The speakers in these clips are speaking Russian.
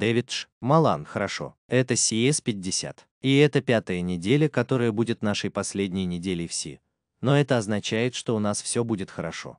Дэвидж, Малан, хорошо. Это CS50. И это пятая неделя, которая будет нашей последней неделей в Си. Но это означает, что у нас все будет хорошо.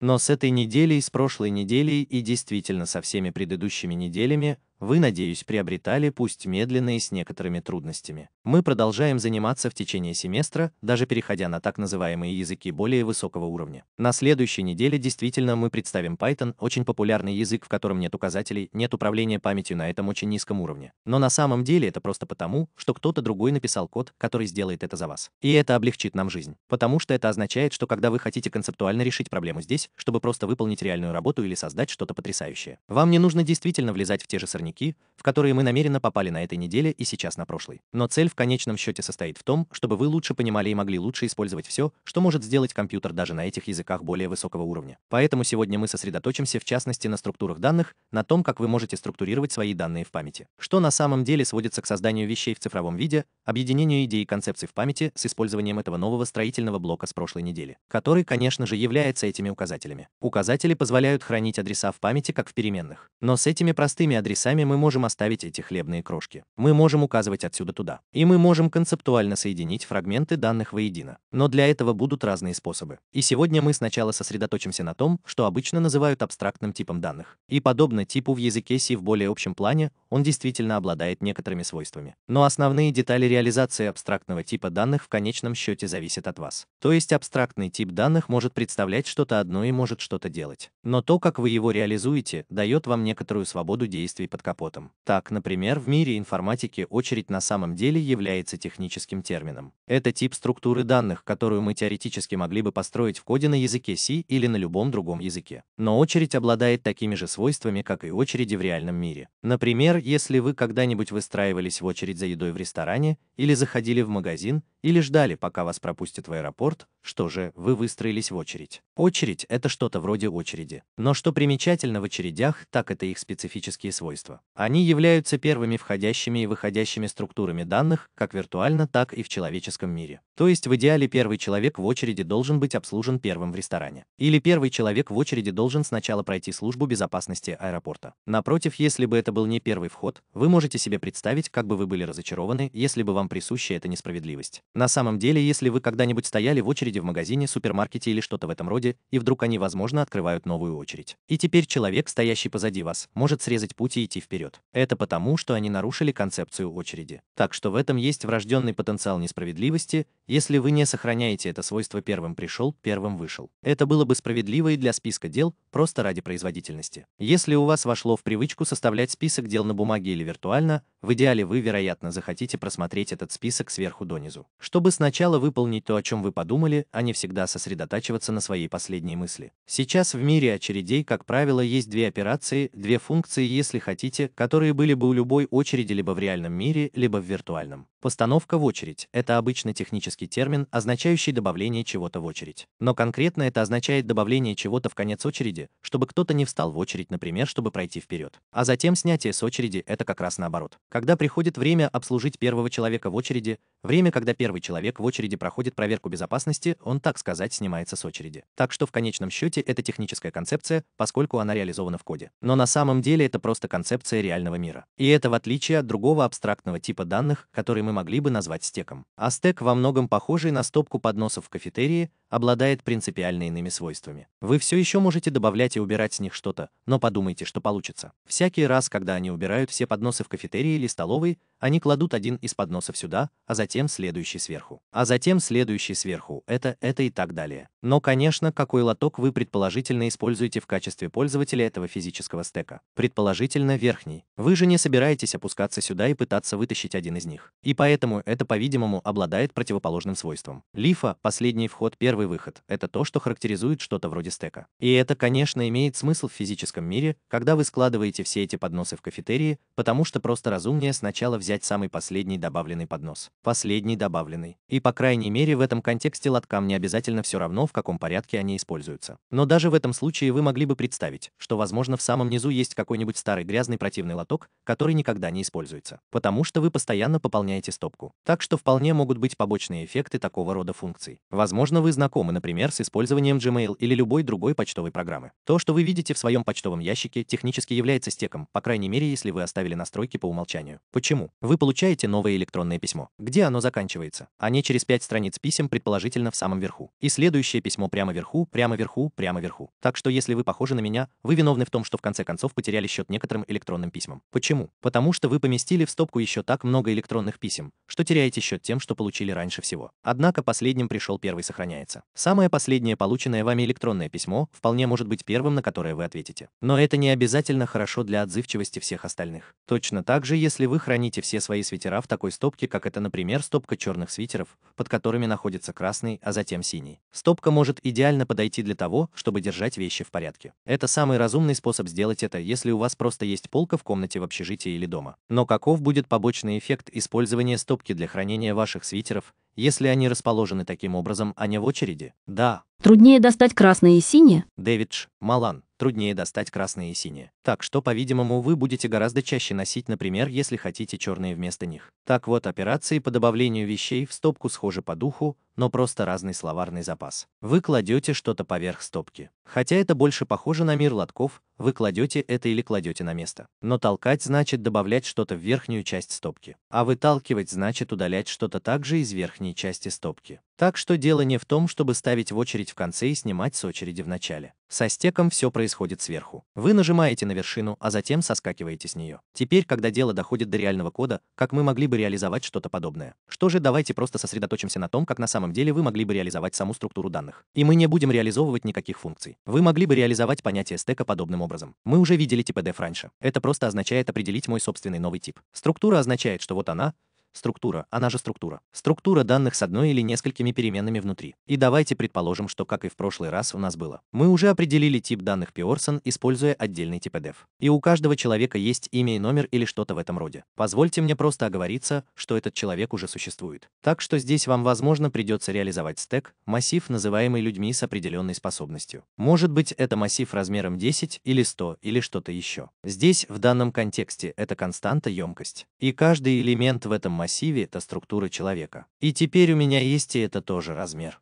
Но с этой неделей, с прошлой неделей и действительно со всеми предыдущими неделями вы, надеюсь, приобретали, пусть медленно и с некоторыми трудностями. Мы продолжаем заниматься в течение семестра, даже переходя на так называемые языки более высокого уровня. На следующей неделе действительно мы представим Python, очень популярный язык, в котором нет указателей, нет управления памятью на этом очень низком уровне. Но на самом деле это просто потому, что кто-то другой написал код, который сделает это за вас. И это облегчит нам жизнь. Потому что это означает, что когда вы хотите концептуально решить проблему здесь, чтобы просто выполнить реальную работу или создать что-то потрясающее, вам не нужно действительно влезать в те же сорняки, тайники, в которые мы намеренно попали на этой неделе и сейчас на прошлой. Но цель в конечном счете состоит в том, чтобы вы лучше понимали и могли лучше использовать все, что может сделать компьютер даже на этих языках более высокого уровня. Поэтому сегодня мы сосредоточимся в частности на структурах данных, на том, как вы можете структурировать свои данные в памяти. Что на самом деле сводится к созданию вещей в цифровом виде, объединению идей и концепций в памяти с использованием этого нового строительного блока с прошлой недели, который, конечно же, является этими указателями. Указатели позволяют хранить адреса в памяти как в переменных. Но с этими простыми адресами словами мы можем оставить эти хлебные крошки. Мы можем указывать отсюда туда. И мы можем концептуально соединить фрагменты данных воедино. Но для этого будут разные способы. И сегодня мы сначала сосредоточимся на том, что обычно называют абстрактным типом данных. И подобно типу в языке C в более общем плане, он действительно обладает некоторыми свойствами. Но основные детали реализации абстрактного типа данных в конечном счете зависят от вас. То есть абстрактный тип данных может представлять что-то одно и может что-то делать. Но то, как вы его реализуете, дает вам некоторую свободу действий под капотом. Так, например, в мире информатики очередь на самом деле является техническим термином. Это тип структуры данных, которую мы теоретически могли бы построить в коде на языке C или на любом другом языке. Но очередь обладает такими же свойствами, как и очереди в реальном мире. Например, если вы когда-нибудь выстраивались в очередь за едой в ресторане, или заходили в магазин, или ждали, пока вас пропустят в аэропорт, что же, вы выстроились в очередь. Очередь — это что-то вроде очереди. Но что примечательно в очередях, так это их специфические свойства пространства. Они являются первыми входящими и выходящими структурами данных, как виртуально, так и в человеческом мире. То есть в идеале первый человек в очереди должен быть обслужен первым в ресторане. Или первый человек в очереди должен сначала пройти службу безопасности аэропорта. Напротив, если бы это был не первый вход, вы можете себе представить, как бы вы были разочарованы, если бы вам присуща эта несправедливость. На самом деле, если вы когда-нибудь стояли в очереди в магазине, супермаркете или что-то в этом роде, и вдруг они, возможно, открывают новую очередь. И теперь человек, стоящий позади вас, может срезать путь и идти вперед. Это потому, что они нарушили концепцию очереди. Так что в этом есть врожденный потенциал несправедливости, если вы не сохраняете это свойство первым пришел, первым вышел. Это было бы справедливо и для списка дел, просто ради производительности. Если у вас вошло в привычку составлять список дел на бумаге или виртуально, в идеале вы, вероятно, захотите просмотреть этот список сверху донизу. Чтобы сначала выполнить то, о чем вы подумали, а не всегда сосредотачиваться на своей последней мысли. Сейчас в мире очередей, как правило, есть две операции, две функции, если хотите визите, которые были бы у любой очереди либо в реальном мире, либо в виртуальном. Постановка в очередь – это обычный технический термин, означающий добавление чего-то в очередь. Но конкретно это означает добавление чего-то в конец очереди, чтобы кто-то не встал в очередь, например, чтобы пройти вперед. А затем снятие с очереди – это как раз наоборот. Когда приходит время обслужить первого человека в очереди, время, когда первый человек в очереди проходит проверку безопасности, он, так сказать, снимается с очереди. Так что в конечном счете это техническая концепция, поскольку она реализована в коде. Но на самом деле это просто концепция концепция реального мира. И это в отличие от другого абстрактного типа данных, который мы могли бы назвать стеком. А стек во многом похожий на стопку подносов в кафетерии, обладает принципиально иными свойствами. Вы все еще можете добавлять и убирать с них что-то, но подумайте, что получится. Всякий раз, когда они убирают все подносы в кафетерии или столовой, они кладут один из подносов сюда, а затем следующий сверху. А затем следующий сверху, это, это и так далее. Но, конечно, какой лоток вы предположительно используете в качестве пользователя этого физического стека? Предположительно верхний. Вы же не собираетесь опускаться сюда и пытаться вытащить один из них. И поэтому это, по-видимому, обладает противоположным свойством. Лифа, последний вход, первый первый выход. Это то, что характеризует что-то вроде стека. И это, конечно, имеет смысл в физическом мире, когда вы складываете все эти подносы в кафетерии, потому что просто разумнее сначала взять самый последний добавленный поднос. Последний добавленный. И, по крайней мере, в этом контексте лоткам не обязательно все равно, в каком порядке они используются. Но даже в этом случае вы могли бы представить, что, возможно, в самом низу есть какой-нибудь старый грязный противный лоток, который никогда не используется, потому что вы постоянно пополняете стопку. Так что вполне могут быть побочные эффекты такого рода функций. Возможно, вы знакомы знакомы, например, с использованием Gmail или любой другой почтовой программы. То, что вы видите в своем почтовом ящике, технически является стеком, по крайней мере, если вы оставили настройки по умолчанию. Почему? Вы получаете новое электронное письмо. Где оно заканчивается? А не через пять страниц писем, предположительно, в самом верху. И следующее письмо прямо вверху, прямо вверху, прямо вверху. Так что если вы похожи на меня, вы виновны в том, что в конце концов потеряли счет некоторым электронным письмам. Почему? Потому что вы поместили в стопку еще так много электронных писем, что теряете счет тем, что получили раньше всего. Однако последним пришел первый сохраняется. Самое последнее полученное вами электронное письмо вполне может быть первым, на которое вы ответите. Но это не обязательно хорошо для отзывчивости всех остальных. Точно так же, если вы храните все свои свитера в такой стопке, как это, например, стопка черных свитеров, под которыми находится красный, а затем синий. Стопка может идеально подойти для того, чтобы держать вещи в порядке. Это самый разумный способ сделать это, если у вас просто есть полка в комнате в общежитии или дома. Но каков будет побочный эффект использования стопки для хранения ваших свитеров, если они расположены таким образом, а не в очереди. Да. Труднее достать красные и синие? Дэвидж, Малан, труднее достать красные и синие. Так что, по-видимому, вы будете гораздо чаще носить, например, если хотите черные вместо них. Так вот, операции по добавлению вещей в стопку схожи по духу, но просто разный словарный запас. Вы кладете что-то поверх стопки. Хотя это больше похоже на мир лотков, вы кладете это или кладете на место. Но толкать значит добавлять что-то в верхнюю часть стопки. А выталкивать значит удалять что-то также из верхней части стопки. Так что дело не в том, чтобы ставить в очередь в конце и снимать с очереди в начале. Со стеком все происходит сверху. Вы нажимаете на вершину, а затем соскакиваете с нее. Теперь, когда дело доходит до реального кода, как мы могли бы реализовать что-то подобное? Что же, давайте просто сосредоточимся на том, как на самом самом деле вы могли бы реализовать саму структуру данных. И мы не будем реализовывать никаких функций. Вы могли бы реализовать понятие стека подобным образом. Мы уже видели тип EDF раньше. Это просто означает определить мой собственный новый тип. Структура означает, что вот она, Структура, она же структура. Структура данных с одной или несколькими переменными внутри. И давайте предположим, что как и в прошлый раз у нас было. Мы уже определили тип данных Pearson, используя отдельный тип EDF. И у каждого человека есть имя и номер или что-то в этом роде. Позвольте мне просто оговориться, что этот человек уже существует. Так что здесь вам, возможно, придется реализовать стек, массив, называемый людьми с определенной способностью. Может быть, это массив размером 10 или 100 или что-то еще. Здесь, в данном контексте, это константа емкость. И каждый элемент в этом массиве это структура человека. И теперь у меня есть и это тоже размер.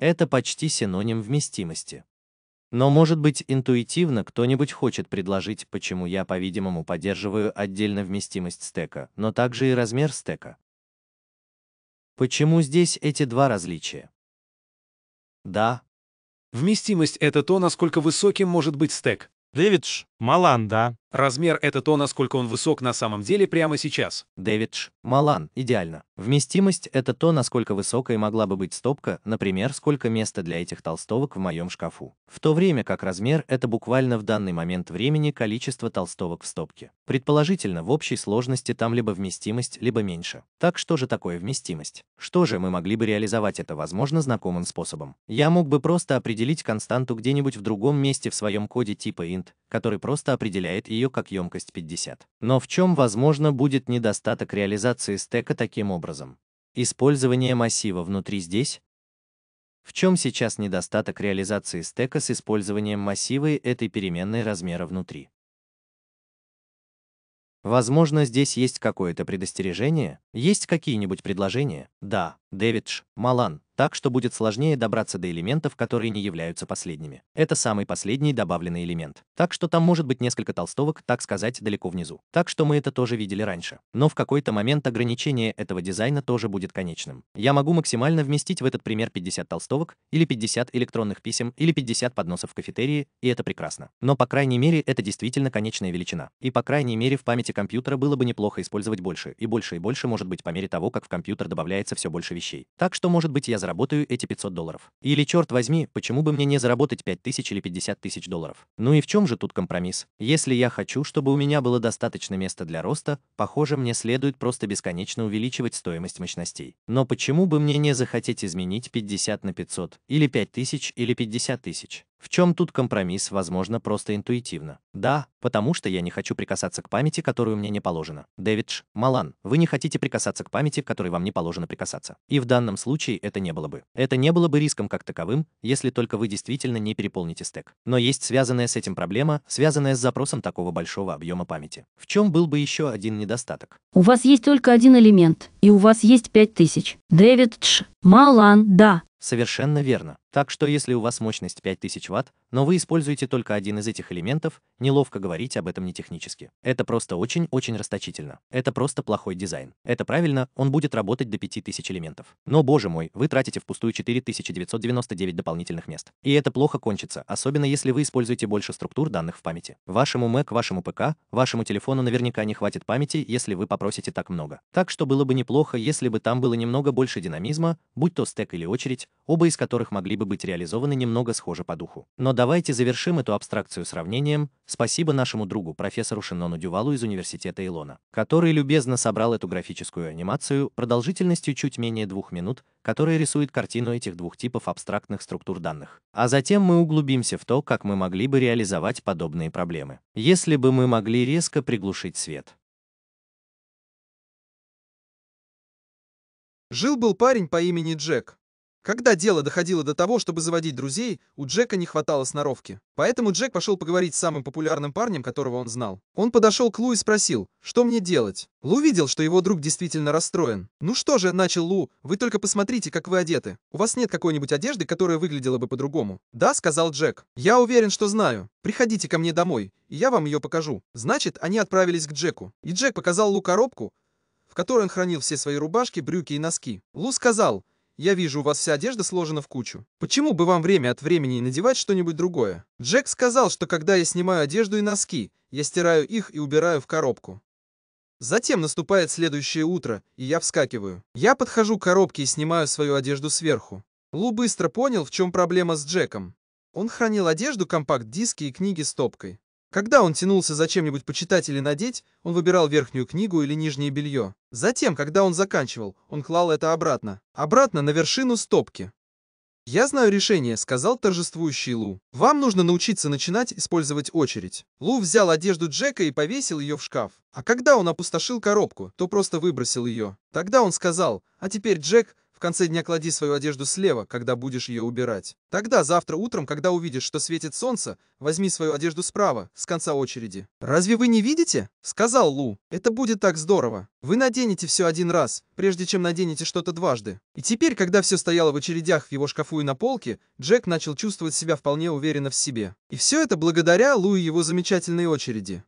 Это почти синоним вместимости. Но, может быть, интуитивно кто-нибудь хочет предложить, почему я, по-видимому, поддерживаю отдельно вместимость стека, но также и размер стека. Почему здесь эти два различия? Да. Вместимость — это то, насколько высоким может быть стек. Дэвидж, Малан, да. Размер — это то, насколько он высок на самом деле прямо сейчас. Дэвидж, Малан. Идеально. Вместимость — это то, насколько высокой могла бы быть стопка, например, сколько места для этих толстовок в моем шкафу. В то время как размер — это буквально в данный момент времени количество толстовок в стопке. Предположительно, в общей сложности там либо вместимость, либо меньше. Так что же такое вместимость? Что же мы могли бы реализовать это, возможно, знакомым способом? Я мог бы просто определить константу где-нибудь в другом месте в своем коде типа int, который просто определяет ее ее как емкость 50. Но в чем, возможно, будет недостаток реализации стека таким образом? Использование массива внутри здесь? В чем сейчас недостаток реализации стека с использованием массива этой переменной размера внутри? Возможно, здесь есть какое-то предостережение? Есть какие-нибудь предложения? Да, Дэвидж, Малан, так что будет сложнее добраться до элементов, которые не являются последними. Это самый последний добавленный элемент. Так что там может быть несколько толстовок, так сказать, далеко внизу. Так что мы это тоже видели раньше. Но в какой-то момент ограничение этого дизайна тоже будет конечным. Я могу максимально вместить в этот пример 50 толстовок, или 50 электронных писем, или 50 подносов в кафетерии, и это прекрасно. Но, по крайней мере, это действительно конечная величина. И, по крайней мере, в памяти компьютера было бы неплохо использовать больше, и больше и больше может быть по мере того, как в компьютер добавляется все больше вещей. Так что, может быть, я заработаю эти 500 долларов. Или, черт возьми, почему бы мне не заработать 5000 или 50 тысяч долларов? Ну и в чем же тут компромисс? Если я хочу, чтобы у меня было достаточно места для роста, похоже, мне следует просто бесконечно увеличивать стоимость мощностей. Но почему бы мне не захотеть изменить 50 на 500, или 5000, или 50 тысяч? В чем тут компромисс, возможно, просто интуитивно. Да, потому что я не хочу прикасаться к памяти, которую мне не положено. Дэвидж, Малан, вы не хотите прикасаться к памяти, которой вам не положено прикасаться. И в данном случае это не было бы. Это не было бы риском как таковым, если только вы действительно не переполните стек. Но есть связанная с этим проблема, связанная с запросом такого большого объема памяти. В чем был бы еще один недостаток? У вас есть только один элемент, и у вас есть 5000. Дэвид Ш. Малан, да, Совершенно верно. Так что если у вас мощность 5000 Вт, но вы используете только один из этих элементов, неловко говорить об этом не технически. Это просто очень-очень расточительно. Это просто плохой дизайн. Это правильно, он будет работать до 5000 элементов. Но, боже мой, вы тратите впустую 4999 дополнительных мест. И это плохо кончится, особенно если вы используете больше структур данных в памяти. Вашему Mac, вашему ПК, вашему телефону наверняка не хватит памяти, если вы попросите так много. Так что было бы неплохо, если бы там было немного больше динамизма, будь то стек или очередь, оба из которых могли бы быть реализованы немного схоже по духу. Но давайте завершим эту абстракцию сравнением. Спасибо нашему другу, профессору Шинону Дювалу из Университета Илона, который любезно собрал эту графическую анимацию продолжительностью чуть менее двух минут, которая рисует картину этих двух типов абстрактных структур данных. А затем мы углубимся в то, как мы могли бы реализовать подобные проблемы. Если бы мы могли резко приглушить свет. Жил-был парень по имени Джек. Когда дело доходило до того, чтобы заводить друзей, у Джека не хватало сноровки. Поэтому Джек пошел поговорить с самым популярным парнем, которого он знал. Он подошел к Лу и спросил, что мне делать. Лу видел, что его друг действительно расстроен. «Ну что же», — начал Лу, — «вы только посмотрите, как вы одеты. У вас нет какой-нибудь одежды, которая выглядела бы по-другому?» «Да», — сказал Джек. «Я уверен, что знаю. Приходите ко мне домой, и я вам ее покажу». Значит, они отправились к Джеку. И Джек показал Лу коробку, в которой он хранил все свои рубашки, брюки и носки. Лу сказал, — я вижу, у вас вся одежда сложена в кучу. Почему бы вам время от времени надевать что-нибудь другое? Джек сказал, что когда я снимаю одежду и носки, я стираю их и убираю в коробку. Затем наступает следующее утро, и я вскакиваю. Я подхожу к коробке и снимаю свою одежду сверху. Лу быстро понял, в чем проблема с Джеком. Он хранил одежду, компакт-диски и книги стопкой. Когда он тянулся за чем-нибудь почитать или надеть, он выбирал верхнюю книгу или нижнее белье. Затем, когда он заканчивал, он клал это обратно. Обратно на вершину стопки. «Я знаю решение», — сказал торжествующий Лу. «Вам нужно научиться начинать использовать очередь». Лу взял одежду Джека и повесил ее в шкаф. А когда он опустошил коробку, то просто выбросил ее. Тогда он сказал, «А теперь, Джек, в конце дня клади свою одежду слева, когда будешь ее убирать. Тогда завтра утром, когда увидишь, что светит солнце, возьми свою одежду справа, с конца очереди. «Разве вы не видите?» — сказал Лу. «Это будет так здорово. Вы наденете все один раз, прежде чем наденете что-то дважды». И теперь, когда все стояло в очередях в его шкафу и на полке, Джек начал чувствовать себя вполне уверенно в себе. И все это благодаря Лу и его замечательной очереди.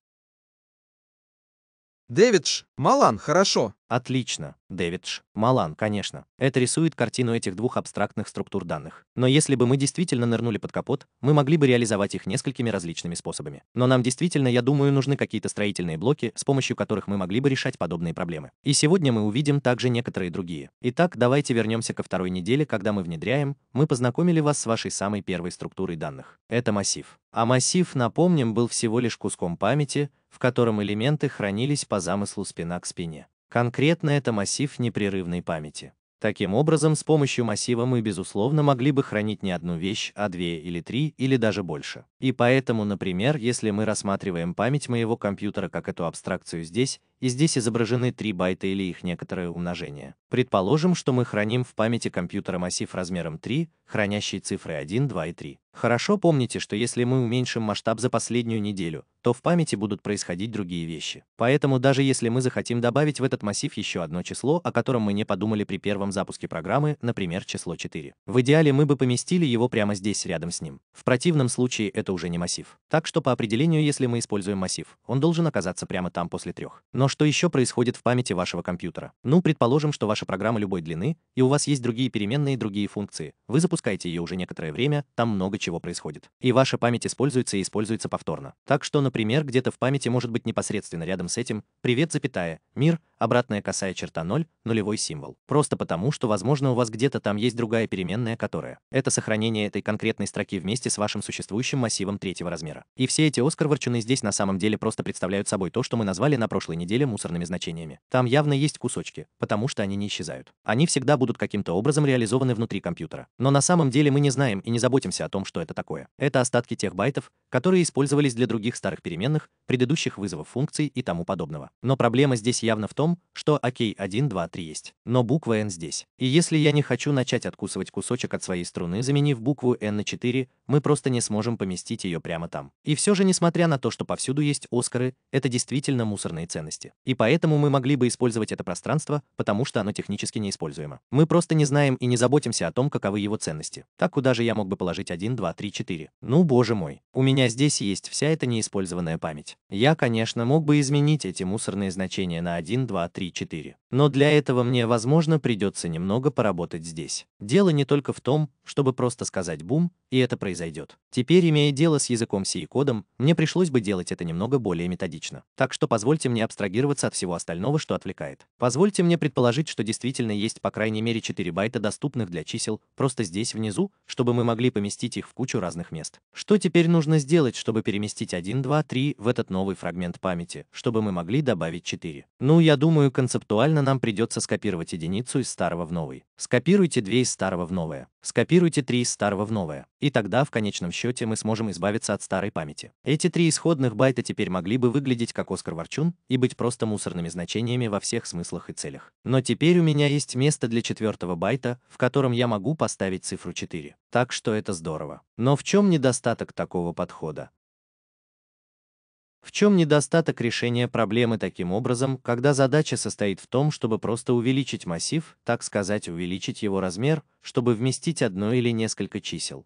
Дэвидж, Малан, хорошо. Отлично, Дэвидж, Малан, конечно. Это рисует картину этих двух абстрактных структур данных. Но если бы мы действительно нырнули под капот, мы могли бы реализовать их несколькими различными способами. Но нам действительно, я думаю, нужны какие-то строительные блоки, с помощью которых мы могли бы решать подобные проблемы. И сегодня мы увидим также некоторые другие. Итак, давайте вернемся ко второй неделе, когда мы внедряем, мы познакомили вас с вашей самой первой структурой данных. Это массив. А массив, напомним, был всего лишь куском памяти, в котором элементы хранились по замыслу спина к спине. Конкретно это массив непрерывной памяти. Таким образом, с помощью массива мы, безусловно, могли бы хранить не одну вещь, а две или три, или даже больше. И поэтому, например, если мы рассматриваем память моего компьютера как эту абстракцию здесь, и здесь изображены 3 байта или их некоторое умножение. Предположим, что мы храним в памяти компьютера массив размером 3, хранящий цифры 1, 2 и 3. Хорошо помните, что если мы уменьшим масштаб за последнюю неделю, то в памяти будут происходить другие вещи. Поэтому даже если мы захотим добавить в этот массив еще одно число, о котором мы не подумали при первом запуске программы, например, число 4, в идеале мы бы поместили его прямо здесь рядом с ним. В противном случае это это уже не массив. Так что по определению, если мы используем массив, он должен оказаться прямо там после трех. Но что еще происходит в памяти вашего компьютера? Ну, предположим, что ваша программа любой длины, и у вас есть другие переменные и другие функции. Вы запускаете ее уже некоторое время, там много чего происходит. И ваша память используется и используется повторно. Так что, например, где-то в памяти может быть непосредственно рядом с этим «Привет, запятая, мир, обратная косая черта 0, нулевой символ». Просто потому, что, возможно, у вас где-то там есть другая переменная, которая. Это сохранение этой конкретной строки вместе с вашим существующим массивом массивом третьего размера. И все эти оскар-ворчуны здесь на самом деле просто представляют собой то, что мы назвали на прошлой неделе мусорными значениями. Там явно есть кусочки, потому что они не исчезают. Они всегда будут каким-то образом реализованы внутри компьютера. Но на самом деле мы не знаем и не заботимся о том, что это такое. Это остатки тех байтов, которые использовались для других старых переменных, предыдущих вызовов функций и тому подобного. Но проблема здесь явно в том, что окей 1, 2, 3 есть, но буква n здесь. И если я не хочу начать откусывать кусочек от своей струны, заменив букву n на 4, мы просто не сможем поместить разместить ее прямо там. И все же, несмотря на то, что повсюду есть Оскары, это действительно мусорные ценности. И поэтому мы могли бы использовать это пространство, потому что оно технически неиспользуемо. Мы просто не знаем и не заботимся о том, каковы его ценности. Так куда же я мог бы положить 1, 2, 3, 4? Ну, боже мой, у меня здесь есть вся эта неиспользованная память. Я, конечно, мог бы изменить эти мусорные значения на 1, 2, 3, 4. Но для этого мне, возможно, придется немного поработать здесь. Дело не только в том, чтобы просто сказать «бум», и это произойдет. Теперь, имея дело с языком C и кодом, мне пришлось бы делать это немного более методично. Так что позвольте мне абстрагироваться от всего остального, что отвлекает. Позвольте мне предположить, что действительно есть по крайней мере 4 байта доступных для чисел просто здесь внизу, чтобы мы могли поместить их в кучу разных мест. Что теперь нужно сделать, чтобы переместить 1, 2, 3 в этот новый фрагмент памяти, чтобы мы могли добавить 4? Ну, я думаю, концептуально нам придется скопировать единицу из старого в новый. Скопируйте 2 из старого в новое. Скопируйте 3 из старого в новое. И тогда в конечном счете мы сможем избавиться от старой памяти. Эти три исходных байта теперь могли бы выглядеть как Оскар Варчун и быть просто мусорными значениями во всех смыслах и целях. Но теперь у меня есть место для четвертого байта, в котором я могу поставить цифру 4. Так что это здорово. Но в чем недостаток такого подхода? В чем недостаток решения проблемы таким образом, когда задача состоит в том, чтобы просто увеличить массив, так сказать, увеличить его размер, чтобы вместить одно или несколько чисел?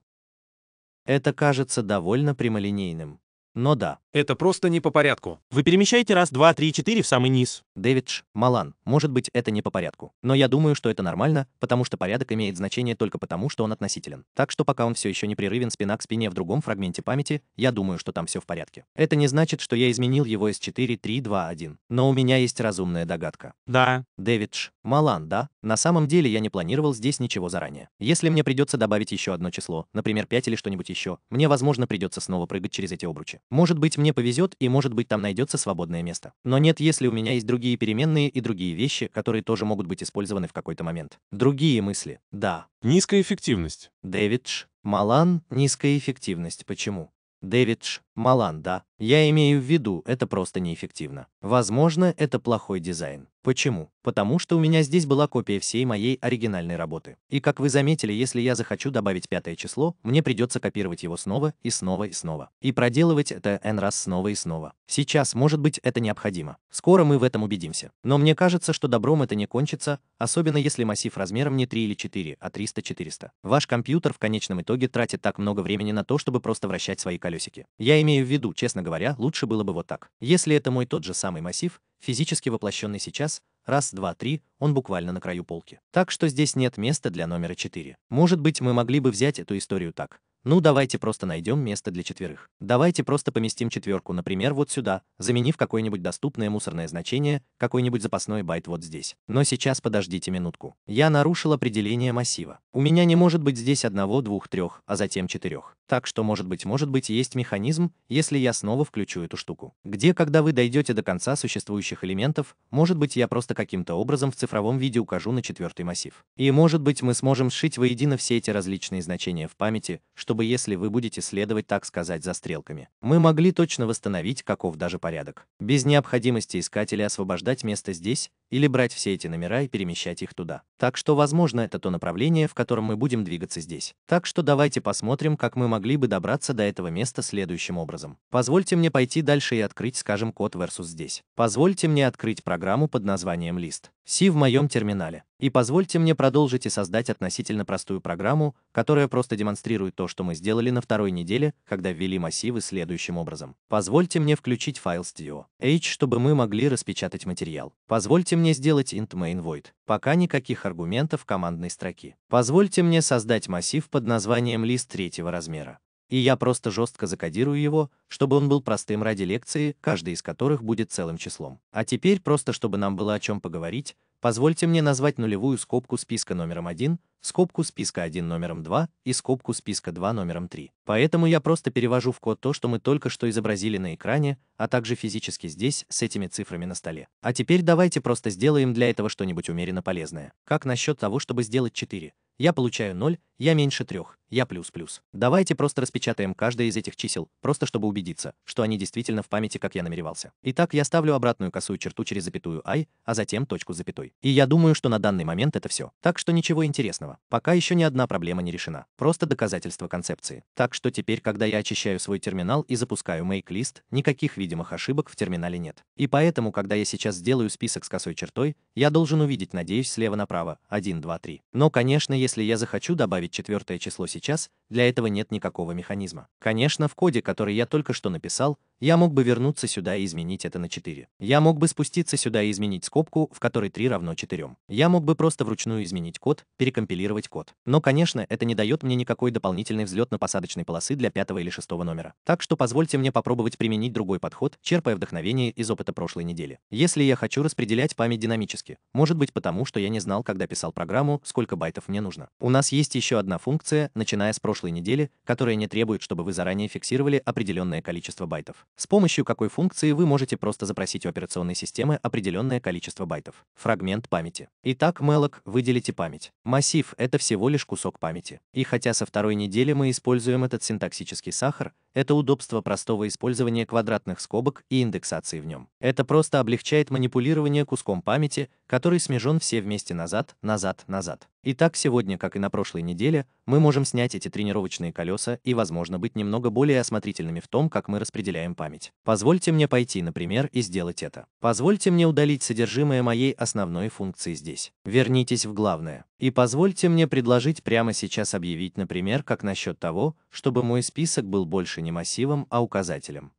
Это кажется довольно прямолинейным. Но да. Это просто не по порядку. Вы перемещаете раз, два, три, четыре в самый низ. Дэвидж, Малан, может быть, это не по порядку. Но я думаю, что это нормально, потому что порядок имеет значение только потому, что он относителен. Так что пока он все еще непрерывен спина к спине в другом фрагменте памяти, я думаю, что там все в порядке. Это не значит, что я изменил его из 4-3-2-1. Но у меня есть разумная догадка. Да. Дэвидж, Малан, да? На самом деле я не планировал здесь ничего заранее. Если мне придется добавить еще одно число, например, 5 или что-нибудь еще, мне, возможно, придется снова прыгать через эти обручи. Может быть, мне повезет, и может быть, там найдется свободное место. Но нет, если у меня есть другие другие переменные и другие вещи, которые тоже могут быть использованы в какой-то момент. Другие мысли. Да. Низкая эффективность. Дэвидж. Малан. Низкая эффективность. Почему? Дэвидж. Малан, да. Я имею в виду, это просто неэффективно. Возможно, это плохой дизайн. Почему? Потому что у меня здесь была копия всей моей оригинальной работы. И как вы заметили, если я захочу добавить пятое число, мне придется копировать его снова и снова и снова. И проделывать это n раз снова и снова. Сейчас, может быть, это необходимо. Скоро мы в этом убедимся. Но мне кажется, что добром это не кончится, особенно если массив размером не 3 или 4, а 300-400. Ваш компьютер в конечном итоге тратит так много времени на то, чтобы просто вращать свои колесики. Я имею в виду, честно говоря, лучше было бы вот так. Если это мой тот же самый массив, физически воплощенный сейчас, раз, два, три, он буквально на краю полки. Так что здесь нет места для номера 4. Может быть, мы могли бы взять эту историю так. Ну давайте просто найдем место для четверых. Давайте просто поместим четверку, например, вот сюда, заменив какое-нибудь доступное мусорное значение, какой-нибудь запасной байт вот здесь. Но сейчас подождите минутку. Я нарушил определение массива. У меня не может быть здесь одного, двух, трех, а затем четырех. Так что, может быть, может быть, есть механизм, если я снова включу эту штуку. Где, когда вы дойдете до конца существующих элементов, может быть, я просто каким-то образом в цифровом виде укажу на четвертый массив. И, может быть, мы сможем сшить воедино все эти различные значения в памяти, чтобы, если вы будете следовать, так сказать, за стрелками, мы могли точно восстановить каков даже порядок. Без необходимости искать или освобождать место здесь, или брать все эти номера и перемещать их туда. Так что, возможно, это то направление, в котором мы будем двигаться здесь. Так что давайте посмотрим, как мы могли бы добраться до этого места следующим образом. Позвольте мне пойти дальше и открыть, скажем, код versus здесь. Позвольте мне открыть программу под названием list. Си в моем терминале. И позвольте мне продолжить и создать относительно простую программу, которая просто демонстрирует то, что мы сделали на второй неделе, когда ввели массивы следующим образом. Позвольте мне включить файл Studio H, чтобы мы могли распечатать материал. Позвольте мне сделать int main void. Пока никаких аргументов командной строки. Позвольте мне создать массив под названием лист третьего размера и я просто жестко закодирую его, чтобы он был простым ради лекции, каждая из которых будет целым числом. А теперь просто, чтобы нам было о чем поговорить, позвольте мне назвать нулевую скобку списка номером 1, скобку списка 1 номером 2 и скобку списка 2 номером 3. Поэтому я просто перевожу в код то, что мы только что изобразили на экране, а также физически здесь, с этими цифрами на столе. А теперь давайте просто сделаем для этого что-нибудь умеренно полезное. Как насчет того, чтобы сделать 4? Я получаю 0, я меньше 3 я плюс-плюс. Давайте просто распечатаем каждое из этих чисел, просто чтобы убедиться, что они действительно в памяти, как я намеревался. Итак, я ставлю обратную косую черту через запятую i, а затем точку с запятой. И я думаю, что на данный момент это все. Так что ничего интересного. Пока еще ни одна проблема не решена. Просто доказательство концепции. Так что теперь, когда я очищаю свой терминал и запускаю make-лист, никаких видимых ошибок в терминале нет. И поэтому, когда я сейчас сделаю список с косой чертой, я должен увидеть, надеюсь, слева направо, 1, 2, 3. Но, конечно, если я захочу добавить четвертое число сейчас, сейчас для этого нет никакого механизма. Конечно, в коде, который я только что написал, я мог бы вернуться сюда и изменить это на 4. Я мог бы спуститься сюда и изменить скобку, в которой 3 равно 4. Я мог бы просто вручную изменить код, перекомпилировать код. Но, конечно, это не дает мне никакой дополнительный взлет на посадочной полосы для пятого или шестого номера. Так что позвольте мне попробовать применить другой подход, черпая вдохновение из опыта прошлой недели. Если я хочу распределять память динамически, может быть потому, что я не знал, когда писал программу, сколько байтов мне нужно. У нас есть еще одна функция, начиная с прошлого прошлой недели, которая не требует, чтобы вы заранее фиксировали определенное количество байтов. С помощью какой функции вы можете просто запросить у операционной системы определенное количество байтов. Фрагмент памяти. Итак, malloc выделите память. Массив — это всего лишь кусок памяти. И хотя со второй недели мы используем этот синтаксический сахар, это удобство простого использования квадратных скобок и индексации в нем. Это просто облегчает манипулирование куском памяти, который смежен все вместе назад, назад, назад. Итак, сегодня, как и на прошлой неделе, мы можем снять эти тренировки тренировочные колеса и, возможно, быть немного более осмотрительными в том, как мы распределяем память. Позвольте мне пойти, например, и сделать это. Позвольте мне удалить содержимое моей основной функции здесь. Вернитесь в главное. И позвольте мне предложить прямо сейчас объявить, например, как насчет того, чтобы мой список был больше не массивом, а указателем.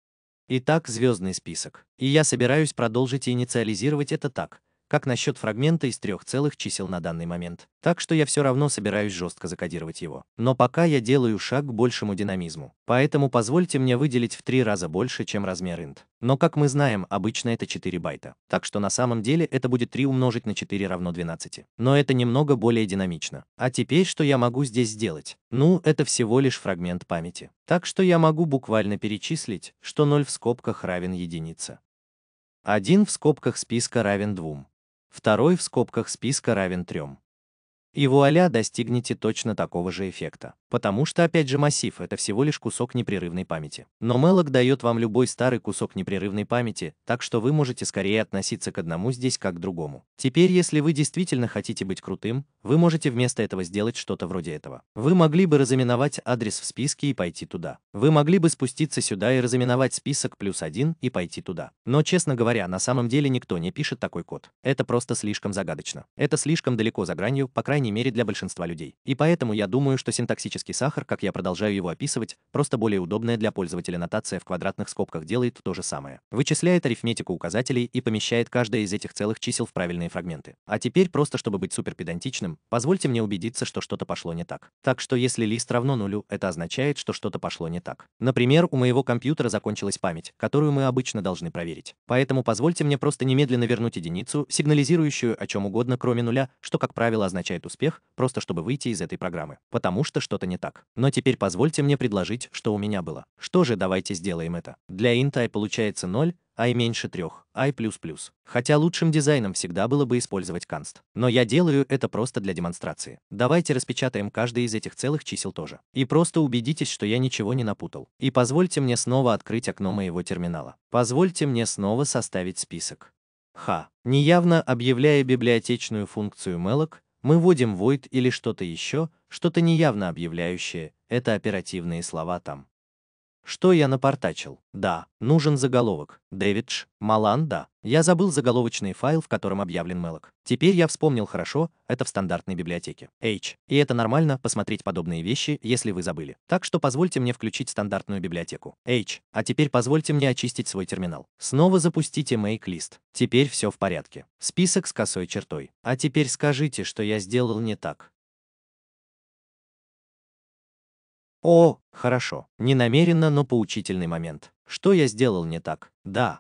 Итак, звездный список. И я собираюсь продолжить инициализировать это так, как насчет фрагмента из трех целых чисел на данный момент. Так что я все равно собираюсь жестко закодировать его. Но пока я делаю шаг к большему динамизму. Поэтому позвольте мне выделить в три раза больше, чем размер int. Но как мы знаем, обычно это 4 байта. Так что на самом деле это будет 3 умножить на 4 равно 12. Но это немного более динамично. А теперь что я могу здесь сделать? Ну, это всего лишь фрагмент памяти. Так что я могу буквально перечислить, что 0 в скобках равен единице. 1 в скобках списка равен 2 второй в скобках списка равен 3. И вуаля, достигнете точно такого же эффекта. Потому что, опять же, массив — это всего лишь кусок непрерывной памяти. Но Melloc дает вам любой старый кусок непрерывной памяти, так что вы можете скорее относиться к одному здесь как к другому. Теперь, если вы действительно хотите быть крутым, вы можете вместо этого сделать что-то вроде этого. Вы могли бы разыменовать адрес в списке и пойти туда. Вы могли бы спуститься сюда и разыменовать список плюс один и пойти туда. Но, честно говоря, на самом деле никто не пишет такой код. Это просто слишком загадочно. Это слишком далеко за гранью, по крайней крайней мере для большинства людей. И поэтому я думаю, что синтаксический сахар, как я продолжаю его описывать, просто более удобная для пользователя нотация в квадратных скобках делает то же самое. Вычисляет арифметику указателей и помещает каждое из этих целых чисел в правильные фрагменты. А теперь, просто чтобы быть супер педантичным, позвольте мне убедиться, что что-то пошло не так. Так что если лист равно нулю, это означает, что что-то пошло не так. Например, у моего компьютера закончилась память, которую мы обычно должны проверить. Поэтому позвольте мне просто немедленно вернуть единицу, сигнализирующую о чем угодно, кроме нуля, что, как правило, означает успех успех, просто чтобы выйти из этой программы, потому что что-то не так. Но теперь позвольте мне предложить, что у меня было. Что же, давайте сделаем это. Для int i получается 0, i меньше 3, i++. Хотя лучшим дизайном всегда было бы использовать const. Но я делаю это просто для демонстрации. Давайте распечатаем каждый из этих целых чисел тоже. И просто убедитесь, что я ничего не напутал. И позвольте мне снова открыть окно моего терминала. Позвольте мне снова составить список. Ха. Неявно объявляя библиотечную функцию malloc, мы вводим void или что-то еще, что-то неявно объявляющее, это оперативные слова там. Что я напортачил? Да, нужен заголовок. Дэвидж, да. Я забыл заголовочный файл, в котором объявлен мелок. Теперь я вспомнил хорошо, это в стандартной библиотеке. H. И это нормально, посмотреть подобные вещи, если вы забыли. Так что позвольте мне включить стандартную библиотеку. H. А теперь позвольте мне очистить свой терминал. Снова запустите make list. Теперь все в порядке. Список с косой чертой. А теперь скажите, что я сделал не так. О, хорошо. Не намеренно, но поучительный момент. Что я сделал не так? Да.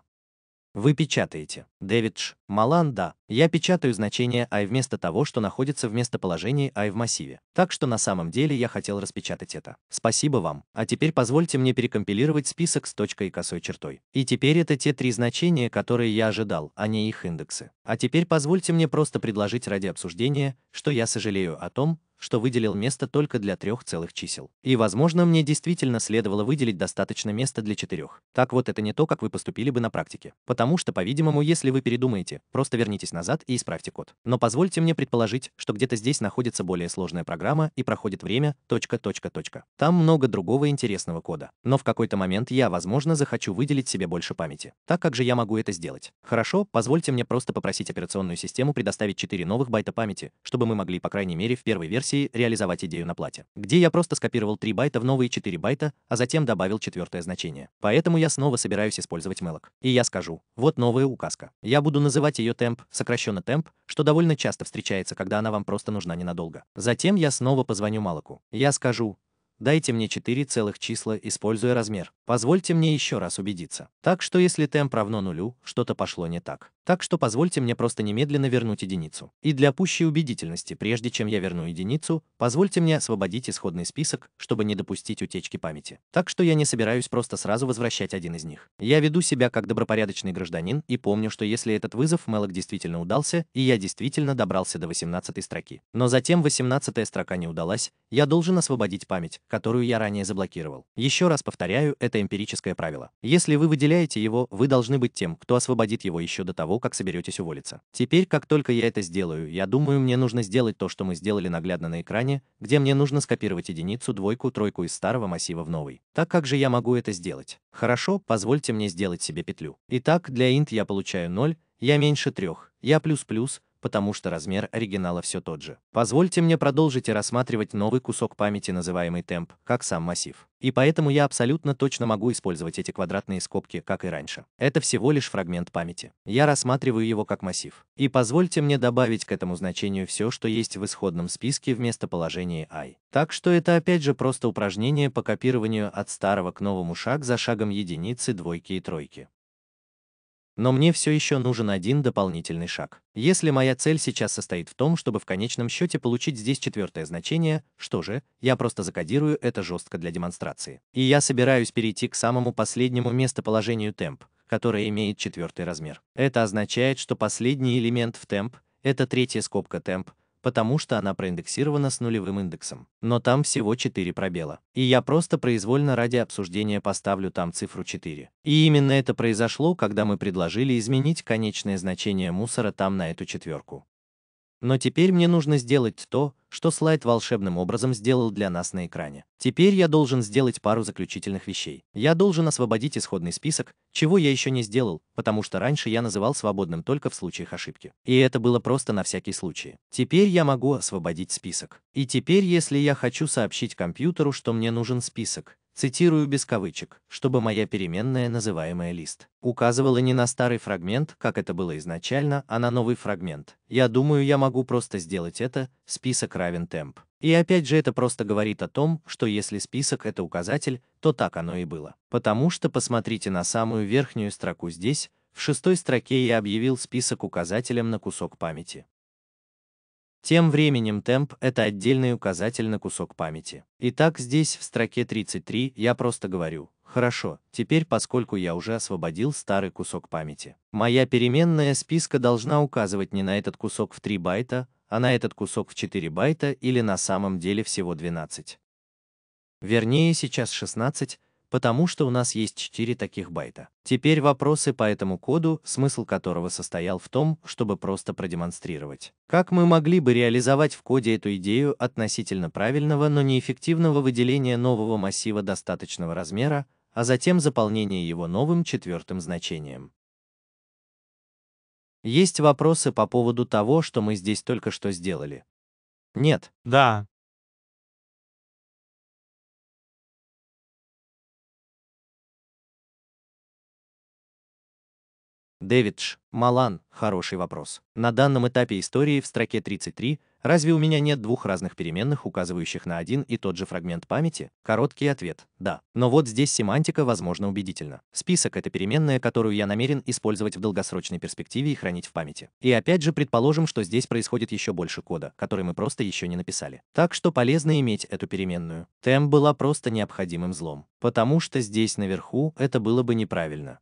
Вы печатаете. Дэвидж, Малан, да. Я печатаю значение I вместо того, что находится в местоположении I в массиве. Так что на самом деле я хотел распечатать это. Спасибо вам. А теперь позвольте мне перекомпилировать список с точкой и косой чертой. И теперь это те три значения, которые я ожидал, а не их индексы. А теперь позвольте мне просто предложить ради обсуждения, что я сожалею о том, что выделил место только для трех целых чисел. И, возможно, мне действительно следовало выделить достаточно места для четырех. Так вот, это не то, как вы поступили бы на практике. Потому что, по-видимому, если вы передумаете, просто вернитесь назад и исправьте код. Но позвольте мне предположить, что где-то здесь находится более сложная программа и проходит время, точка, точка, точка. Там много другого интересного кода. Но в какой-то момент я, возможно, захочу выделить себе больше памяти. Так как же я могу это сделать? Хорошо, позвольте мне просто попросить операционную систему предоставить 4 новых байта памяти, чтобы мы могли, по крайней мере, в первой версии версии реализовать идею на плате, где я просто скопировал 3 байта в новые 4 байта, а затем добавил четвертое значение. Поэтому я снова собираюсь использовать мелок. И я скажу, вот новая указка. Я буду называть ее темп, сокращенно темп, что довольно часто встречается, когда она вам просто нужна ненадолго. Затем я снова позвоню Малоку. Я скажу, дайте мне 4 целых числа, используя размер. Позвольте мне еще раз убедиться. Так что если темп равно нулю, что-то пошло не так. Так что позвольте мне просто немедленно вернуть единицу. И для пущей убедительности, прежде чем я верну единицу, позвольте мне освободить исходный список, чтобы не допустить утечки памяти. Так что я не собираюсь просто сразу возвращать один из них. Я веду себя как добропорядочный гражданин и помню, что если этот вызов Мелок действительно удался, и я действительно добрался до 18 строки. Но затем 18 строка не удалась, я должен освободить память, которую я ранее заблокировал. Еще раз повторяю, это эмпирическое правило. Если вы выделяете его, вы должны быть тем, кто освободит его еще до того, того, как соберетесь уволиться. Теперь, как только я это сделаю, я думаю, мне нужно сделать то, что мы сделали наглядно на экране, где мне нужно скопировать единицу, двойку, тройку из старого массива в новый. Так как же я могу это сделать? Хорошо, позвольте мне сделать себе петлю. Итак, для int я получаю 0, я меньше 3, я плюс-плюс, потому что размер оригинала все тот же. Позвольте мне продолжить и рассматривать новый кусок памяти, называемый темп, как сам массив. И поэтому я абсолютно точно могу использовать эти квадратные скобки, как и раньше. Это всего лишь фрагмент памяти. Я рассматриваю его как массив. И позвольте мне добавить к этому значению все, что есть в исходном списке вместо положения i. Так что это опять же просто упражнение по копированию от старого к новому шаг за шагом единицы, двойки и тройки. Но мне все еще нужен один дополнительный шаг. Если моя цель сейчас состоит в том, чтобы в конечном счете получить здесь четвертое значение, что же, я просто закодирую это жестко для демонстрации. И я собираюсь перейти к самому последнему местоположению темп, которое имеет четвертый размер. Это означает, что последний элемент в темп, это третья скобка темп, потому что она проиндексирована с нулевым индексом. Но там всего 4 пробела. И я просто произвольно ради обсуждения поставлю там цифру 4. И именно это произошло, когда мы предложили изменить конечное значение мусора там на эту четверку. Но теперь мне нужно сделать то, что слайд волшебным образом сделал для нас на экране. Теперь я должен сделать пару заключительных вещей. Я должен освободить исходный список, чего я еще не сделал, потому что раньше я называл свободным только в случаях ошибки. И это было просто на всякий случай. Теперь я могу освободить список. И теперь, если я хочу сообщить компьютеру, что мне нужен список, цитирую без кавычек, чтобы моя переменная, называемая лист, указывала не на старый фрагмент, как это было изначально, а на новый фрагмент. Я думаю, я могу просто сделать это, список равен темп. И опять же это просто говорит о том, что если список это указатель, то так оно и было. Потому что посмотрите на самую верхнюю строку здесь, в шестой строке я объявил список указателем на кусок памяти. Тем временем темп – это отдельный указатель на кусок памяти. Итак, здесь, в строке 33, я просто говорю, хорошо, теперь поскольку я уже освободил старый кусок памяти. Моя переменная списка должна указывать не на этот кусок в 3 байта, а на этот кусок в 4 байта или на самом деле всего 12. Вернее сейчас 16, потому что у нас есть 4 таких байта. Теперь вопросы по этому коду, смысл которого состоял в том, чтобы просто продемонстрировать, как мы могли бы реализовать в коде эту идею относительно правильного, но неэффективного выделения нового массива достаточного размера, а затем заполнения его новым четвертым значением. Есть вопросы по поводу того, что мы здесь только что сделали? Нет. Да. Дэвидж, Малан, хороший вопрос. На данном этапе истории в строке 33 разве у меня нет двух разных переменных, указывающих на один и тот же фрагмент памяти? Короткий ответ – да. Но вот здесь семантика, возможно, убедительна. Список – это переменная, которую я намерен использовать в долгосрочной перспективе и хранить в памяти. И опять же предположим, что здесь происходит еще больше кода, который мы просто еще не написали. Так что полезно иметь эту переменную. Тем была просто необходимым злом. Потому что здесь наверху это было бы неправильно.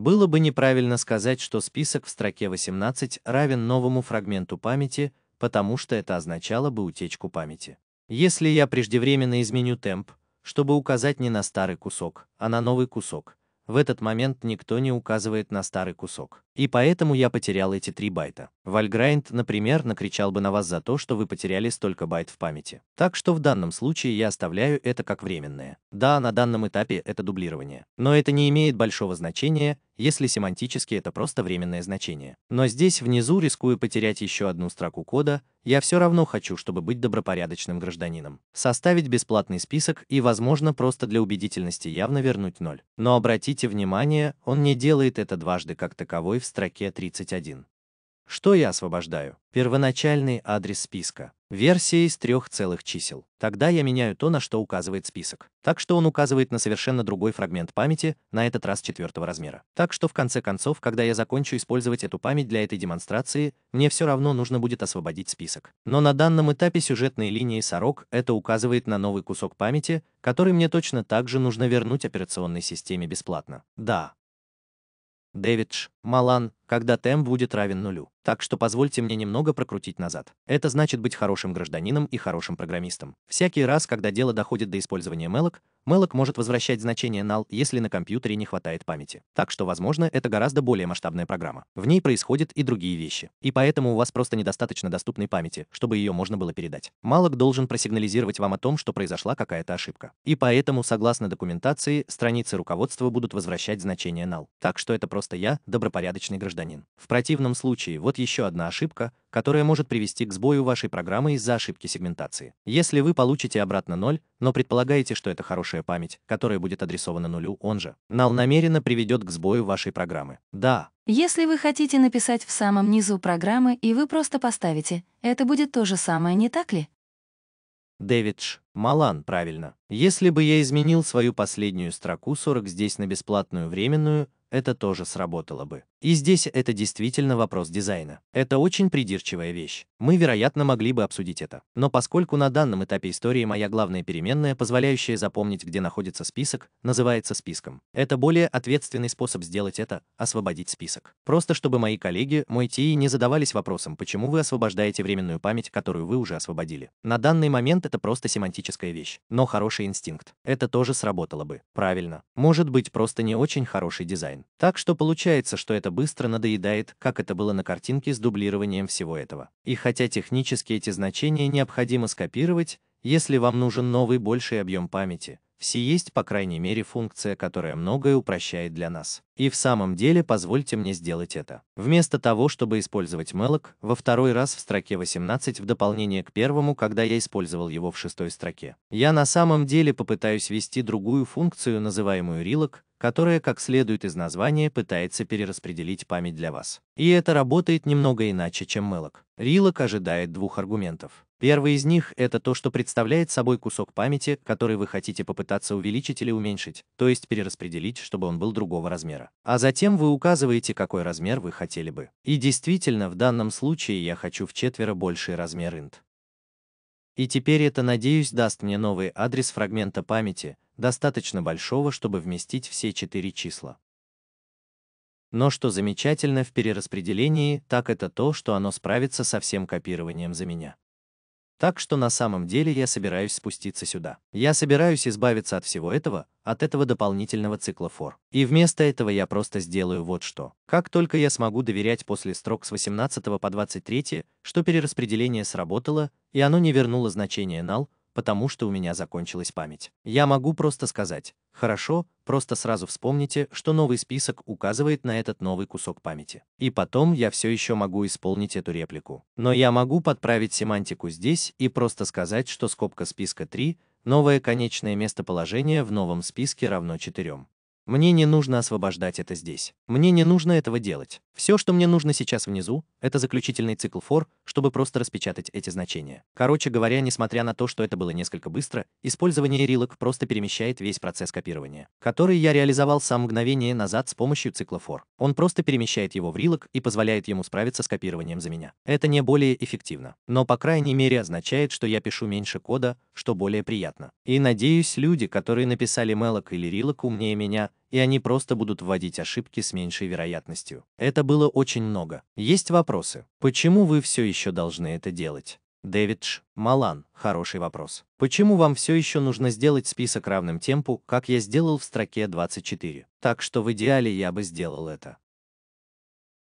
Было бы неправильно сказать, что список в строке 18 равен новому фрагменту памяти, потому что это означало бы утечку памяти. Если я преждевременно изменю темп, чтобы указать не на старый кусок, а на новый кусок, в этот момент никто не указывает на старый кусок. И поэтому я потерял эти 3 байта. Вальграйнд, например, накричал бы на вас за то, что вы потеряли столько байт в памяти. Так что в данном случае я оставляю это как временное. Да, на данном этапе это дублирование. Но это не имеет большого значения, если семантически это просто временное значение. Но здесь внизу, рискую потерять еще одну строку кода, я все равно хочу, чтобы быть добропорядочным гражданином. Составить бесплатный список и, возможно, просто для убедительности явно вернуть ноль. Но обратите внимание, он не делает это дважды как таковой в строке 31. Что я освобождаю? Первоначальный адрес списка. Версия из трех целых чисел. Тогда я меняю то, на что указывает список. Так что он указывает на совершенно другой фрагмент памяти, на этот раз четвертого размера. Так что в конце концов, когда я закончу использовать эту память для этой демонстрации, мне все равно нужно будет освободить список. Но на данном этапе сюжетной линии сорок это указывает на новый кусок памяти, который мне точно также нужно вернуть операционной системе бесплатно. Да, Дэвидж, Малан, когда темп будет равен нулю. Так что позвольте мне немного прокрутить назад. Это значит быть хорошим гражданином и хорошим программистом. Всякий раз, когда дело доходит до использования мелок, Malloc может возвращать значение null, если на компьютере не хватает памяти. Так что, возможно, это гораздо более масштабная программа. В ней происходят и другие вещи. И поэтому у вас просто недостаточно доступной памяти, чтобы ее можно было передать. Malloc должен просигнализировать вам о том, что произошла какая-то ошибка. И поэтому, согласно документации, страницы руководства будут возвращать значение null. Так что это просто я, добропорядочный гражданин. В противном случае, вот еще одна ошибка, которое может привести к сбою вашей программы из-за ошибки сегментации. Если вы получите обратно 0, но предполагаете, что это хорошая память, которая будет адресована нулю, он же, null намеренно приведет к сбою вашей программы. Да. Если вы хотите написать в самом низу программы и вы просто поставите, это будет то же самое, не так ли? Дэвидж, Малан, правильно. Если бы я изменил свою последнюю строку 40 здесь на бесплатную временную, это тоже сработало бы. И здесь это действительно вопрос дизайна. Это очень придирчивая вещь. Мы, вероятно, могли бы обсудить это. Но поскольку на данном этапе истории моя главная переменная, позволяющая запомнить, где находится список, называется списком. Это более ответственный способ сделать это — освободить список. Просто чтобы мои коллеги, мой ТИ, не задавались вопросом, почему вы освобождаете временную память, которую вы уже освободили. На данный момент это просто семантическая вещь, но хороший инстинкт. Это тоже сработало бы. Правильно. Может быть, просто не очень хороший дизайн. Так что получается, что это это быстро надоедает, как это было на картинке с дублированием всего этого. И хотя технически эти значения необходимо скопировать, если вам нужен новый больший объем памяти, все есть по крайней мере функция, которая многое упрощает для нас. И в самом деле позвольте мне сделать это. Вместо того, чтобы использовать malloc во второй раз в строке 18 в дополнение к первому, когда я использовал его в шестой строке, я на самом деле попытаюсь ввести другую функцию, называемую reloc, которая, как следует из названия, пытается перераспределить память для вас. И это работает немного иначе, чем malloc. Reloc ожидает двух аргументов. Первый из них – это то, что представляет собой кусок памяти, который вы хотите попытаться увеличить или уменьшить, то есть перераспределить, чтобы он был другого размера. А затем вы указываете, какой размер вы хотели бы. И действительно, в данном случае я хочу в четверо больший размер int. И теперь это, надеюсь, даст мне новый адрес фрагмента памяти, достаточно большого, чтобы вместить все четыре числа. Но что замечательно в перераспределении, так это то, что оно справится со всем копированием за меня. Так что на самом деле я собираюсь спуститься сюда. Я собираюсь избавиться от всего этого, от этого дополнительного цикла фор. И вместо этого я просто сделаю вот что. Как только я смогу доверять после строк с 18 по 23, что перераспределение сработало, и оно не вернуло значение null, потому что у меня закончилась память. Я могу просто сказать, хорошо, просто сразу вспомните, что новый список указывает на этот новый кусок памяти. И потом я все еще могу исполнить эту реплику. Но я могу подправить семантику здесь и просто сказать, что скобка списка 3, новое конечное местоположение в новом списке равно 4. Мне не нужно освобождать это здесь. Мне не нужно этого делать. Все, что мне нужно сейчас внизу, это заключительный цикл фор, чтобы просто распечатать эти значения. Короче говоря, несмотря на то, что это было несколько быстро, использование рилок просто перемещает весь процесс копирования, который я реализовал сам мгновение назад с помощью цикла фор. Он просто перемещает его в рилок и позволяет ему справиться с копированием за меня. Это не более эффективно, но по крайней мере означает, что я пишу меньше кода, что более приятно. И надеюсь, люди, которые написали мелок или рилок умнее меня, и они просто будут вводить ошибки с меньшей вероятностью. Это было очень много. Есть вопросы. Почему вы все еще должны это делать? Дэвид Ш. Малан, хороший вопрос. Почему вам все еще нужно сделать список равным темпу, как я сделал в строке 24? Так что в идеале я бы сделал это.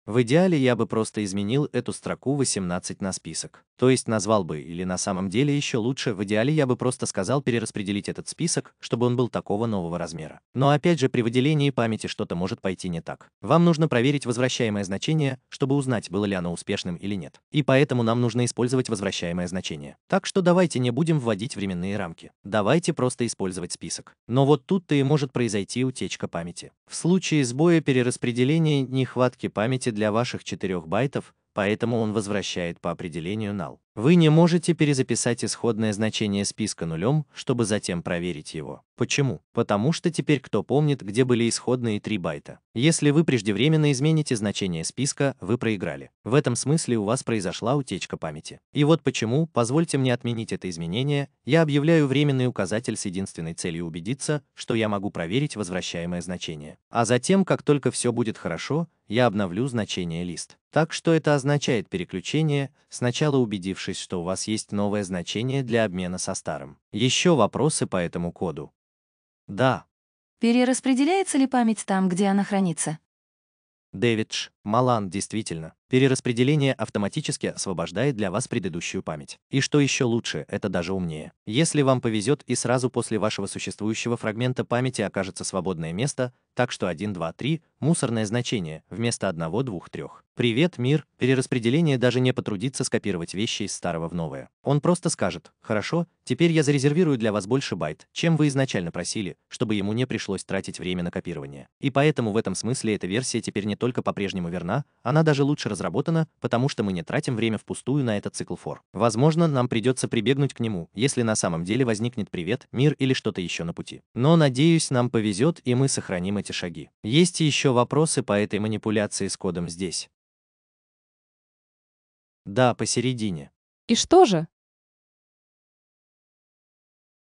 В идеале я бы просто изменил эту строку 18 на список. То есть назвал бы, или на самом деле еще лучше, в идеале я бы просто сказал перераспределить этот список, чтобы он был такого нового размера. Но опять же, при выделении памяти что-то может пойти не так. Вам нужно проверить возвращаемое значение, чтобы узнать, было ли оно успешным или нет. И поэтому нам нужно использовать возвращаемое значение. Так что давайте не будем вводить временные рамки. Давайте просто использовать список. Но вот тут-то и может произойти утечка памяти. В случае сбоя перераспределения нехватки памяти для ваших 4 байтов, поэтому он возвращает по определению null. Вы не можете перезаписать исходное значение списка нулем, чтобы затем проверить его. Почему? Потому что теперь кто помнит, где были исходные 3 байта. Если вы преждевременно измените значение списка, вы проиграли. В этом смысле у вас произошла утечка памяти. И вот почему, позвольте мне отменить это изменение, я объявляю временный указатель с единственной целью убедиться, что я могу проверить возвращаемое значение. А затем, как только все будет хорошо, я обновлю значение лист. Так что это означает переключение, сначала убедившись, убедившись, что у вас есть новое значение для обмена со старым. Еще вопросы по этому коду? Да. Перераспределяется ли память там, где она хранится? Дэвидж. Малан, действительно, перераспределение автоматически освобождает для вас предыдущую память. И что еще лучше, это даже умнее. Если вам повезет и сразу после вашего существующего фрагмента памяти окажется свободное место, так что 1, 2, 3 – мусорное значение вместо 1, 2, 3. Привет, мир! Перераспределение даже не потрудится скопировать вещи из старого в новое. Он просто скажет, хорошо, теперь я зарезервирую для вас больше байт, чем вы изначально просили, чтобы ему не пришлось тратить время на копирование. И поэтому в этом смысле эта версия теперь не только по-прежнему верна, она даже лучше разработана, потому что мы не тратим время впустую на этот цикл фор. Возможно, нам придется прибегнуть к нему, если на самом деле возникнет привет, мир или что-то еще на пути. Но, надеюсь, нам повезет, и мы сохраним эти шаги. Есть еще вопросы по этой манипуляции с кодом здесь? Да, посередине. И что же?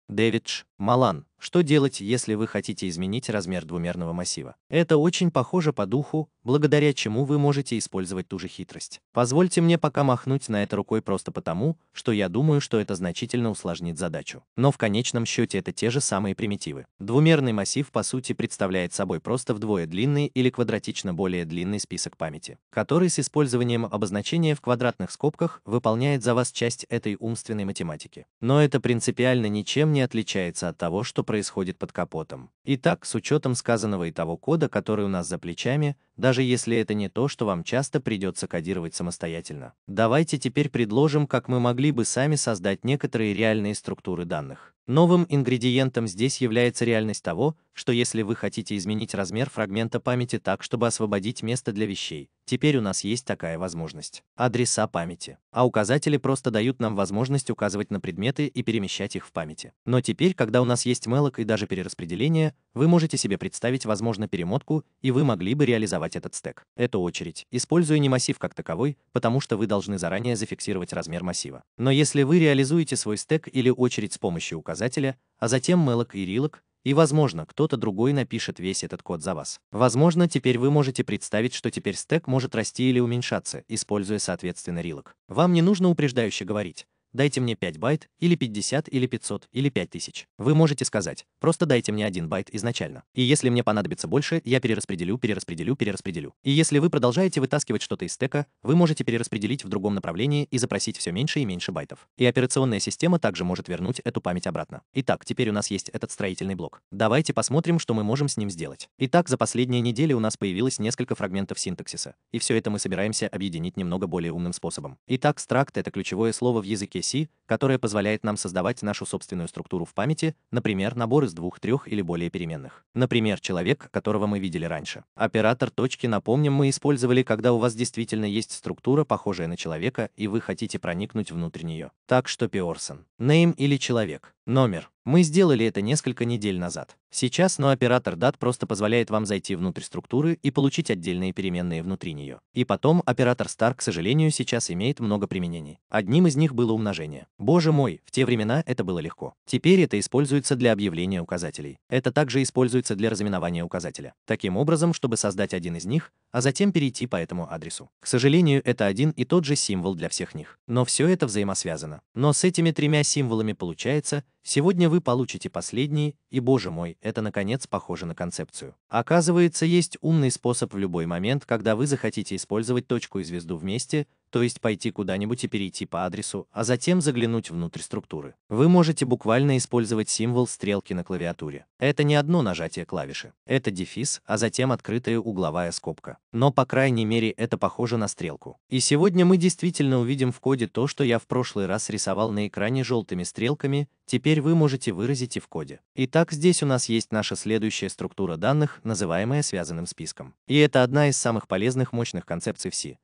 Дэвидж, Малан, что делать, если вы хотите изменить размер двумерного массива? Это очень похоже по духу, благодаря чему вы можете использовать ту же хитрость. Позвольте мне пока махнуть на это рукой просто потому, что я думаю, что это значительно усложнит задачу. Но в конечном счете это те же самые примитивы. Двумерный массив по сути представляет собой просто вдвое длинный или квадратично более длинный список памяти, который с использованием обозначения в квадратных скобках выполняет за вас часть этой умственной математики. Но это принципиально ничем не отличается от того, что происходит под капотом. Итак, с учетом сказанного и того кода, который у нас за плечами, даже если это не то, что вам часто придется кодировать самостоятельно. Давайте теперь предложим, как мы могли бы сами создать некоторые реальные структуры данных. Новым ингредиентом здесь является реальность того, что если вы хотите изменить размер фрагмента памяти так, чтобы освободить место для вещей, теперь у нас есть такая возможность. Адреса памяти. А указатели просто дают нам возможность указывать на предметы и перемещать их в памяти. Но теперь, когда у нас есть мелок и даже перераспределение, вы можете себе представить, возможно, перемотку, и вы могли бы реализовать этот стек. Эту очередь, используя не массив как таковой, потому что вы должны заранее зафиксировать размер массива. Но если вы реализуете свой стек или очередь с помощью указателей, указателя, а затем мелок и рилок, и, возможно, кто-то другой напишет весь этот код за вас. Возможно, теперь вы можете представить, что теперь стек может расти или уменьшаться, используя соответственно рилок. Вам не нужно упреждающе говорить дайте мне 5 байт, или 50, или 500, или 5000. Вы можете сказать, просто дайте мне 1 байт изначально. И если мне понадобится больше, я перераспределю, перераспределю, перераспределю. И если вы продолжаете вытаскивать что-то из стека, вы можете перераспределить в другом направлении и запросить все меньше и меньше байтов. И операционная система также может вернуть эту память обратно. Итак, теперь у нас есть этот строительный блок. Давайте посмотрим, что мы можем с ним сделать. Итак, за последние недели у нас появилось несколько фрагментов синтаксиса, и все это мы собираемся объединить немного более умным способом. Итак, стракт — это ключевое слово в языке C, которая позволяет нам создавать нашу собственную структуру в памяти, например, набор из двух, трех или более переменных. Например, человек, которого мы видели раньше. Оператор точки, напомним, мы использовали, когда у вас действительно есть структура, похожая на человека, и вы хотите проникнуть внутрь нее. Так что Пиорсон. Name или человек. Номер. Мы сделали это несколько недель назад. Сейчас, но оператор дат просто позволяет вам зайти внутрь структуры и получить отдельные переменные внутри нее. И потом, оператор star, к сожалению, сейчас имеет много применений. Одним из них было умножение. Боже мой, в те времена это было легко. Теперь это используется для объявления указателей. Это также используется для разменования указателя. Таким образом, чтобы создать один из них, а затем перейти по этому адресу. К сожалению, это один и тот же символ для всех них. Но все это взаимосвязано. Но с этими тремя символами получается, Сегодня вы получите последние, и, боже мой, это наконец похоже на концепцию. Оказывается, есть умный способ в любой момент, когда вы захотите использовать точку и звезду вместе, то есть пойти куда-нибудь и перейти по адресу, а затем заглянуть внутрь структуры. Вы можете буквально использовать символ стрелки на клавиатуре. Это не одно нажатие клавиши. Это дефис, а затем открытая угловая скобка. Но, по крайней мере, это похоже на стрелку. И сегодня мы действительно увидим в коде то, что я в прошлый раз рисовал на экране желтыми стрелками, теперь вы можете выразить и в коде. Итак, здесь у нас есть наша следующая структура данных, называемая связанным списком. И это одна из самых полезных мощных концепций в C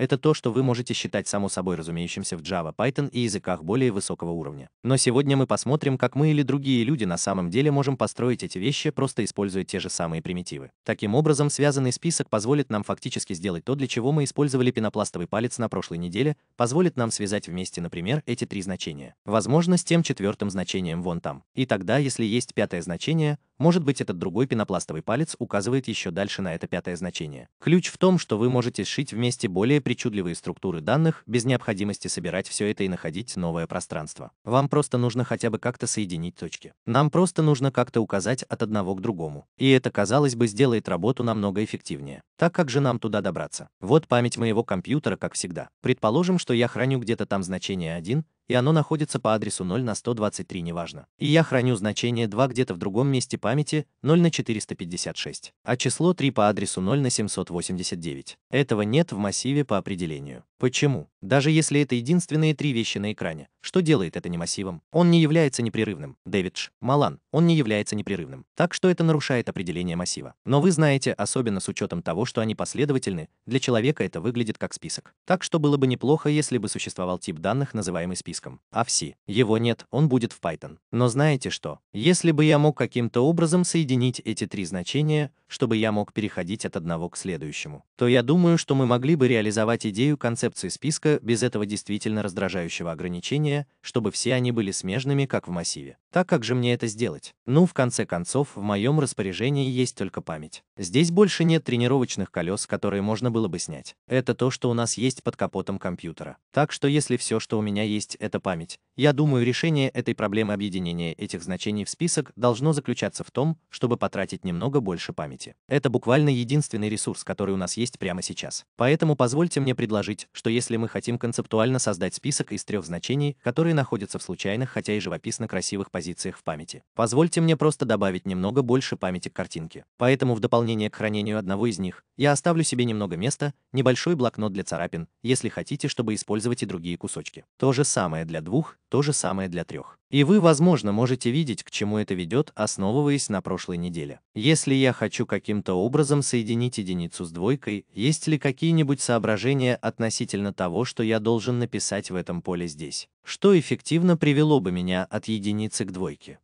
это то, что вы можете считать само собой разумеющимся в Java, Python и языках более высокого уровня. Но сегодня мы посмотрим, как мы или другие люди на самом деле можем построить эти вещи, просто используя те же самые примитивы. Таким образом, связанный список позволит нам фактически сделать то, для чего мы использовали пенопластовый палец на прошлой неделе, позволит нам связать вместе, например, эти три значения. Возможно, с тем четвертым значением вон там. И тогда, если есть пятое значение, может быть, этот другой пенопластовый палец указывает еще дальше на это пятое значение. Ключ в том, что вы можете сшить вместе более причудливые структуры данных без необходимости собирать все это и находить новое пространство. Вам просто нужно хотя бы как-то соединить точки. Нам просто нужно как-то указать от одного к другому. И это, казалось бы, сделает работу намного эффективнее. Так как же нам туда добраться? Вот память моего компьютера, как всегда. Предположим, что я храню где-то там значение 1, и оно находится по адресу 0 на 123 неважно. И я храню значение 2 где-то в другом месте памяти 0 на 456, а число 3 по адресу 0 на 789. Этого нет в массиве по определению. Почему? Даже если это единственные три вещи на экране, что делает это не массивом? Он не является непрерывным. Дэвидж, Малан, он не является непрерывным. Так что это нарушает определение массива. Но вы знаете, особенно с учетом того, что они последовательны, для человека это выглядит как список. Так что было бы неплохо, если бы существовал тип данных, называемый списком. AFSI. А Его нет, он будет в Python. Но знаете что? Если бы я мог каким-то образом соединить эти три значения, чтобы я мог переходить от одного к следующему, то я думаю, что мы могли бы реализовать идею концепции списка без этого действительно раздражающего ограничения, чтобы все они были смежными, как в массиве. Так как же мне это сделать? Ну, в конце концов, в моем распоряжении есть только память. Здесь больше нет тренировочных колес, которые можно было бы снять. Это то, что у нас есть под капотом компьютера. Так что если все, что у меня есть, это память, я думаю, решение этой проблемы объединения этих значений в список должно заключаться в том, чтобы потратить немного больше памяти. Это буквально единственный ресурс, который у нас есть прямо сейчас. Поэтому позвольте мне предложить, что если мы хотим концептуально создать список из трех значений, которые находятся в случайных, хотя и живописно красивых позициях, позициях в памяти. Позвольте мне просто добавить немного больше памяти к картинке. Поэтому в дополнение к хранению одного из них я оставлю себе немного места, небольшой блокнот для царапин, если хотите, чтобы использовать и другие кусочки. То же самое для двух то же самое для трех. И вы, возможно, можете видеть, к чему это ведет, основываясь на прошлой неделе. Если я хочу каким-то образом соединить единицу с двойкой, есть ли какие-нибудь соображения относительно того, что я должен написать в этом поле здесь? Что эффективно привело бы меня от единицы к двойке?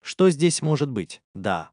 Что здесь может быть? Да.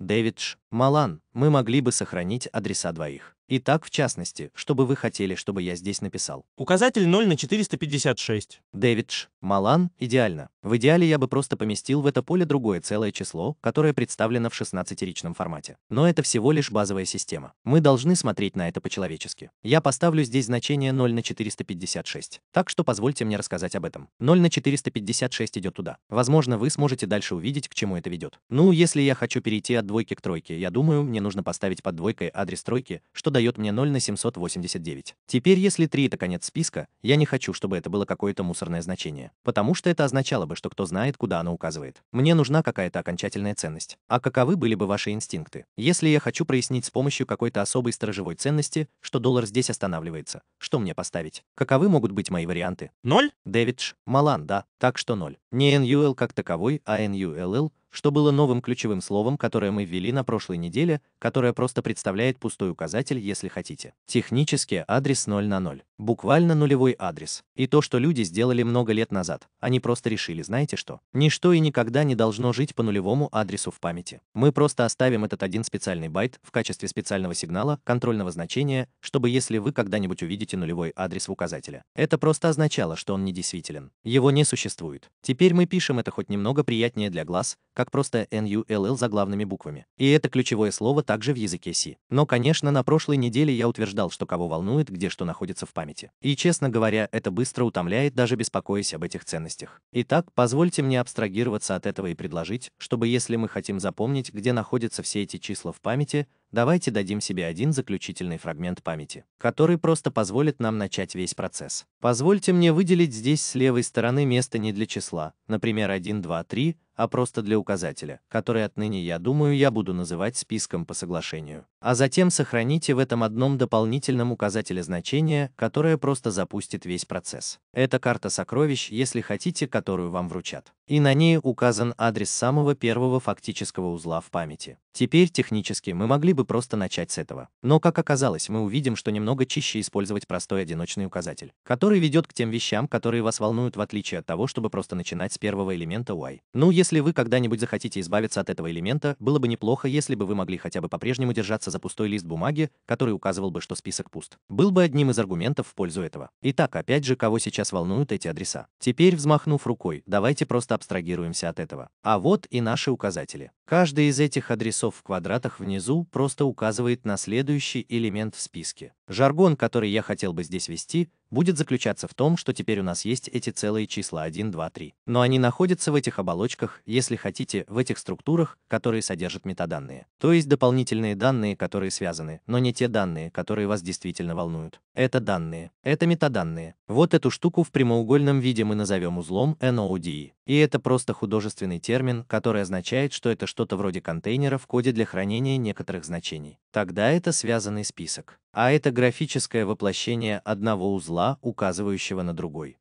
Дэвидж, Малан, мы могли бы сохранить адреса двоих. Итак, в частности, что бы вы хотели, чтобы я здесь написал? Указатель 0 на 456. Дэвидж, Малан, идеально. В идеале я бы просто поместил в это поле другое целое число, которое представлено в 16-ричном формате. Но это всего лишь базовая система. Мы должны смотреть на это по-человечески. Я поставлю здесь значение 0 на 456. Так что позвольте мне рассказать об этом. 0 на 456 идет туда. Возможно, вы сможете дальше увидеть, к чему это ведет. Ну, если я хочу перейти от двойки к тройке, я думаю, мне нужно поставить под двойкой адрес тройки, что дает дает мне 0 на 789. Теперь, если 3 — это конец списка, я не хочу, чтобы это было какое-то мусорное значение, потому что это означало бы, что кто знает, куда оно указывает. Мне нужна какая-то окончательная ценность. А каковы были бы ваши инстинкты? Если я хочу прояснить с помощью какой-то особой сторожевой ценности, что доллар здесь останавливается, что мне поставить? Каковы могут быть мои варианты? 0? Дэвидж. Малан, да. Так что 0. Не NUL как таковой, а NULL — что было новым ключевым словом, которое мы ввели на прошлой неделе, которое просто представляет пустой указатель, если хотите. Технически адрес 0 на 0 буквально нулевой адрес. И то, что люди сделали много лет назад, они просто решили, знаете что? Ничто и никогда не должно жить по нулевому адресу в памяти. Мы просто оставим этот один специальный байт в качестве специального сигнала, контрольного значения, чтобы если вы когда-нибудь увидите нулевой адрес в указателе. Это просто означало, что он недействителен. Его не существует. Теперь мы пишем это хоть немного приятнее для глаз, как просто NULL за главными буквами. И это ключевое слово также в языке C. Но, конечно, на прошлой неделе я утверждал, что кого волнует, где что находится в памяти памяти. И, честно говоря, это быстро утомляет, даже беспокоясь об этих ценностях. Итак, позвольте мне абстрагироваться от этого и предложить, чтобы если мы хотим запомнить, где находятся все эти числа в памяти, давайте дадим себе один заключительный фрагмент памяти, который просто позволит нам начать весь процесс. Позвольте мне выделить здесь с левой стороны место не для числа, например 1, 2, 3, а просто для указателя, который отныне, я думаю, я буду называть списком по соглашению. А затем сохраните в этом одном дополнительном указателе значение, которое просто запустит весь процесс. Это карта сокровищ, если хотите, которую вам вручат и на ней указан адрес самого первого фактического узла в памяти. Теперь технически мы могли бы просто начать с этого. Но, как оказалось, мы увидим, что немного чище использовать простой одиночный указатель, который ведет к тем вещам, которые вас волнуют в отличие от того, чтобы просто начинать с первого элемента Y. Ну, если вы когда-нибудь захотите избавиться от этого элемента, было бы неплохо, если бы вы могли хотя бы по-прежнему держаться за пустой лист бумаги, который указывал бы, что список пуст. Был бы одним из аргументов в пользу этого. Итак, опять же, кого сейчас волнуют эти адреса? Теперь, взмахнув рукой, давайте просто абстрагируемся от этого. А вот и наши указатели. Каждый из этих адресов в квадратах внизу просто указывает на следующий элемент в списке. Жаргон, который я хотел бы здесь вести, будет заключаться в том, что теперь у нас есть эти целые числа 1, 2, 3. Но они находятся в этих оболочках, если хотите, в этих структурах, которые содержат метаданные. То есть дополнительные данные, которые связаны, но не те данные, которые вас действительно волнуют. Это данные. Это метаданные. Вот эту штуку в прямоугольном виде мы назовем узлом NODE. И это просто художественный термин, который означает, что это что то что-то вроде контейнера в коде для хранения некоторых значений. Тогда это связанный список. А это графическое воплощение одного узла, указывающего на другой.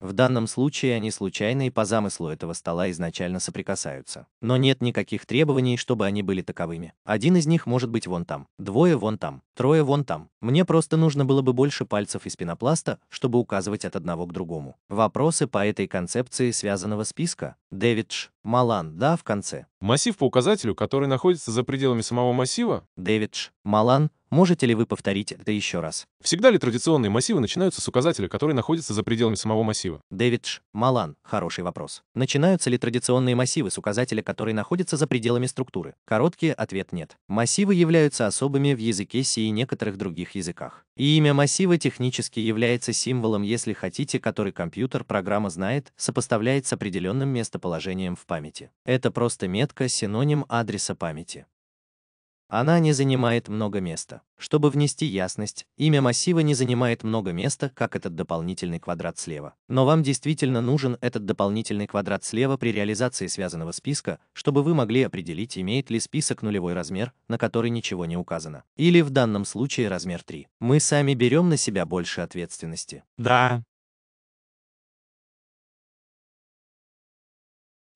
В данном случае они случайно и по замыслу этого стола изначально соприкасаются. Но нет никаких требований, чтобы они были таковыми. Один из них может быть вон там, двое вон там, трое вон там. Мне просто нужно было бы больше пальцев из пенопласта, чтобы указывать от одного к другому. Вопросы по этой концепции связанного списка? Дэвидж, Малан, да, в конце. Массив по указателю, который находится за пределами самого массива? Дэвидж, Малан, Можете ли вы повторить это еще раз? Всегда ли традиционные массивы начинаются с указателя, который находится за пределами самого массива? Дэвид Ш. Малан. Хороший вопрос. Начинаются ли традиционные массивы с указателя, который находится за пределами структуры? Короткий ответ нет. Массивы являются особыми в языке C и некоторых других языках. И имя массива технически является символом, если хотите, который компьютер программа знает, сопоставляет с определенным местоположением в памяти. Это просто метка, синоним адреса памяти. Она не занимает много места. Чтобы внести ясность, имя массива не занимает много места, как этот дополнительный квадрат слева. Но вам действительно нужен этот дополнительный квадрат слева при реализации связанного списка, чтобы вы могли определить, имеет ли список нулевой размер, на который ничего не указано. Или в данном случае размер 3. Мы сами берем на себя больше ответственности. Да,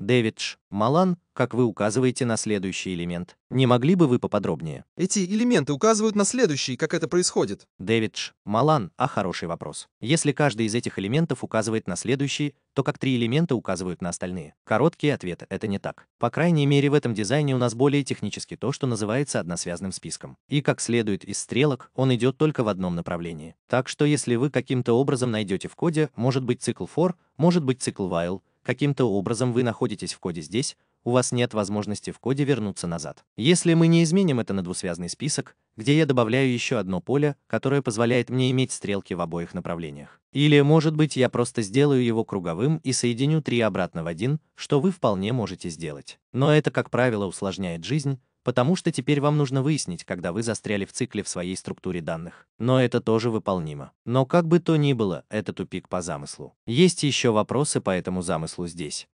Дэвидж, Малан, как вы указываете на следующий элемент. Не могли бы вы поподробнее? Эти элементы указывают на следующий, как это происходит. Дэвидж, Малан, а хороший вопрос. Если каждый из этих элементов указывает на следующий, то как три элемента указывают на остальные? Короткий ответ – это не так. По крайней мере, в этом дизайне у нас более технически то, что называется односвязным списком. И как следует из стрелок, он идет только в одном направлении. Так что если вы каким-то образом найдете в коде, может быть цикл for, может быть цикл while, каким-то образом вы находитесь в коде здесь, у вас нет возможности в коде вернуться назад. Если мы не изменим это на двусвязный список, где я добавляю еще одно поле, которое позволяет мне иметь стрелки в обоих направлениях. Или, может быть, я просто сделаю его круговым и соединю три обратно в один, что вы вполне можете сделать. Но это, как правило, усложняет жизнь, потому что теперь вам нужно выяснить, когда вы застряли в цикле в своей структуре данных. Но это тоже выполнимо. Но как бы то ни было, это тупик по замыслу. Есть еще вопросы по этому замыслу здесь.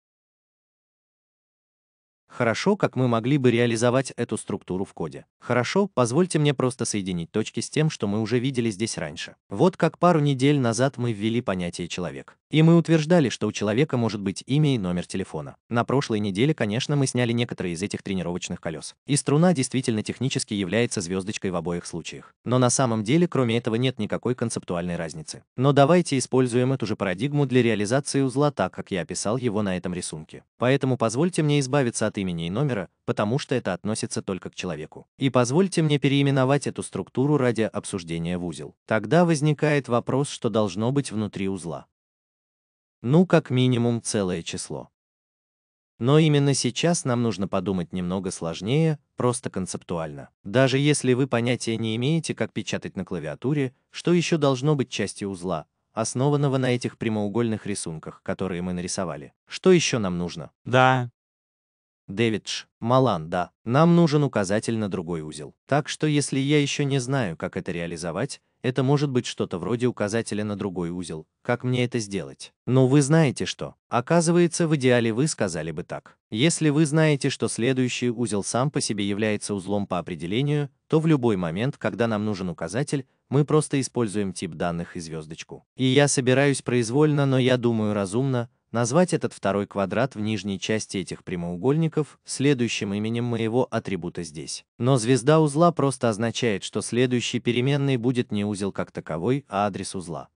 Хорошо, как мы могли бы реализовать эту структуру в коде. Хорошо, позвольте мне просто соединить точки с тем, что мы уже видели здесь раньше. Вот как пару недель назад мы ввели понятие «человек». И мы утверждали, что у человека может быть имя и номер телефона. На прошлой неделе, конечно, мы сняли некоторые из этих тренировочных колес. И струна действительно технически является звездочкой в обоих случаях. Но на самом деле, кроме этого, нет никакой концептуальной разницы. Но давайте используем эту же парадигму для реализации узла так, как я описал его на этом рисунке. Поэтому позвольте мне избавиться от имени и номера, потому что это относится только к человеку. И позвольте мне переименовать эту структуру ради обсуждения в узел. Тогда возникает вопрос, что должно быть внутри узла ну как минимум целое число. Но именно сейчас нам нужно подумать немного сложнее, просто концептуально. Даже если вы понятия не имеете, как печатать на клавиатуре, что еще должно быть частью узла, основанного на этих прямоугольных рисунках, которые мы нарисовали. Что еще нам нужно? Да. Дэвидж, Малан, да. Нам нужен указатель на другой узел. Так что если я еще не знаю, как это реализовать, это может быть что-то вроде указателя на другой узел. Как мне это сделать? Но вы знаете что. Оказывается, в идеале вы сказали бы так. Если вы знаете, что следующий узел сам по себе является узлом по определению, то в любой момент, когда нам нужен указатель, мы просто используем тип данных и звездочку. И я собираюсь произвольно, но я думаю разумно, Назвать этот второй квадрат в нижней части этих прямоугольников следующим именем моего атрибута здесь. Но звезда узла просто означает, что следующей переменной будет не узел как таковой, а адрес узла.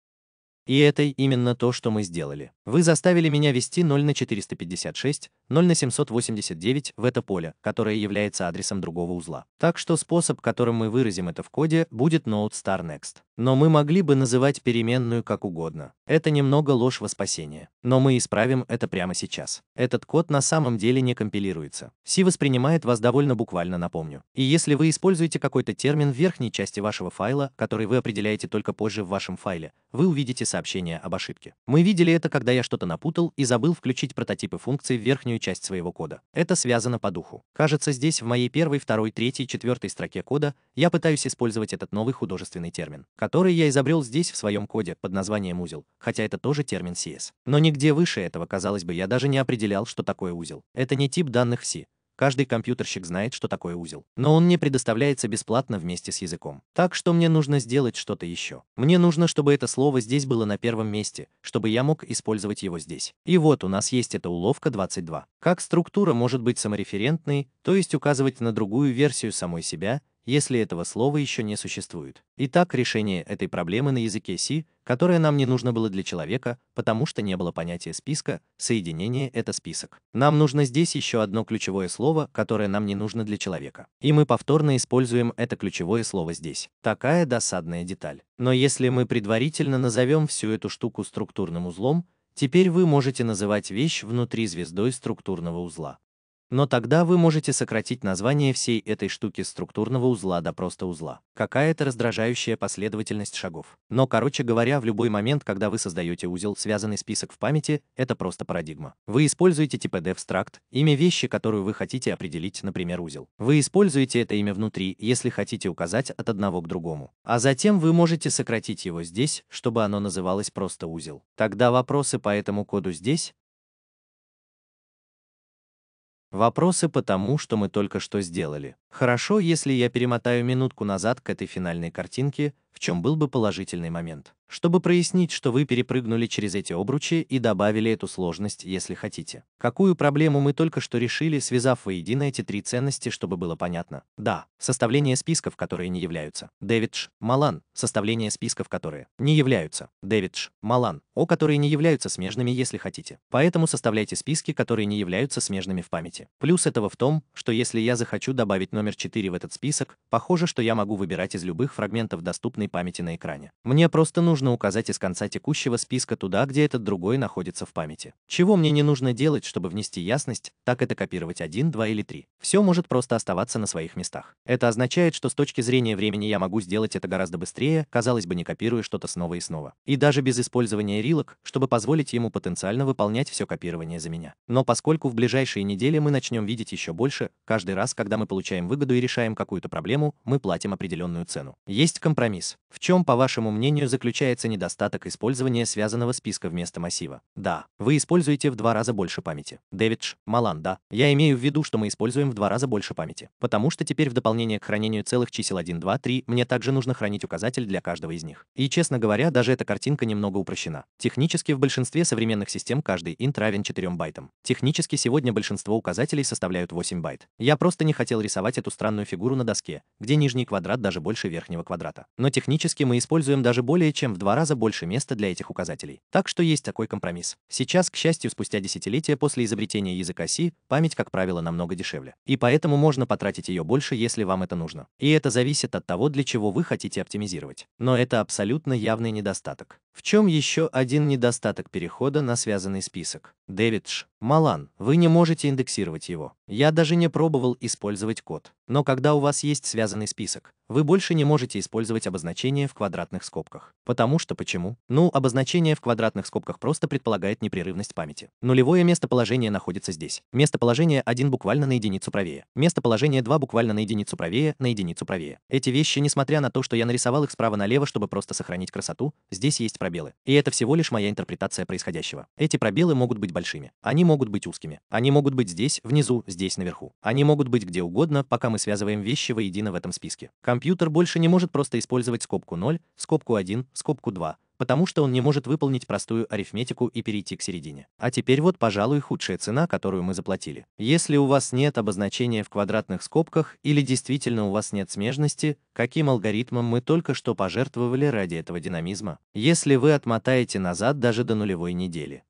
И это именно то, что мы сделали. Вы заставили меня ввести 0 на 456, 0 на 789 в это поле, которое является адресом другого узла. Так что способ, которым мы выразим это в коде, будет node star next. Но мы могли бы называть переменную как угодно. Это немного ложь во спасение. Но мы исправим это прямо сейчас. Этот код на самом деле не компилируется. C воспринимает вас довольно буквально, напомню. И если вы используете какой-то термин в верхней части вашего файла, который вы определяете только позже в вашем файле, вы увидите сообщение об ошибке. Мы видели это, когда я я что-то напутал и забыл включить прототипы функций в верхнюю часть своего кода. Это связано по духу. Кажется, здесь в моей первой, второй, третьей, четвертой строке кода я пытаюсь использовать этот новый художественный термин, который я изобрел здесь в своем коде под названием узел, хотя это тоже термин CS. Но нигде выше этого, казалось бы, я даже не определял, что такое узел. Это не тип данных C, Каждый компьютерщик знает, что такое узел, но он не предоставляется бесплатно вместе с языком. Так что мне нужно сделать что-то еще. Мне нужно, чтобы это слово здесь было на первом месте, чтобы я мог использовать его здесь. И вот у нас есть эта уловка 22. Как структура может быть самореферентной, то есть указывать на другую версию самой себя, если этого слова еще не существует. Итак, решение этой проблемы на языке C, которое нам не нужно было для человека, потому что не было понятия списка, соединение — это список. Нам нужно здесь еще одно ключевое слово, которое нам не нужно для человека. И мы повторно используем это ключевое слово здесь. Такая досадная деталь. Но если мы предварительно назовем всю эту штуку структурным узлом, Теперь вы можете называть вещь внутри звездой структурного узла. Но тогда вы можете сократить название всей этой штуки структурного узла до просто узла. Какая-то раздражающая последовательность шагов. Но, короче говоря, в любой момент, когда вы создаете узел, связанный список в памяти, это просто парадигма. Вы используете типа DevStruct, имя вещи, которую вы хотите определить, например, узел. Вы используете это имя внутри, если хотите указать от одного к другому. А затем вы можете сократить его здесь, чтобы оно называлось просто узел. Тогда вопросы по этому коду здесь, Вопросы по тому, что мы только что сделали. Хорошо, если я перемотаю минутку назад к этой финальной картинке, в чем был бы положительный момент. Чтобы прояснить, что вы перепрыгнули через эти обручи и добавили эту сложность, если хотите. Какую проблему мы только что решили, связав воедино эти три ценности, чтобы было понятно? Да, составление списков, которые не являются. Дэвид Ш. Малан. Составление списков, которые не являются. Дэвид Ш. Малан. О, которые не являются смежными, если хотите. Поэтому составляйте списки, которые не являются смежными в памяти. Плюс этого в том, что если я захочу добавить номер 4 в этот список, похоже, что я могу выбирать из любых фрагментов доступных доступной памяти на экране. Мне просто нужно указать из конца текущего списка туда, где этот другой находится в памяти. Чего мне не нужно делать, чтобы внести ясность, так это копировать 1, 2 или 3. Все может просто оставаться на своих местах. Это означает, что с точки зрения времени я могу сделать это гораздо быстрее, казалось бы, не копируя что-то снова и снова. И даже без использования рилок, чтобы позволить ему потенциально выполнять все копирование за меня. Но поскольку в ближайшие недели мы начнем видеть еще больше, каждый раз, когда мы получаем выгоду и решаем какую-то проблему, мы платим определенную цену. Есть компромисс. В чем, по вашему мнению, заключается недостаток использования связанного списка вместо массива? Да. Вы используете в два раза больше памяти. Дэвидж, Малан, да. Я имею в виду, что мы используем в два раза больше памяти. Потому что теперь в дополнение к хранению целых чисел 1, 2, 3, мне также нужно хранить указатель для каждого из них. И, честно говоря, даже эта картинка немного упрощена. Технически в большинстве современных систем каждый int равен 4 байтам. Технически сегодня большинство указателей составляют 8 байт. Я просто не хотел рисовать эту странную фигуру на доске, где нижний квадрат даже больше верхнего квадрата. Но Технически мы используем даже более чем в два раза больше места для этих указателей. Так что есть такой компромисс. Сейчас, к счастью, спустя десятилетия после изобретения языка C, память, как правило, намного дешевле. И поэтому можно потратить ее больше, если вам это нужно. И это зависит от того, для чего вы хотите оптимизировать. Но это абсолютно явный недостаток. В чем еще один недостаток перехода на связанный список? Дэвид Малан, вы не можете индексировать его. Я даже не пробовал использовать код. Но когда у вас есть связанный список, вы больше не можете использовать обозначение в квадратных скобках. Потому что почему? Ну, обозначение в квадратных скобках просто предполагает непрерывность памяти. Нулевое местоположение находится здесь. Местоположение 1 буквально на единицу правее. Местоположение 2 буквально на единицу правее, на единицу правее. Эти вещи, несмотря на то, что я нарисовал их справа налево, чтобы просто сохранить красоту, здесь есть пробелы. И это всего лишь моя интерпретация происходящего. Эти пробелы могут быть большими. Они могут быть узкими. Они могут быть здесь, внизу, здесь, наверху. Они могут быть где угодно, пока мы связываем вещи воедино в этом списке. Компьютер больше не может просто использовать скобку 0, скобку 1, скобку 2, потому что он не может выполнить простую арифметику и перейти к середине. А теперь вот, пожалуй, худшая цена, которую мы заплатили. Если у вас нет обозначения в квадратных скобках или действительно у вас нет смежности, каким алгоритмом мы только что пожертвовали ради этого динамизма, если вы отмотаете назад даже до нулевой недели.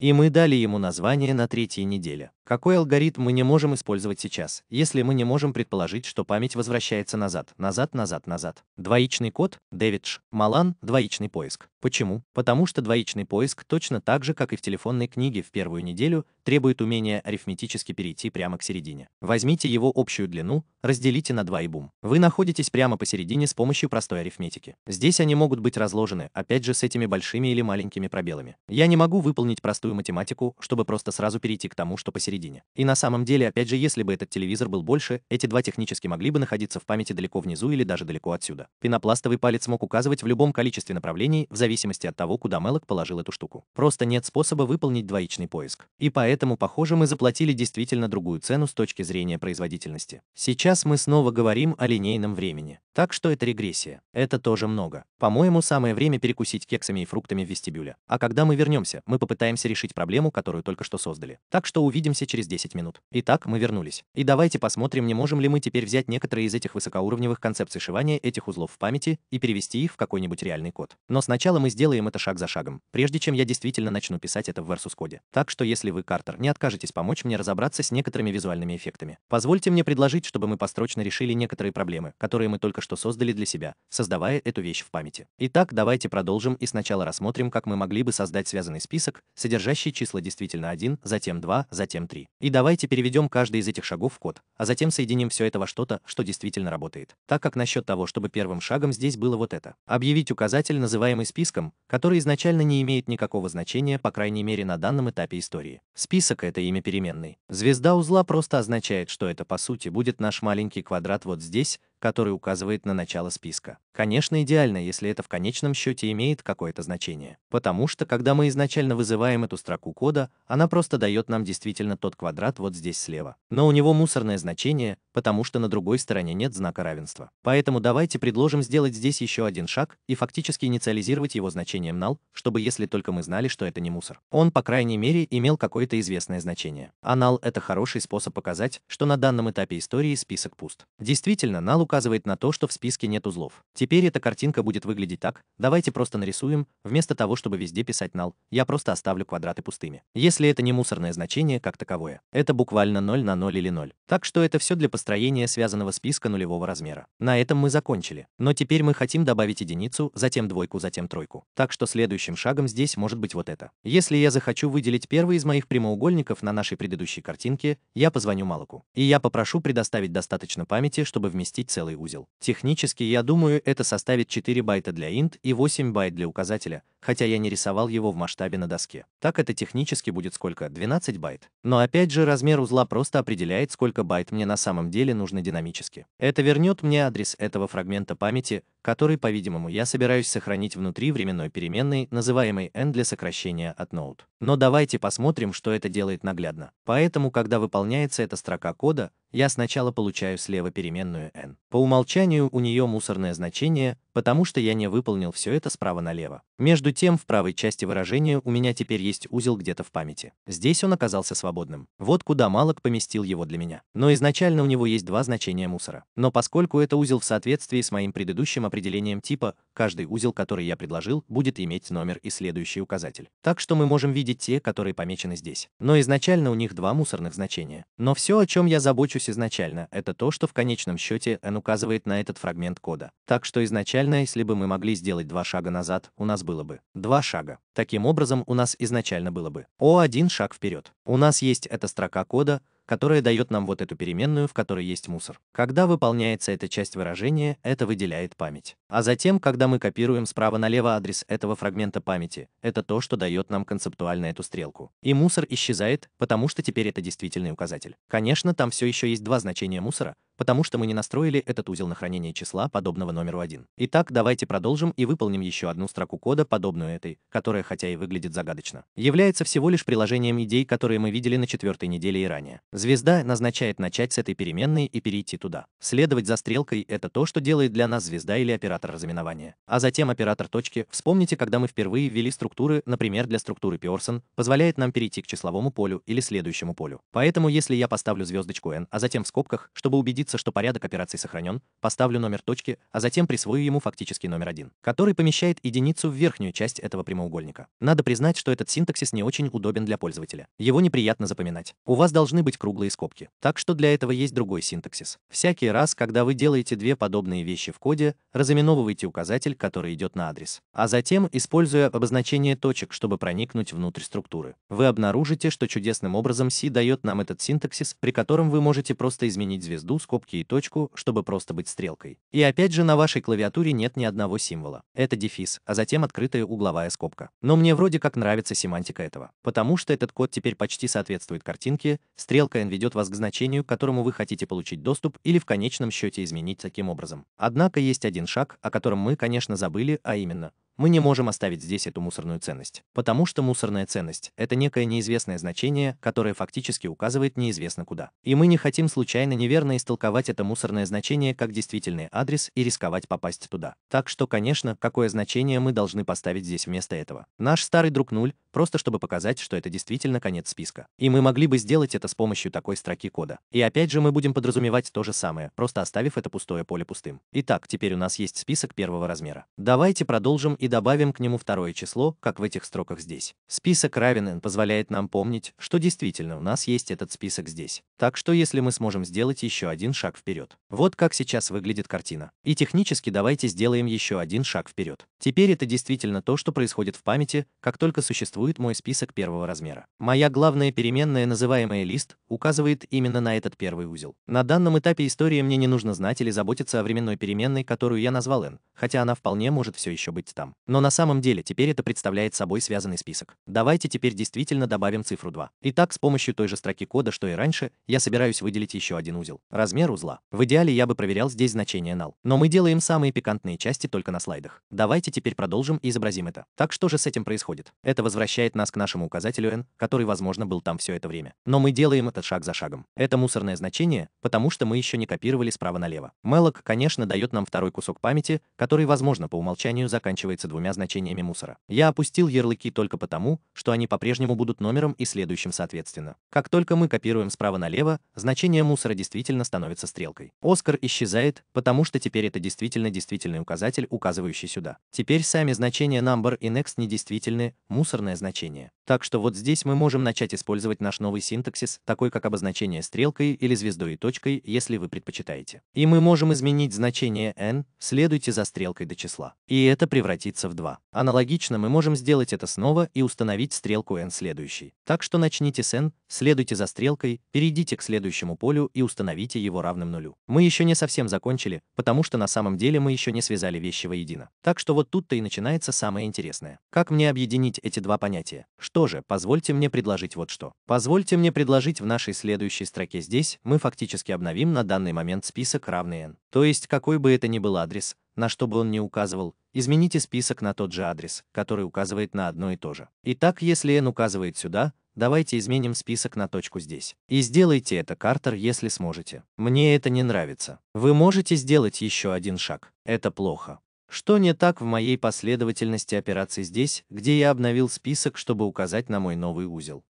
И мы дали ему название на третьей неделе. Какой алгоритм мы не можем использовать сейчас, если мы не можем предположить, что память возвращается назад, назад, назад, назад? Двоичный код, Дэвидж, Малан, двоичный поиск. Почему? Потому что двоичный поиск точно так же, как и в телефонной книге в первую неделю, требует умения арифметически перейти прямо к середине. Возьмите его общую длину, разделите на 2 и бум. Вы находитесь прямо посередине с помощью простой арифметики. Здесь они могут быть разложены, опять же, с этими большими или маленькими пробелами. Я не могу выполнить простую математику, чтобы просто сразу перейти к тому, что посередине середине. И на самом деле, опять же, если бы этот телевизор был больше, эти два технически могли бы находиться в памяти далеко внизу или даже далеко отсюда. Пенопластовый палец мог указывать в любом количестве направлений, в зависимости от того, куда Мелок положил эту штуку. Просто нет способа выполнить двоичный поиск. И поэтому, похоже, мы заплатили действительно другую цену с точки зрения производительности. Сейчас мы снова говорим о линейном времени. Так что это регрессия. Это тоже много. По-моему, самое время перекусить кексами и фруктами в вестибюле. А когда мы вернемся, мы попытаемся решить проблему, которую только что создали. Так что увидимся через 10 минут. Итак, мы вернулись. И давайте посмотрим, не можем ли мы теперь взять некоторые из этих высокоуровневых концепций шивания этих узлов в памяти и перевести их в какой-нибудь реальный код. Но сначала мы сделаем это шаг за шагом, прежде чем я действительно начну писать это в Versus-коде. Так что если вы, Картер, не откажетесь помочь мне разобраться с некоторыми визуальными эффектами, позвольте мне предложить, чтобы мы построчно решили некоторые проблемы, которые мы только что создали для себя, создавая эту вещь в памяти. Итак, давайте продолжим и сначала рассмотрим, как мы могли бы создать связанный список, содержащий числа действительно 1, затем 2, затем 3 внутри. И давайте переведем каждый из этих шагов в код, а затем соединим все это во что-то, что действительно работает. Так как насчет того, чтобы первым шагом здесь было вот это. Объявить указатель, называемый списком, который изначально не имеет никакого значения, по крайней мере на данном этапе истории. Список — это имя переменной. Звезда узла просто означает, что это по сути будет наш маленький квадрат вот здесь, который указывает на начало списка. Конечно, идеально, если это в конечном счете имеет какое-то значение. Потому что, когда мы изначально вызываем эту строку кода, она просто дает нам действительно тот квадрат вот здесь слева. Но у него мусорное значение, потому что на другой стороне нет знака равенства. Поэтому давайте предложим сделать здесь еще один шаг и фактически инициализировать его значением null, чтобы если только мы знали, что это не мусор. Он, по крайней мере, имел какое-то известное значение. А null — это хороший способ показать, что на данном этапе истории список пуст. Действительно, null указывает на то, что в списке нет узлов. Теперь эта картинка будет выглядеть так. Давайте просто нарисуем, вместо того, чтобы везде писать null, я просто оставлю квадраты пустыми. Если это не мусорное значение как таковое, это буквально 0 на 0 или 0. Так что это все для построения построение связанного списка нулевого размера. На этом мы закончили, но теперь мы хотим добавить единицу, затем двойку, затем тройку. Так что следующим шагом здесь может быть вот это. Если я захочу выделить первый из моих прямоугольников на нашей предыдущей картинке, я позвоню Малоку. И я попрошу предоставить достаточно памяти, чтобы вместить целый узел. Технически, я думаю, это составит 4 байта для int и 8 байт для указателя, хотя я не рисовал его в масштабе на доске. Так это технически будет сколько? 12 байт. Но опять же размер узла просто определяет, сколько байт мне на самом деле нужно динамически. Это вернет мне адрес этого фрагмента памяти, который, по-видимому, я собираюсь сохранить внутри временной переменной, называемой n для сокращения от node. Но давайте посмотрим, что это делает наглядно. Поэтому, когда выполняется эта строка кода, я сначала получаю слева переменную n. По умолчанию у нее мусорное значение, потому что я не выполнил все это справа налево. Между тем, в правой части выражения у меня теперь есть узел где-то в памяти. Здесь он оказался свободным. Вот куда Малок поместил его для меня. Но изначально у него есть два значения мусора. Но поскольку это узел в соответствии с моим предыдущим определением типа, каждый узел, который я предложил, будет иметь номер и следующий указатель. Так что мы можем видеть те, которые помечены здесь. Но изначально у них два мусорных значения. Но все, о чем я забочусь прячусь изначально, это то, что в конечном счете n указывает на этот фрагмент кода. Так что изначально, если бы мы могли сделать два шага назад, у нас было бы два шага. Таким образом, у нас изначально было бы O1 шаг вперед. У нас есть эта строка кода, которая дает нам вот эту переменную, в которой есть мусор. Когда выполняется эта часть выражения, это выделяет память. А затем, когда мы копируем справа налево адрес этого фрагмента памяти, это то, что дает нам концептуально эту стрелку. И мусор исчезает, потому что теперь это действительный указатель. Конечно, там все еще есть два значения мусора, потому что мы не настроили этот узел на хранение числа, подобного номеру 1. Итак, давайте продолжим и выполним еще одну строку кода, подобную этой, которая хотя и выглядит загадочно, является всего лишь приложением идей, которые мы видели на четвертой неделе и ранее. Звезда назначает начать с этой переменной и перейти туда. Следовать за стрелкой — это то, что делает для нас звезда или оператор разминования. А затем оператор точки, вспомните, когда мы впервые ввели структуры, например, для структуры Pearson, позволяет нам перейти к числовому полю или следующему полю. Поэтому если я поставлю звездочку n, а затем в скобках, чтобы убедиться, убедиться, что порядок операций сохранен, поставлю номер точки, а затем присвою ему фактический номер один, который помещает единицу в верхнюю часть этого прямоугольника. Надо признать, что этот синтаксис не очень удобен для пользователя. Его неприятно запоминать. У вас должны быть круглые скобки. Так что для этого есть другой синтаксис. Всякий раз, когда вы делаете две подобные вещи в коде, разыменовывайте указатель, который идет на адрес. А затем, используя обозначение точек, чтобы проникнуть внутрь структуры, вы обнаружите, что чудесным образом C дает нам этот синтаксис, при котором вы можете просто изменить звезду скобку скобки и точку, чтобы просто быть стрелкой. И опять же на вашей клавиатуре нет ни одного символа. Это дефис, а затем открытая угловая скобка. Но мне вроде как нравится семантика этого, потому что этот код теперь почти соответствует картинке, стрелка N ведет вас к значению, к которому вы хотите получить доступ или в конечном счете изменить таким образом. Однако есть один шаг, о котором мы, конечно, забыли, а именно мы не можем оставить здесь эту мусорную ценность, потому что мусорная ценность – это некое неизвестное значение, которое фактически указывает неизвестно куда. И мы не хотим случайно неверно истолковать это мусорное значение как действительный адрес и рисковать попасть туда. Так что, конечно, какое значение мы должны поставить здесь вместо этого? Наш старый друг нуль, просто чтобы показать, что это действительно конец списка. И мы могли бы сделать это с помощью такой строки кода. И опять же мы будем подразумевать то же самое, просто оставив это пустое поле пустым. Итак, теперь у нас есть список первого размера. Давайте продолжим и добавим к нему второе число, как в этих строках здесь. Список равен n позволяет нам помнить, что действительно у нас есть этот список здесь. Так что если мы сможем сделать еще один шаг вперед. Вот как сейчас выглядит картина. И технически давайте сделаем еще один шаг вперед. Теперь это действительно то, что происходит в памяти, как только существует мой список первого размера. Моя главная переменная, называемая лист, указывает именно на этот первый узел. На данном этапе истории мне не нужно знать или заботиться о временной переменной, которую я назвал n, хотя она вполне может все еще быть там. Но на самом деле теперь это представляет собой связанный список. Давайте теперь действительно добавим цифру 2. Итак, с помощью той же строки кода, что и раньше, я собираюсь выделить еще один узел. Размер узла. В идеале я бы проверял здесь значение null. Но мы делаем самые пикантные части только на слайдах. Давайте теперь продолжим и изобразим это. Так что же с этим происходит? Это возвращает нас к нашему указателю n, который, возможно, был там все это время. Но мы делаем этот шаг за шагом. Это мусорное значение, потому что мы еще не копировали справа налево. Мелок, конечно, дает нам второй кусок памяти, который, возможно, по умолчанию заканчивается двумя значениями мусора. Я опустил ярлыки только потому, что они по-прежнему будут номером и следующим соответственно. Как только мы копируем справа налево, значение мусора действительно становится стрелкой. Оскар исчезает, потому что теперь это действительно действительный указатель, указывающий сюда. Теперь сами значения number и next недействительны, мусорное значение. Так что вот здесь мы можем начать использовать наш новый синтаксис, такой как обозначение стрелкой или звездой и точкой, если вы предпочитаете. И мы можем изменить значение n, следуйте за стрелкой до числа. И это превратит превратится в 2. Аналогично мы можем сделать это снова и установить стрелку n следующей. Так что начните с n, следуйте за стрелкой, перейдите к следующему полю и установите его равным нулю. Мы еще не совсем закончили, потому что на самом деле мы еще не связали вещи воедино. Так что вот тут-то и начинается самое интересное. Как мне объединить эти два понятия? Что же, позвольте мне предложить вот что. Позвольте мне предложить в нашей следующей строке здесь мы фактически обновим на данный момент список равный n. То есть какой бы это ни был адрес, на что бы он ни указывал, измените список на тот же адрес, который указывает на одно и то же. Итак, если n указывает сюда, давайте изменим список на точку здесь. И сделайте это, Картер, если сможете. Мне это не нравится. Вы можете сделать еще один шаг. Это плохо. Что не так в моей последовательности операций здесь, где я обновил список, чтобы указать на мой новый узел?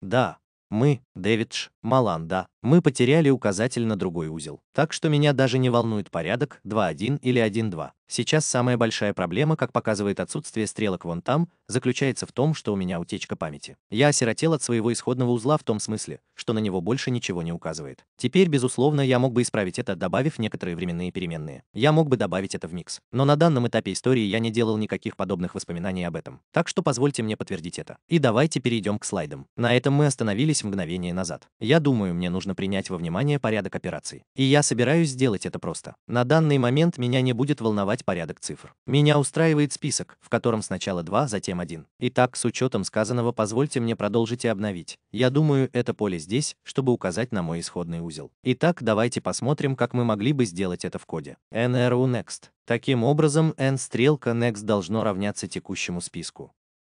Да, мы, Дэвидж, Маланда, мы потеряли указатель на другой узел, так что меня даже не волнует порядок 2-1 или 1-2. Сейчас самая большая проблема, как показывает отсутствие стрелок вон там, заключается в том, что у меня утечка памяти. Я осиротел от своего исходного узла в том смысле, что на него больше ничего не указывает. Теперь, безусловно, я мог бы исправить это, добавив некоторые временные переменные. Я мог бы добавить это в микс. Но на данном этапе истории я не делал никаких подобных воспоминаний об этом. Так что позвольте мне подтвердить это. И давайте перейдем к слайдам. На этом мы остановились мгновение назад. Я думаю, мне нужно нужно принять во внимание порядок операций. И я собираюсь сделать это просто. На данный момент меня не будет волновать порядок цифр. Меня устраивает список, в котором сначала два, затем один. Итак, с учетом сказанного позвольте мне продолжить и обновить. Я думаю, это поле здесь, чтобы указать на мой исходный узел. Итак, давайте посмотрим, как мы могли бы сделать это в коде. nru next. Таким образом, n-стрелка next должно равняться текущему списку.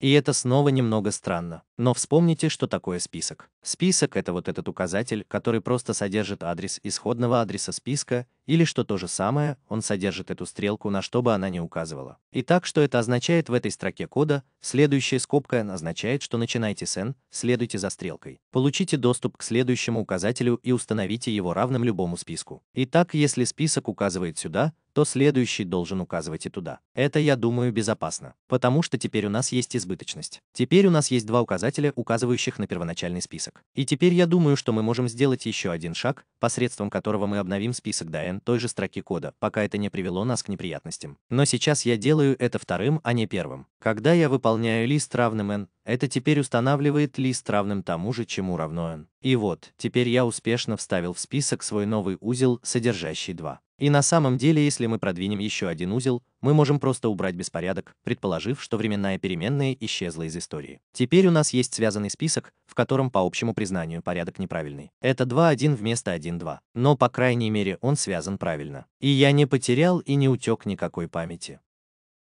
И это снова немного странно. Но вспомните, что такое список. Список – это вот этот указатель, который просто содержит адрес исходного адреса списка, или что то же самое, он содержит эту стрелку, на что бы она ни указывала. Итак, что это означает в этой строке кода? Следующая скобка означает, что начинайте с N, следуйте за стрелкой. Получите доступ к следующему указателю и установите его равным любому списку. Итак, если список указывает сюда, то следующий должен указывать и туда. Это, я думаю, безопасно, потому что теперь у нас есть избыточность. Теперь у нас есть два указателя показателя, указывающих на первоначальный список. И теперь я думаю, что мы можем сделать еще один шаг, посредством которого мы обновим список до n той же строки кода, пока это не привело нас к неприятностям. Но сейчас я делаю это вторым, а не первым. Когда я выполняю лист равным n, это теперь устанавливает лист равным тому же, чему равно n. И вот, теперь я успешно вставил в список свой новый узел, содержащий 2. И на самом деле, если мы продвинем еще один узел, мы можем просто убрать беспорядок, предположив, что временная переменная исчезла из истории. Теперь у нас есть связанный список, в котором по общему признанию порядок неправильный. Это 2-1 вместо 1-2. Но, по крайней мере, он связан правильно. И я не потерял и не утек никакой памяти.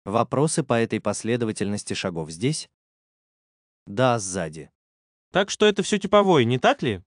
Вопросы по этой последовательности шагов здесь? Да, сзади. Так что это все типовое, не так ли?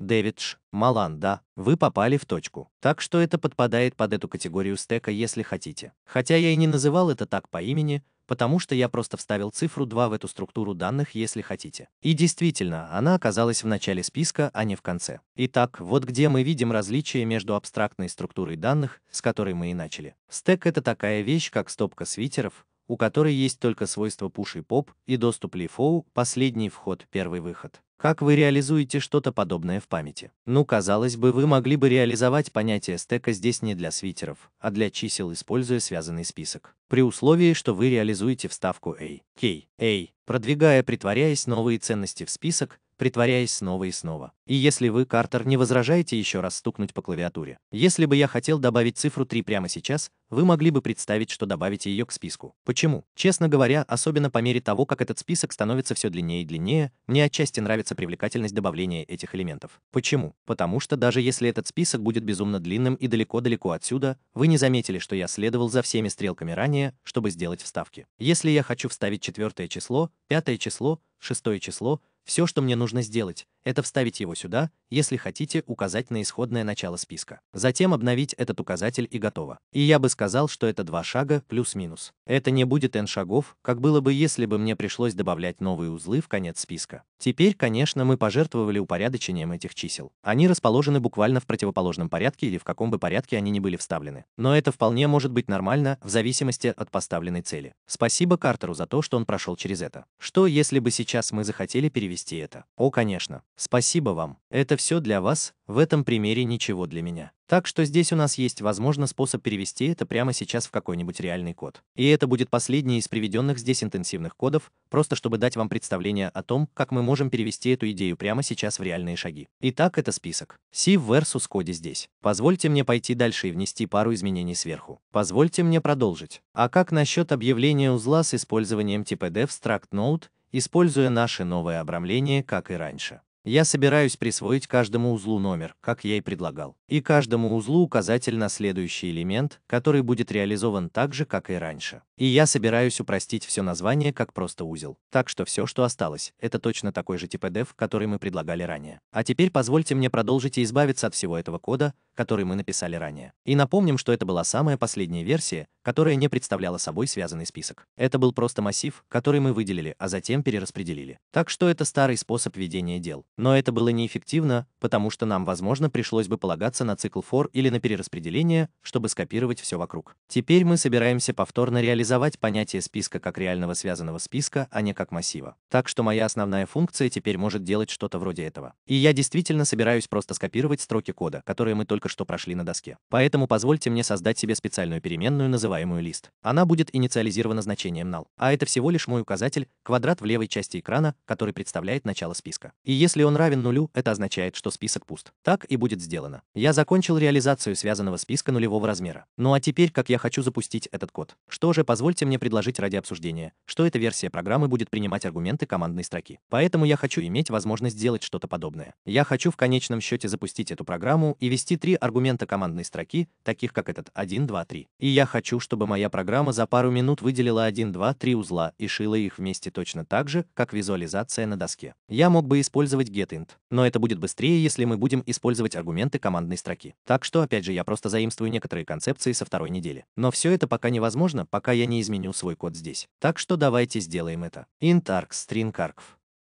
Дэвидж, да, вы попали в точку. Так что это подпадает под эту категорию стека, если хотите. Хотя я и не называл это так по имени, потому что я просто вставил цифру 2 в эту структуру данных, если хотите. И действительно, она оказалась в начале списка, а не в конце. Итак, вот где мы видим различие между абстрактной структурой данных, с которой мы и начали. Стек — это такая вещь, как стопка свитеров, у которой есть только свойства push и pop и доступ лифоу, последний вход, первый выход. Как вы реализуете что-то подобное в памяти? Ну, казалось бы, вы могли бы реализовать понятие стека здесь не для свитеров, а для чисел, используя связанный список. При условии, что вы реализуете вставку A, K, A, продвигая, притворяясь новые ценности в список, притворяясь снова и снова. И если вы, Картер, не возражаете еще раз стукнуть по клавиатуре. Если бы я хотел добавить цифру 3 прямо сейчас, вы могли бы представить, что добавите ее к списку. Почему? Честно говоря, особенно по мере того, как этот список становится все длиннее и длиннее, мне отчасти нравится привлекательность добавления этих элементов. Почему? Потому что даже если этот список будет безумно длинным и далеко-далеко отсюда, вы не заметили, что я следовал за всеми стрелками ранее, чтобы сделать вставки. Если я хочу вставить четвертое число, пятое число, шестое число, все, что мне нужно сделать, это вставить его сюда, если хотите указать на исходное начало списка. Затем обновить этот указатель и готово. И я бы сказал, что это два шага плюс-минус. Это не будет n шагов, как было бы, если бы мне пришлось добавлять новые узлы в конец списка. Теперь, конечно, мы пожертвовали упорядочением этих чисел. Они расположены буквально в противоположном порядке или в каком бы порядке они ни были вставлены. Но это вполне может быть нормально в зависимости от поставленной цели. Спасибо Картеру за то, что он прошел через это. Что, если бы сейчас мы захотели перевести это? О, конечно. Спасибо вам, это все для вас, в этом примере ничего для меня. Так что здесь у нас есть, возможно, способ перевести это прямо сейчас в какой-нибудь реальный код. И это будет последний из приведенных здесь интенсивных кодов, просто чтобы дать вам представление о том, как мы можем перевести эту идею прямо сейчас в реальные шаги. Итак, это список. C versus коде здесь. Позвольте мне пойти дальше и внести пару изменений сверху. Позвольте мне продолжить. А как насчет объявления узла с использованием типа struct Node, используя наше новое обрамление, как и раньше? Я собираюсь присвоить каждому узлу номер, как я и предлагал, и каждому узлу указатель на следующий элемент, который будет реализован так же, как и раньше. И я собираюсь упростить все название как просто узел. Так что все, что осталось, это точно такой же тип EDF, который мы предлагали ранее. А теперь позвольте мне продолжить и избавиться от всего этого кода, который мы написали ранее. И напомним, что это была самая последняя версия, которая не представляла собой связанный список. Это был просто массив, который мы выделили, а затем перераспределили. Так что это старый способ ведения дел. Но это было неэффективно, потому что нам, возможно, пришлось бы полагаться на цикл for или на перераспределение, чтобы скопировать все вокруг. Теперь мы собираемся повторно реализовать понятие списка как реального связанного списка, а не как массива. Так что моя основная функция теперь может делать что-то вроде этого. И я действительно собираюсь просто скопировать строки кода, которые мы только что прошли на доске. Поэтому позвольте мне создать себе специальную переменную, называемую называемую лист. Она будет инициализирована значением null, а это всего лишь мой указатель, квадрат в левой части экрана, который представляет начало списка. И если он равен нулю, это означает, что список пуст. Так и будет сделано. Я закончил реализацию связанного списка нулевого размера. Ну а теперь, как я хочу запустить этот код. Что же, позвольте мне предложить ради обсуждения, что эта версия программы будет принимать аргументы командной строки. Поэтому я хочу иметь возможность сделать что-то подобное. Я хочу в конечном счете запустить эту программу и вести три аргумента командной строки, таких как этот 1, 2, 3. И я хочу, чтобы моя программа за пару минут выделила 1, 2, 3 узла и шила их вместе точно так же, как визуализация на доске. Я мог бы использовать getInt, но это будет быстрее, если мы будем использовать аргументы командной строки. Так что, опять же, я просто заимствую некоторые концепции со второй недели. Но все это пока невозможно, пока я не изменю свой код здесь. Так что давайте сделаем это. int args string argv.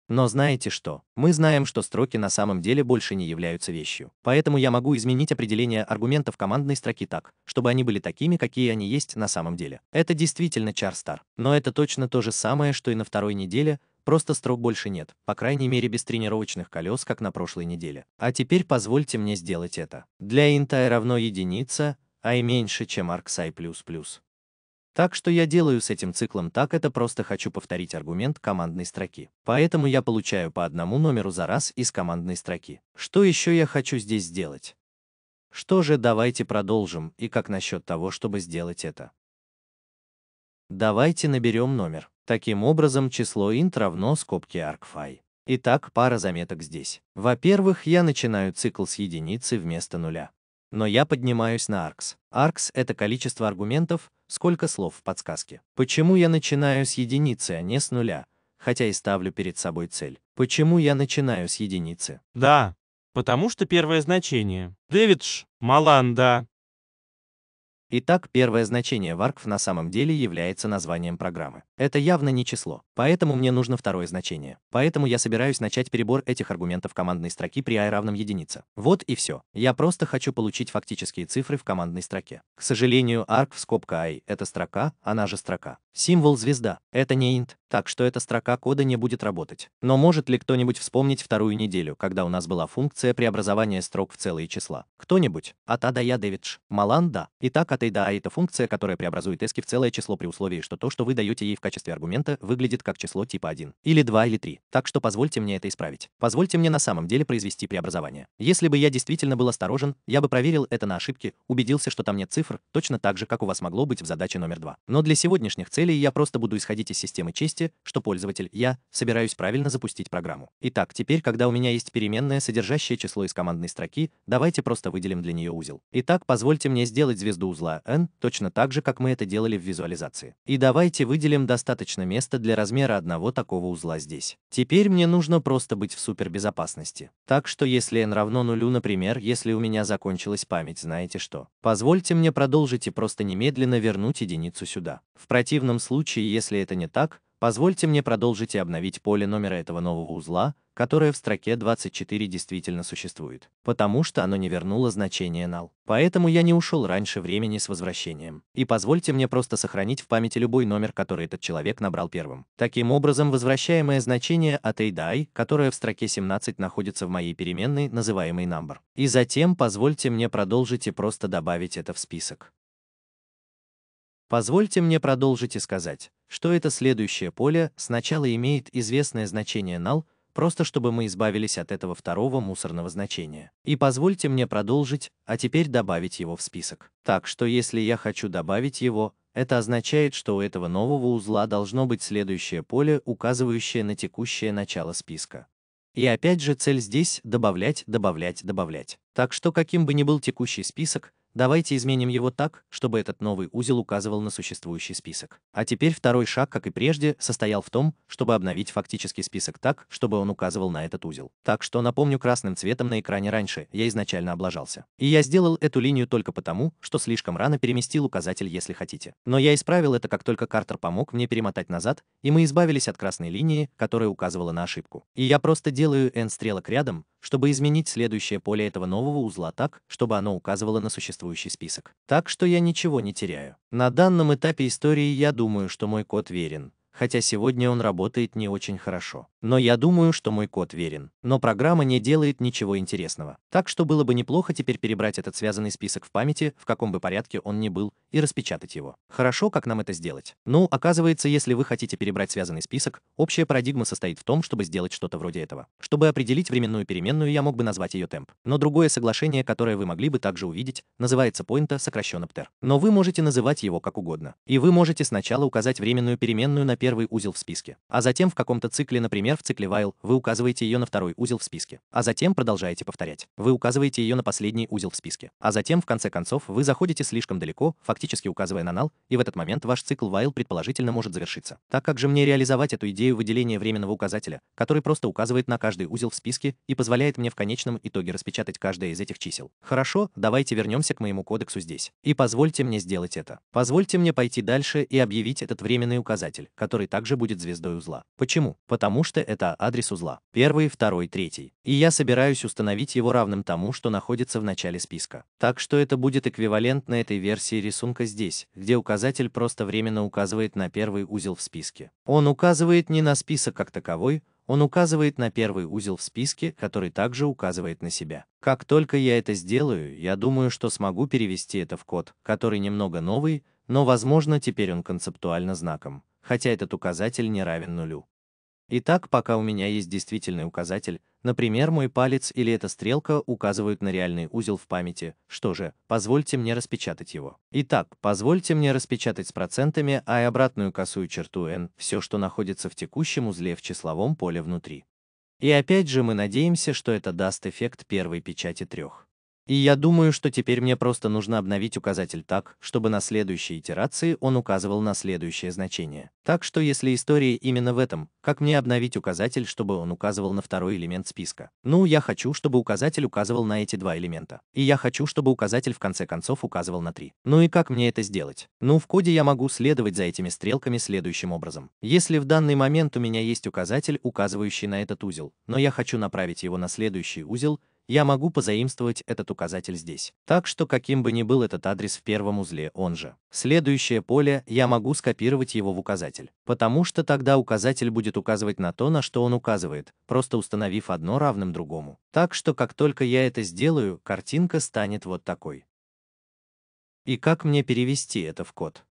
Но знаете что? Мы знаем, что строки на самом деле больше не являются вещью. Поэтому я могу изменить определение аргументов командной строки так, чтобы они были такими, какие они есть на самом деле. Это действительно чарстар. Но это точно то же самое, что и на второй неделе, просто строк больше нет, по крайней мере без тренировочных колес, как на прошлой неделе. А теперь позвольте мне сделать это. Для инта равно единица, а и меньше, чем арксай++. Так что я делаю с этим циклом так, это просто хочу повторить аргумент командной строки. Поэтому я получаю по одному номеру за раз из командной строки. Что еще я хочу здесь сделать? Что же, давайте продолжим, и как насчет того, чтобы сделать это? Давайте наберем номер. Таким образом, число int равно скобке argfy. Итак, пара заметок здесь. Во-первых, я начинаю цикл с единицы вместо нуля но я поднимаюсь на аркс. Аркс — это количество аргументов, сколько слов в подсказке. Почему я начинаю с единицы, а не с нуля, хотя и ставлю перед собой цель? Почему я начинаю с единицы? Да, потому что первое значение. Дэвидж, Маланда, Итак, первое значение varkf на самом деле является названием программы. Это явно не число, поэтому мне нужно второе значение. Поэтому я собираюсь начать перебор этих аргументов командной строки при i равном единице. Вот и все. Я просто хочу получить фактические цифры в командной строке. К сожалению, arc в скобка i — это строка, она же строка. Символ звезда — это не int, так что эта строка кода не будет работать. Но может ли кто-нибудь вспомнить вторую неделю, когда у нас была функция преобразования строк в целые числа? Кто-нибудь? От А до Я Дэвидж. Малан, да. Итак, от апдейта, а это функция, которая преобразует эски в целое число при условии, что то, что вы даете ей в качестве аргумента, выглядит как число типа 1, или 2, или 3. Так что позвольте мне это исправить. Позвольте мне на самом деле произвести преобразование. Если бы я действительно был осторожен, я бы проверил это на ошибке, убедился, что там нет цифр, точно так же, как у вас могло быть в задаче номер 2. Но для сегодняшних целей я просто буду исходить из системы чести, что пользователь я собираюсь правильно запустить программу. Итак, теперь, когда у меня есть переменная, содержащая число из командной строки, давайте просто выделим для нее узел. Итак, позвольте мне сделать звезду узла числа n, точно так же, как мы это делали в визуализации. И давайте выделим достаточно места для размера одного такого узла здесь. Теперь мне нужно просто быть в супербезопасности. Так что если n равно нулю, например, если у меня закончилась память, знаете что? Позвольте мне продолжить и просто немедленно вернуть единицу сюда. В противном случае, если это не так, Позвольте мне продолжить и обновить поле номера этого нового узла, которое в строке 24 действительно существует, потому что оно не вернуло значение null. Поэтому я не ушел раньше времени с возвращением. И позвольте мне просто сохранить в памяти любой номер, который этот человек набрал первым. Таким образом, возвращаемое значение от ADI, которое в строке 17 находится в моей переменной, называемой number. И затем позвольте мне продолжить и просто добавить это в список. Позвольте мне продолжить и сказать, что это следующее поле сначала имеет известное значение null, просто чтобы мы избавились от этого второго мусорного значения. И позвольте мне продолжить, а теперь добавить его в список. Так что если я хочу добавить его, это означает, что у этого нового узла должно быть следующее поле, указывающее на текущее начало списка. И опять же цель здесь – добавлять, добавлять, добавлять. Так что каким бы ни был текущий список, Давайте изменим его так, чтобы этот новый узел указывал на существующий список. А теперь второй шаг, как и прежде, состоял в том, чтобы обновить фактический список так, чтобы он указывал на этот узел. Так что напомню красным цветом на экране раньше, я изначально облажался. И я сделал эту линию только потому, что слишком рано переместил указатель «если хотите». Но я исправил это, как только Картер помог мне перемотать назад, и мы избавились от красной линии, которая указывала на ошибку. И я просто делаю N стрелок рядом, чтобы изменить следующее поле этого нового узла так, чтобы оно указывало на существующий соответствующий список. Так что я ничего не теряю. На данном этапе истории я думаю, что мой код верен хотя сегодня он работает не очень хорошо. Но я думаю, что мой код верен. Но программа не делает ничего интересного. Так что было бы неплохо теперь перебрать этот связанный список в памяти, в каком бы порядке он ни был, и распечатать его. Хорошо, как нам это сделать? Ну, оказывается, если вы хотите перебрать связанный список, общая парадигма состоит в том, чтобы сделать что-то вроде этого. Чтобы определить временную переменную, я мог бы назвать ее темп. Но другое соглашение, которое вы могли бы также увидеть, называется поинта, сокращенно птер. E Но вы можете называть его как угодно. И вы можете сначала указать временную переменную на первом первый узел в списке, а затем в каком-то цикле, например, в цикле while, вы указываете ее на второй узел в списке, а затем продолжаете повторять. Вы указываете ее на последний узел в списке, а затем, в конце концов, вы заходите слишком далеко, фактически указывая на null, и в этот момент ваш цикл while предположительно может завершиться. Так как же мне реализовать эту идею выделения временного указателя, который просто указывает на каждый узел в списке и позволяет мне в конечном итоге распечатать каждое из этих чисел? Хорошо, давайте вернемся к моему кодексу здесь. И позвольте мне сделать это. Позвольте мне пойти дальше и объявить этот временный указатель, который который также будет звездой узла. Почему? Потому что это адрес узла. Первый, второй, третий. И я собираюсь установить его равным тому, что находится в начале списка. Так что это будет эквивалентно этой версии рисунка здесь, где указатель просто временно указывает на первый узел в списке. Он указывает не на список как таковой, он указывает на первый узел в списке, который также указывает на себя. Как только я это сделаю, я думаю, что смогу перевести это в код, который немного новый, но, возможно, теперь он концептуально знаком хотя этот указатель не равен нулю. Итак, пока у меня есть действительный указатель, например, мой палец или эта стрелка указывают на реальный узел в памяти, что же, позвольте мне распечатать его. Итак, позвольте мне распечатать с процентами, а и обратную косую черту n, все, что находится в текущем узле в числовом поле внутри. И опять же мы надеемся, что это даст эффект первой печати трех. И я думаю, что теперь мне просто нужно обновить указатель так, чтобы на следующей итерации он указывал на следующее значение. Так что если история именно в этом, как мне обновить указатель, чтобы он указывал на второй элемент списка? Ну, я хочу, чтобы указатель указывал на эти два элемента. И я хочу, чтобы указатель в конце концов указывал на три. Ну и как мне это сделать? Ну, в коде я могу следовать за этими стрелками следующим образом. Если в данный момент у меня есть указатель, указывающий на этот узел, но я хочу направить его на следующий узел, я могу позаимствовать этот указатель здесь. Так что каким бы ни был этот адрес в первом узле, он же. Следующее поле, я могу скопировать его в указатель, потому что тогда указатель будет указывать на то, на что он указывает, просто установив одно равным другому. Так что как только я это сделаю, картинка станет вот такой. И как мне перевести это в код?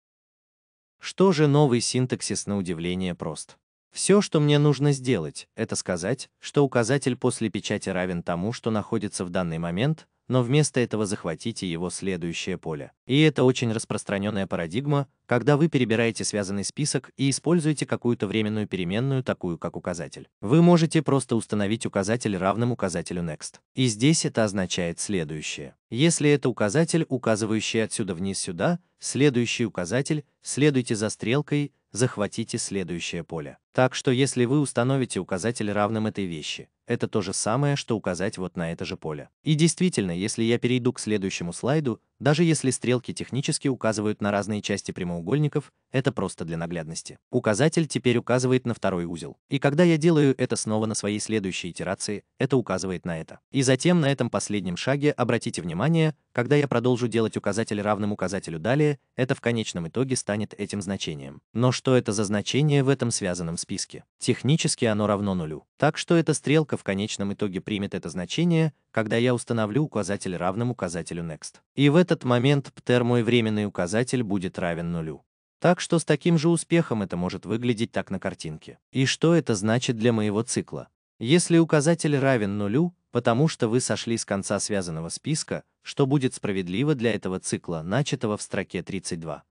Что же новый синтаксис на удивление прост? Все, что мне нужно сделать, это сказать, что указатель после печати равен тому, что находится в данный момент, но вместо этого захватите его следующее поле. И это очень распространенная парадигма, когда вы перебираете связанный список и используете какую-то временную переменную, такую как указатель. Вы можете просто установить указатель равным указателю next. И здесь это означает следующее. Если это указатель, указывающий отсюда вниз сюда, следующий указатель, следуйте за стрелкой, захватите следующее поле. Так что если вы установите указатель равным этой вещи, это то же самое, что указать вот на это же поле. И действительно, если я перейду к следующему слайду, даже если стрелки технически указывают на разные части прямоугольников, это просто для наглядности. Указатель теперь указывает на второй узел. И когда я делаю это снова на своей следующей итерации, это указывает на это. И затем на этом последнем шаге обратите внимание, когда я продолжу делать указатель равным указателю далее, это в конечном итоге станет этим значением. Но что это за значение в этом связанном с списке. Технически оно равно нулю. Так что эта стрелка в конечном итоге примет это значение, когда я установлю указатель равным указателю next. И в этот момент птер мой временный указатель будет равен нулю. Так что с таким же успехом это может выглядеть так на картинке. И что это значит для моего цикла? Если указатель равен нулю, потому что вы сошли с конца связанного списка, что будет справедливо для этого цикла, начатого в строке 32.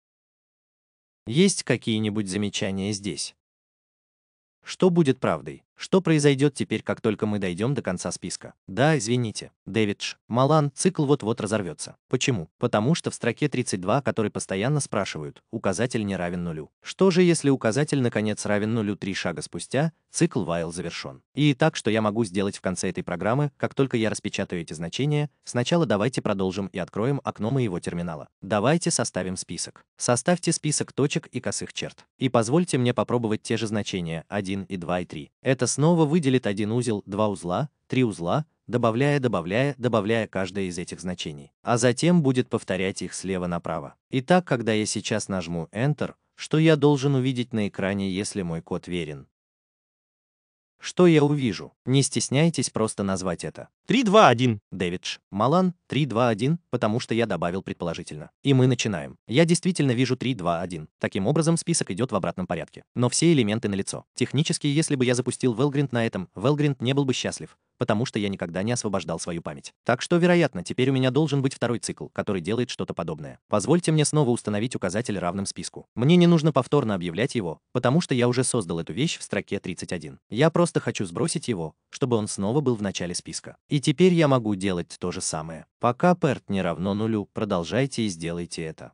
Есть какие-нибудь замечания здесь? Что будет правдой? Что произойдет теперь, как только мы дойдем до конца списка? Да, извините, Дэвидж, Малан, цикл вот-вот разорвется. Почему? Потому что в строке 32, который постоянно спрашивают, указатель не равен нулю. Что же, если указатель наконец равен нулю три шага спустя, цикл while завершен. И так, что я могу сделать в конце этой программы, как только я распечатаю эти значения, сначала давайте продолжим и откроем окно моего терминала. Давайте составим список. Составьте список точек и косых черт. И позвольте мне попробовать те же значения 1 и 2 и 3. Это это снова выделит один узел, два узла, три узла, добавляя, добавляя, добавляя каждое из этих значений. А затем будет повторять их слева направо. Итак, когда я сейчас нажму Enter, что я должен увидеть на экране, если мой код верен? Что я увижу? Не стесняйтесь просто назвать это. 3-2-1. Дэвидж. Малан, 3-2-1, потому что я добавил предположительно. И мы начинаем. Я действительно вижу 3-2-1. Таким образом, список идет в обратном порядке. Но все элементы налицо. Технически, если бы я запустил Велгринт на этом, Велгринт не был бы счастлив потому что я никогда не освобождал свою память. Так что, вероятно, теперь у меня должен быть второй цикл, который делает что-то подобное. Позвольте мне снова установить указатель равным списку. Мне не нужно повторно объявлять его, потому что я уже создал эту вещь в строке 31. Я просто хочу сбросить его, чтобы он снова был в начале списка. И теперь я могу делать то же самое. Пока pert не равно нулю, продолжайте и сделайте это.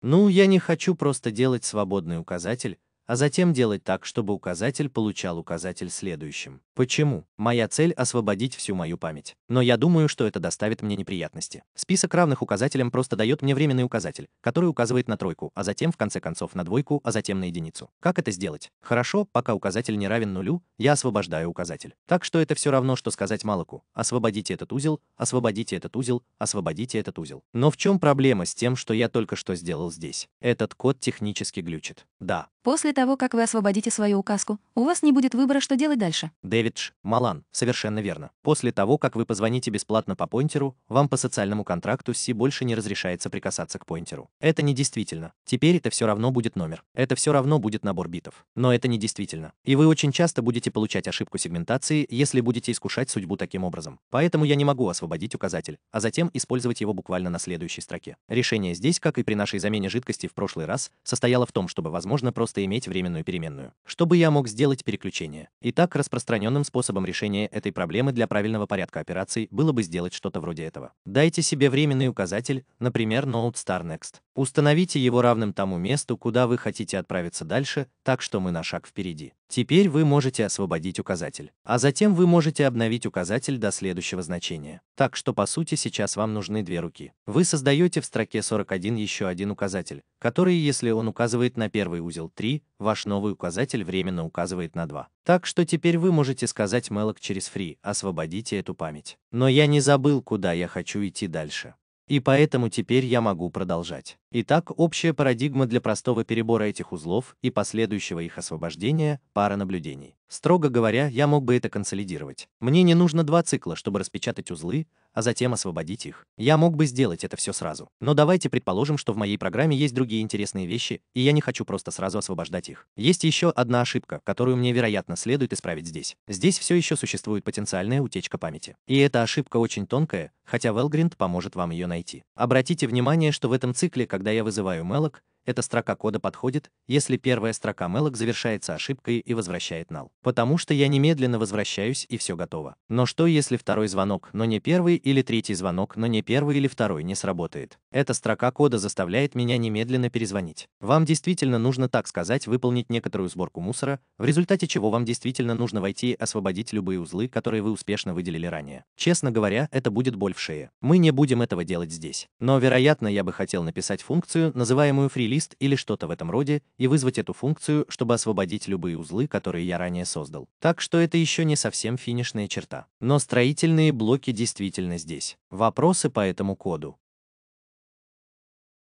Ну, я не хочу просто делать свободный указатель, а затем делать так, чтобы указатель получал указатель следующим. Почему? Моя цель — освободить всю мою память. Но я думаю, что это доставит мне неприятности. Список равных указателям просто дает мне временный указатель, который указывает на тройку, а затем в конце концов на двойку, а затем на единицу. Как это сделать? Хорошо, пока указатель не равен нулю, я освобождаю указатель. Так что это все равно, что сказать Малыку. Освободите этот узел, освободите этот узел, освободите этот узел. Но в чем проблема с тем, что я только что сделал здесь? Этот код технически глючит. Да. После того, как вы освободите свою указку, у вас не будет выбора, что делать дальше. Дэвид Дэвидж, Малан, совершенно верно. После того, как вы позвоните бесплатно по поинтеру, вам по социальному контракту Си больше не разрешается прикасаться к поинтеру. Это не действительно. Теперь это все равно будет номер. Это все равно будет набор битов. Но это не действительно. И вы очень часто будете получать ошибку сегментации, если будете искушать судьбу таким образом. Поэтому я не могу освободить указатель, а затем использовать его буквально на следующей строке. Решение здесь, как и при нашей замене жидкости в прошлый раз, состояло в том, чтобы, возможно, просто иметь временную переменную. Чтобы я мог сделать переключение. Итак, распространенным Верным способом решения этой проблемы для правильного порядка операций было бы сделать что-то вроде этого. Дайте себе временный указатель, например, Node Star Next. Установите его равным тому месту, куда вы хотите отправиться дальше, так что мы на шаг впереди. Теперь вы можете освободить указатель, а затем вы можете обновить указатель до следующего значения. Так что по сути сейчас вам нужны две руки. Вы создаете в строке 41 еще один указатель, который, если он указывает на первый узел 3, ваш новый указатель временно указывает на 2. Так что теперь вы можете сказать malloc через free, освободите эту память. Но я не забыл, куда я хочу идти дальше. И поэтому теперь я могу продолжать. Итак, общая парадигма для простого перебора этих узлов и последующего их освобождения – пара наблюдений. Строго говоря, я мог бы это консолидировать. Мне не нужно два цикла, чтобы распечатать узлы, а затем освободить их. Я мог бы сделать это все сразу. Но давайте предположим, что в моей программе есть другие интересные вещи, и я не хочу просто сразу освобождать их. Есть еще одна ошибка, которую мне, вероятно, следует исправить здесь. Здесь все еще существует потенциальная утечка памяти. И эта ошибка очень тонкая, хотя Велгринд поможет вам ее найти. Обратите внимание, что в этом цикле, когда я вызываю Мелок, эта строка кода подходит, если первая строка malloc завершается ошибкой и возвращает null. Потому что я немедленно возвращаюсь и все готово. Но что если второй звонок, но не первый, или третий звонок, но не первый или второй не сработает? Эта строка кода заставляет меня немедленно перезвонить. Вам действительно нужно, так сказать, выполнить некоторую сборку мусора, в результате чего вам действительно нужно войти и освободить любые узлы, которые вы успешно выделили ранее. Честно говоря, это будет боль в шее. Мы не будем этого делать здесь. Но, вероятно, я бы хотел написать функцию, называемую freelist, лист или что-то в этом роде и вызвать эту функцию, чтобы освободить любые узлы, которые я ранее создал. Так что это еще не совсем финишная черта. Но строительные блоки действительно здесь. Вопросы по этому коду.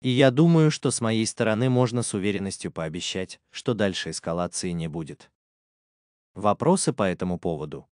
И я думаю, что с моей стороны можно с уверенностью пообещать, что дальше эскалации не будет. Вопросы по этому поводу.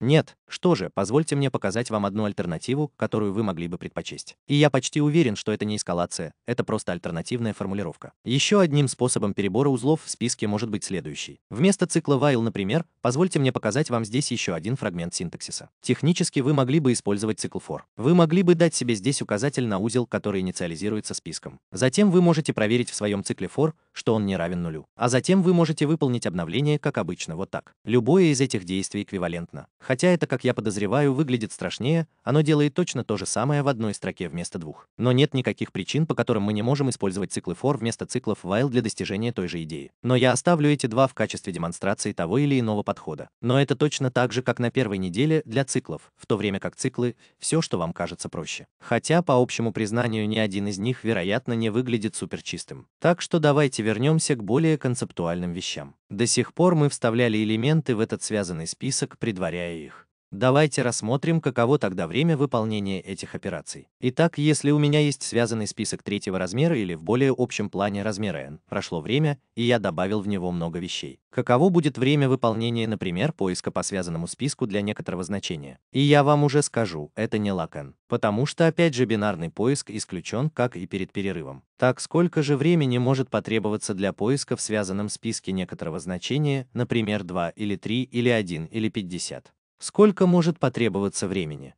Нет, что же, позвольте мне показать вам одну альтернативу, которую вы могли бы предпочесть. И я почти уверен, что это не эскалация, это просто альтернативная формулировка. Еще одним способом перебора узлов в списке может быть следующий. Вместо цикла while, например, позвольте мне показать вам здесь еще один фрагмент синтаксиса. Технически вы могли бы использовать цикл for. Вы могли бы дать себе здесь указатель на узел, который инициализируется списком. Затем вы можете проверить в своем цикле for, что он не равен нулю. А затем вы можете выполнить обновление, как обычно, вот так. Любое из этих действий эквивалентно. Хотя это, как я подозреваю, выглядит страшнее, оно делает точно то же самое в одной строке вместо двух. Но нет никаких причин, по которым мы не можем использовать циклы for вместо циклов while для достижения той же идеи. Но я оставлю эти два в качестве демонстрации того или иного подхода. Но это точно так же, как на первой неделе для циклов, в то время как циклы — все, что вам кажется проще. Хотя, по общему признанию, ни один из них, вероятно, не выглядит суперчистым. Так что давайте вернемся к более концептуальным вещам. До сих пор мы вставляли элементы в этот связанный список, предваряя их. Давайте рассмотрим, каково тогда время выполнения этих операций. Итак, если у меня есть связанный список третьего размера или в более общем плане размера n, прошло время, и я добавил в него много вещей. Каково будет время выполнения, например, поиска по связанному списку для некоторого значения? И я вам уже скажу, это не лакан, потому что опять же бинарный поиск исключен, как и перед перерывом. Так сколько же времени может потребоваться для поиска в связанном списке некоторого значения, например 2 или 3 или 1 или 50? Сколько может потребоваться времени?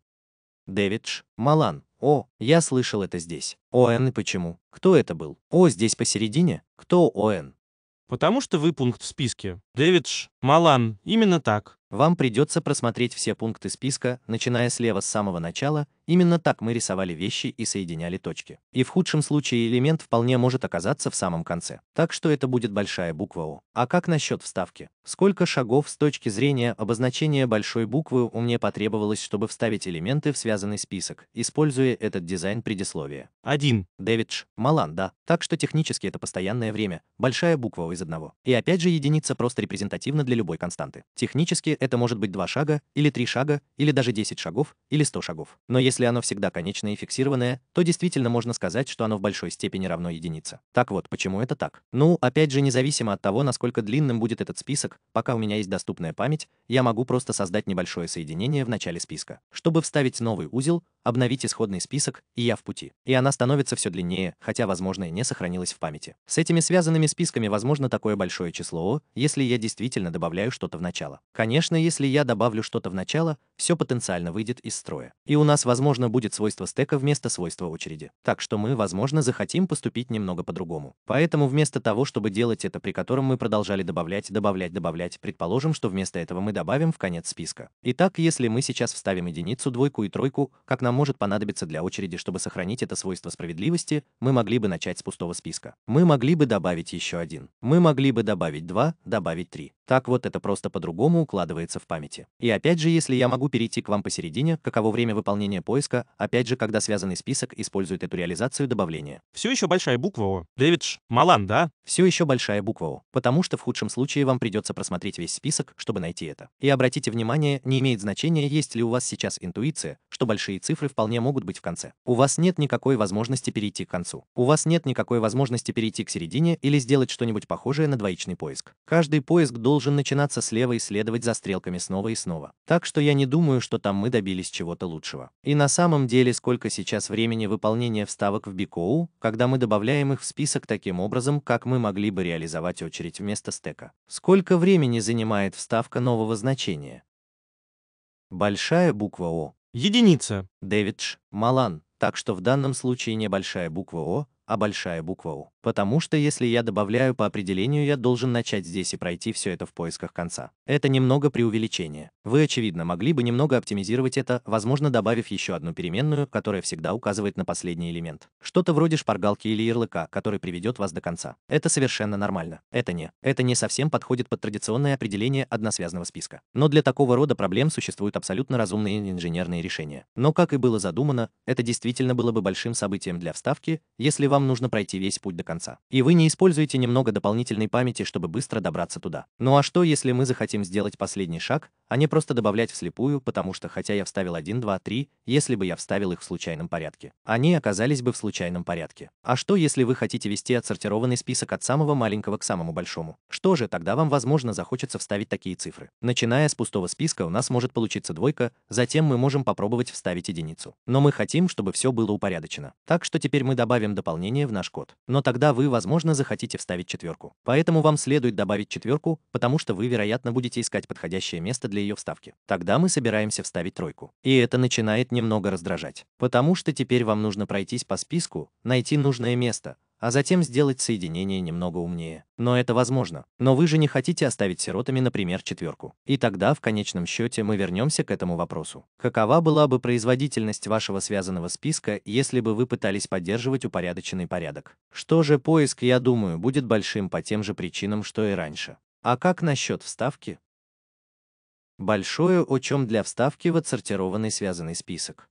Дэвидж, Малан. О, я слышал это здесь. ОН и почему? Кто это был? О, здесь посередине? Кто ОН? Потому что вы пункт в списке. Дэвидж, Малан, именно так. Вам придется просмотреть все пункты списка, начиная слева с самого начала, Именно так мы рисовали вещи и соединяли точки. И в худшем случае элемент вполне может оказаться в самом конце. Так что это будет большая буква О. А как насчет вставки? Сколько шагов с точки зрения обозначения большой буквы У мне потребовалось, чтобы вставить элементы в связанный список, используя этот дизайн предисловия? Один. Дэвидж, Малан, да. Так что технически это постоянное время, большая буква О из одного. И опять же единица просто репрезентативна для любой константы. Технически это может быть два шага, или три шага, или даже 10 шагов, или 100 шагов. Но если если оно всегда конечное и фиксированное, то действительно можно сказать, что оно в большой степени равно единице. Так вот, почему это так? Ну, опять же, независимо от того, насколько длинным будет этот список, пока у меня есть доступная память, я могу просто создать небольшое соединение в начале списка. Чтобы вставить новый узел, обновить исходный список, и я в пути. И она становится все длиннее, хотя, возможно, и не сохранилась в памяти. С этими связанными списками возможно такое большое число если я действительно добавляю что-то в начало. Конечно, если я добавлю что-то в начало, все потенциально выйдет из строя. И у нас, возможно, будет свойство стека вместо свойства очереди. Так что мы, возможно, захотим поступить немного по-другому. Поэтому вместо того, чтобы делать это, при котором мы продолжали добавлять, добавлять, добавлять, предположим, что вместо этого мы добавим в конец списка. Итак, если мы сейчас вставим единицу, двойку и тройку, как нам может понадобиться для очереди, чтобы сохранить это свойство справедливости, мы могли бы начать с пустого списка. Мы могли бы добавить еще один. Мы могли бы добавить два, добавить три. Так вот это просто по-другому укладывается в памяти. И опять же, если я могу перейти к вам посередине, каково время выполнения поиска, опять же, когда связанный список использует эту реализацию добавления. Все еще большая буква О. Дэвид Ш. Малан, да? Все еще большая буква О, потому что в худшем случае вам придется просмотреть весь список, чтобы найти это. И обратите внимание, не имеет значения, есть ли у вас сейчас интуиция, что большие цифры вполне могут быть в конце. У вас нет никакой возможности перейти к концу. У вас нет никакой возможности перейти к середине или сделать что-нибудь похожее на двоичный поиск. Каждый поиск должен начинаться слева и следовать за стрелками снова и снова. Так что я не думаю, думаю, что там мы добились чего-то лучшего. И на самом деле, сколько сейчас времени выполнения вставок в Бикоу, когда мы добавляем их в список таким образом, как мы могли бы реализовать очередь вместо стека. Сколько времени занимает вставка нового значения? Большая буква О. Единица. Дэвидж, Малан. Так что в данном случае не большая буква О, а большая буква О. Потому что если я добавляю по определению, я должен начать здесь и пройти все это в поисках конца. Это немного преувеличение. Вы, очевидно, могли бы немного оптимизировать это, возможно, добавив еще одну переменную, которая всегда указывает на последний элемент. Что-то вроде шпаргалки или ярлыка, который приведет вас до конца. Это совершенно нормально. Это не. Это не совсем подходит под традиционное определение односвязного списка. Но для такого рода проблем существуют абсолютно разумные инженерные решения. Но, как и было задумано, это действительно было бы большим событием для вставки, если вам нужно пройти весь путь до конца конца. И вы не используете немного дополнительной памяти, чтобы быстро добраться туда. Ну а что, если мы захотим сделать последний шаг, а не просто добавлять вслепую, потому что хотя я вставил 1, 2, 3, если бы я вставил их в случайном порядке, они оказались бы в случайном порядке. А что, если вы хотите вести отсортированный список от самого маленького к самому большому? Что же, тогда вам, возможно, захочется вставить такие цифры. Начиная с пустого списка у нас может получиться двойка, затем мы можем попробовать вставить единицу. Но мы хотим, чтобы все было упорядочено. Так что теперь мы добавим дополнение в наш код. Но тогда вы, возможно, захотите вставить четверку. Поэтому вам следует добавить четверку, потому что вы, вероятно, будете искать подходящее место для для ее вставки. Тогда мы собираемся вставить тройку. И это начинает немного раздражать. Потому что теперь вам нужно пройтись по списку, найти нужное место, а затем сделать соединение немного умнее. Но это возможно. Но вы же не хотите оставить сиротами, например, четверку. И тогда, в конечном счете, мы вернемся к этому вопросу. Какова была бы производительность вашего связанного списка, если бы вы пытались поддерживать упорядоченный порядок? Что же поиск, я думаю, будет большим по тем же причинам, что и раньше. А как насчет вставки? Большое о чем для вставки в отсортированный связанный список.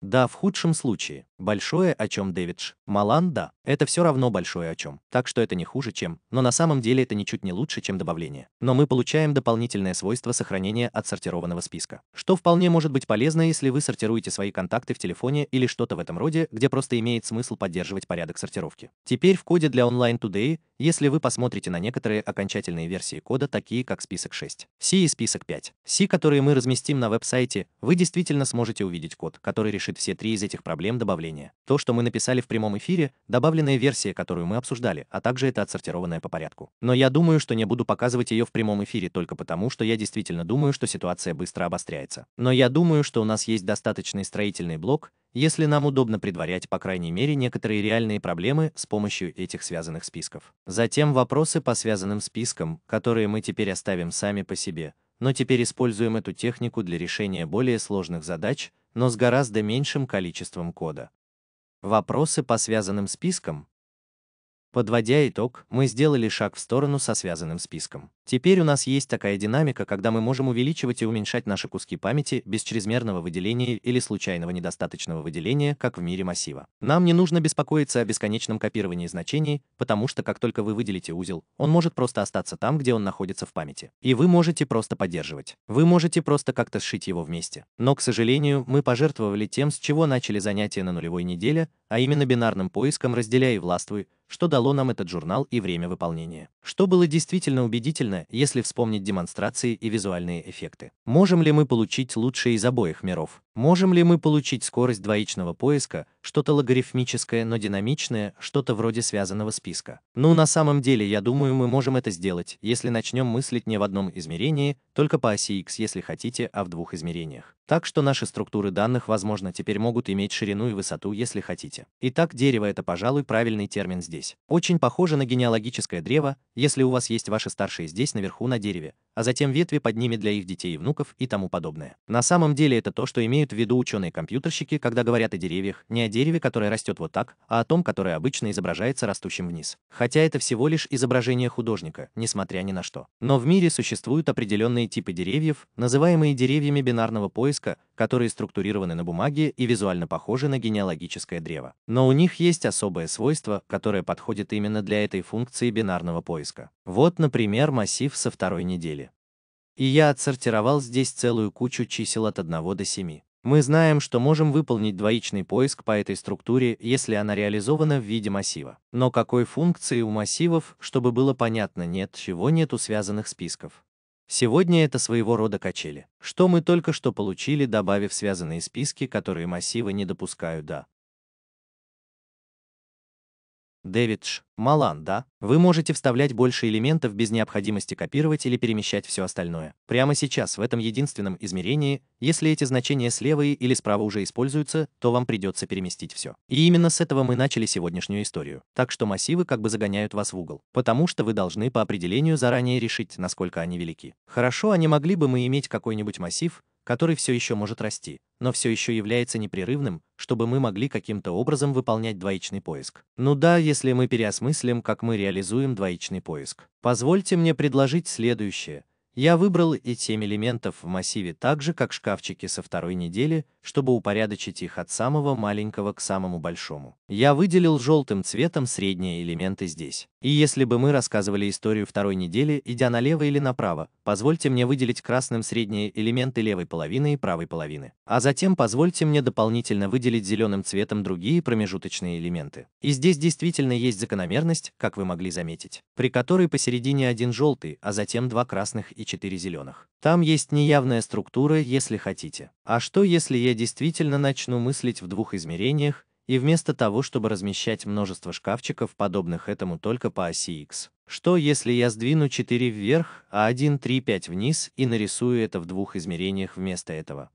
Да, в худшем случае. Большое, о чем Дэвидж. Малан, да. Это все равно большое о чем. Так что это не хуже, чем. Но на самом деле это ничуть не лучше, чем добавление. Но мы получаем дополнительное свойство сохранения отсортированного списка. Что вполне может быть полезно, если вы сортируете свои контакты в телефоне или что-то в этом роде, где просто имеет смысл поддерживать порядок сортировки. Теперь в коде для Online Today, если вы посмотрите на некоторые окончательные версии кода, такие как список 6, C и список 5, C, которые мы разместим на веб-сайте, вы действительно сможете увидеть код, который решает решит все три из этих проблем добавления. То, что мы написали в прямом эфире, добавленная версия, которую мы обсуждали, а также это отсортированная по порядку. Но я думаю, что не буду показывать ее в прямом эфире только потому, что я действительно думаю, что ситуация быстро обостряется. Но я думаю, что у нас есть достаточный строительный блок, если нам удобно предварять, по крайней мере, некоторые реальные проблемы с помощью этих связанных списков. Затем вопросы по связанным спискам, которые мы теперь оставим сами по себе, но теперь используем эту технику для решения более сложных задач, но с гораздо меньшим количеством кода. Вопросы по связанным спискам Подводя итог, мы сделали шаг в сторону со связанным списком. Теперь у нас есть такая динамика, когда мы можем увеличивать и уменьшать наши куски памяти без чрезмерного выделения или случайного недостаточного выделения, как в мире массива. Нам не нужно беспокоиться о бесконечном копировании значений, потому что как только вы выделите узел, он может просто остаться там, где он находится в памяти. И вы можете просто поддерживать. Вы можете просто как-то сшить его вместе. Но, к сожалению, мы пожертвовали тем, с чего начали занятия на нулевой неделе, а именно бинарным поиском «разделяй и властвуй», что дало нам этот журнал и время выполнения. Что было действительно убедительно, если вспомнить демонстрации и визуальные эффекты. Можем ли мы получить лучшее из обоих миров? Можем ли мы получить скорость двоичного поиска, что-то логарифмическое, но динамичное, что-то вроде связанного списка? Ну, на самом деле, я думаю, мы можем это сделать, если начнем мыслить не в одном измерении, только по оси x, если хотите, а в двух измерениях. Так что наши структуры данных, возможно, теперь могут иметь ширину и высоту, если хотите. Итак, дерево – это, пожалуй, правильный термин здесь. Очень похоже на генеалогическое древо, если у вас есть ваши старшие здесь наверху на дереве, а затем ветви под ними для их детей и внуков и тому подобное. На самом деле это то, что имеют в виду ученые-компьютерщики, когда говорят о деревьях, не о дереве, которое растет вот так, а о том, которое обычно изображается растущим вниз. Хотя это всего лишь изображение художника, несмотря ни на что. Но в мире существуют определенные типы деревьев, называемые деревьями бинарного поиска, которые структурированы на бумаге и визуально похожи на генеалогическое древо. Но у них есть особое свойство, которое подходит именно для этой функции бинарного поиска. Вот, например, массив со второй недели. И я отсортировал здесь целую кучу чисел от 1 до 7. Мы знаем, что можем выполнить двоичный поиск по этой структуре, если она реализована в виде массива. Но какой функции у массивов, чтобы было понятно, нет, чего нет у связанных списков. Сегодня это своего рода качели. Что мы только что получили, добавив связанные списки, которые массивы не допускают, да. Дэвидж, Малан, да? Вы можете вставлять больше элементов без необходимости копировать или перемещать все остальное. Прямо сейчас, в этом единственном измерении, если эти значения слева или справа уже используются, то вам придется переместить все. И именно с этого мы начали сегодняшнюю историю. Так что массивы как бы загоняют вас в угол, потому что вы должны по определению заранее решить, насколько они велики. Хорошо, а не могли бы мы иметь какой-нибудь массив, который все еще может расти, но все еще является непрерывным, чтобы мы могли каким-то образом выполнять двоичный поиск. Ну да, если мы переосмыслим, как мы реализуем двоичный поиск. Позвольте мне предложить следующее – я выбрал и 7 элементов в массиве так же, как шкафчики со второй недели, чтобы упорядочить их от самого маленького к самому большому. Я выделил желтым цветом средние элементы здесь. И если бы мы рассказывали историю второй недели, идя налево или направо, позвольте мне выделить красным средние элементы левой половины и правой половины. А затем позвольте мне дополнительно выделить зеленым цветом другие промежуточные элементы. И здесь действительно есть закономерность, как вы могли заметить, при которой посередине один желтый, а затем два красных и 4 зеленых. Там есть неявная структура, если хотите. А что, если я действительно начну мыслить в двух измерениях, и вместо того, чтобы размещать множество шкафчиков, подобных этому только по оси X? Что, если я сдвину 4 вверх, а 1, 3, 5 вниз и нарисую это в двух измерениях вместо этого?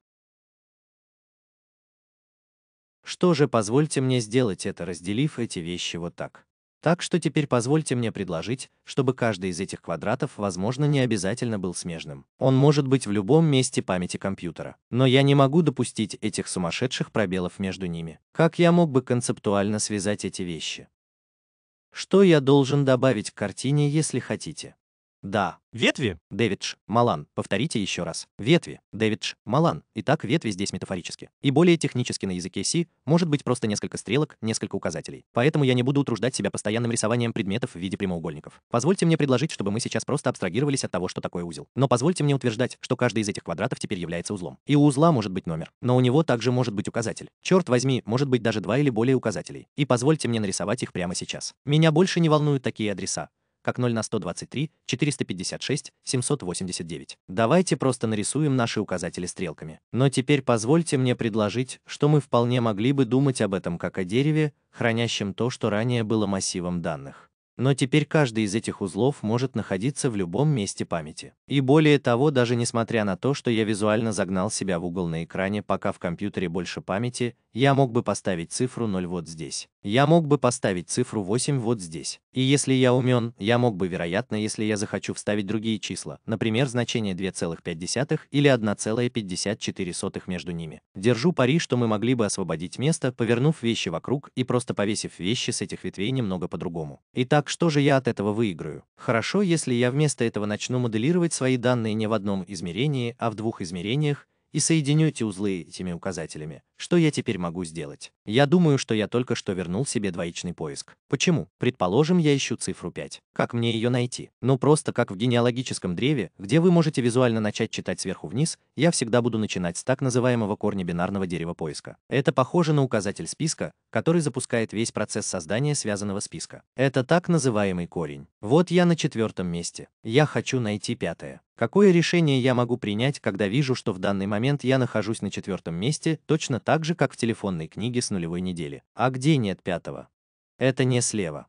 Что же, позвольте мне сделать это, разделив эти вещи вот так. Так что теперь позвольте мне предложить, чтобы каждый из этих квадратов, возможно, не обязательно был смежным. Он может быть в любом месте памяти компьютера. Но я не могу допустить этих сумасшедших пробелов между ними. Как я мог бы концептуально связать эти вещи? Что я должен добавить к картине, если хотите? Да. Ветви? Дэвидж, Малан. Повторите еще раз. Ветви. Дэвидж, Малан. Итак, ветви здесь метафорически. И более технически на языке C может быть просто несколько стрелок, несколько указателей. Поэтому я не буду утруждать себя постоянным рисованием предметов в виде прямоугольников. Позвольте мне предложить, чтобы мы сейчас просто абстрагировались от того, что такое узел. Но позвольте мне утверждать, что каждый из этих квадратов теперь является узлом. И у узла может быть номер. Но у него также может быть указатель. Черт возьми, может быть даже два или более указателей. И позвольте мне нарисовать их прямо сейчас. Меня больше не волнуют такие адреса как 0 на 123, 456, 789. Давайте просто нарисуем наши указатели стрелками. Но теперь позвольте мне предложить, что мы вполне могли бы думать об этом как о дереве, хранящем то, что ранее было массивом данных. Но теперь каждый из этих узлов может находиться в любом месте памяти. И более того, даже несмотря на то, что я визуально загнал себя в угол на экране, пока в компьютере больше памяти, я мог бы поставить цифру 0 вот здесь. Я мог бы поставить цифру 8 вот здесь. И если я умен, я мог бы, вероятно, если я захочу вставить другие числа, например, значение 2,5 или 1,54 между ними. Держу пари, что мы могли бы освободить место, повернув вещи вокруг и просто повесив вещи с этих ветвей немного по-другому. Итак, так что же я от этого выиграю? Хорошо, если я вместо этого начну моделировать свои данные не в одном измерении, а в двух измерениях и соединю эти узлы этими указателями. Что я теперь могу сделать? Я думаю, что я только что вернул себе двоичный поиск. Почему? Предположим, я ищу цифру 5. Как мне ее найти? Ну просто как в генеалогическом древе, где вы можете визуально начать читать сверху вниз, я всегда буду начинать с так называемого корня бинарного дерева поиска. Это похоже на указатель списка, который запускает весь процесс создания связанного списка. Это так называемый корень. Вот я на четвертом месте. Я хочу найти пятое. Какое решение я могу принять, когда вижу, что в данный момент я нахожусь на четвертом месте, точно так, так же, как в телефонной книге с нулевой недели. А где нет пятого? Это не слева.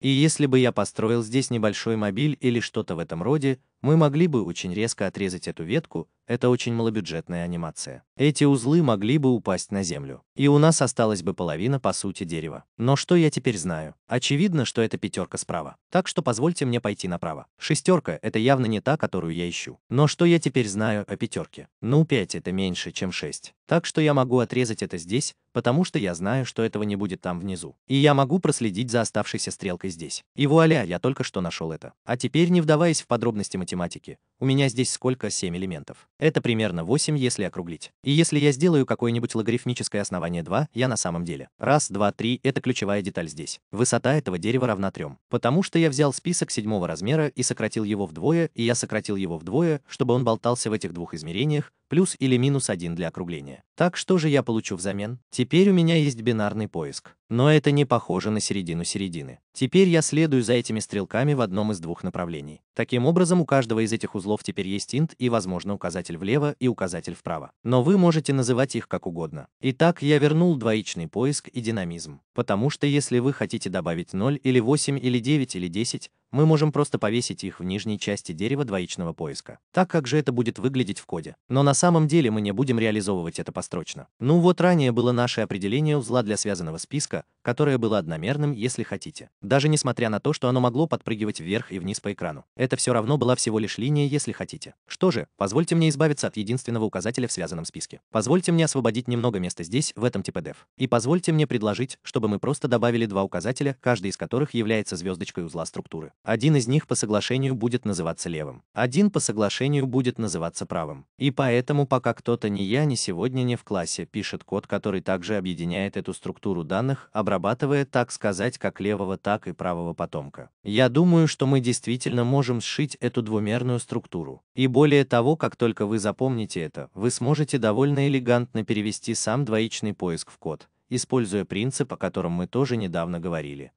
И если бы я построил здесь небольшой мобиль или что-то в этом роде, мы могли бы очень резко отрезать эту ветку, это очень малобюджетная анимация. Эти узлы могли бы упасть на землю. И у нас осталась бы половина, по сути, дерева. Но что я теперь знаю? Очевидно, что это пятерка справа. Так что позвольте мне пойти направо. Шестерка — это явно не та, которую я ищу. Но что я теперь знаю о пятерке? Ну, пять это меньше, чем шесть. Так что я могу отрезать это здесь, потому что я знаю, что этого не будет там внизу. И я могу проследить за оставшейся стрелкой здесь. И вуаля, я только что нашел это. А теперь, не вдаваясь в подробности математики, у меня здесь сколько? 7 элементов. Это примерно 8, если округлить. И если я сделаю какое-нибудь логарифмическое основание 2, я на самом деле. Раз, два, три – это ключевая деталь здесь. Высота этого дерева равна 3. Потому что я взял список седьмого размера и сократил его вдвое, и я сократил его вдвое, чтобы он болтался в этих двух измерениях, плюс или минус 1 для округления. Так что же я получу взамен? Теперь у меня есть бинарный поиск. Но это не похоже на середину середины. Теперь я следую за этими стрелками в одном из двух направлений. Таким образом, у каждого из этих узлов теперь есть инт и, возможно, указатель влево и указатель вправо. Но вы можете называть их как угодно. Итак, я вернул двоичный поиск и динамизм. Потому что если вы хотите добавить 0 или 8 или 9 или 10, мы можем просто повесить их в нижней части дерева двоичного поиска. Так как же это будет выглядеть в коде? Но на самом деле мы не будем реализовывать это построчно. Ну вот ранее было наше определение узла для связанного списка, которое было одномерным, если хотите. Даже несмотря на то, что оно могло подпрыгивать вверх и вниз по экрану. Это все равно была всего лишь линия, если хотите. Что же, позвольте мне избавиться от единственного указателя в связанном списке. Позвольте мне освободить немного места здесь, в этом типе dev. И позвольте мне предложить, чтобы мы просто добавили два указателя, каждый из которых является звездочкой узла структуры. Один из них по соглашению будет называться левым, один по соглашению будет называться правым. И поэтому пока кто-то ни я, ни сегодня не в классе пишет код, который также объединяет эту структуру данных, обрабатывая, так сказать, как левого, так и правого потомка. Я думаю, что мы действительно можем сшить эту двумерную структуру. И более того, как только вы запомните это, вы сможете довольно элегантно перевести сам двоичный поиск в код, используя принцип, о котором мы тоже недавно говорили.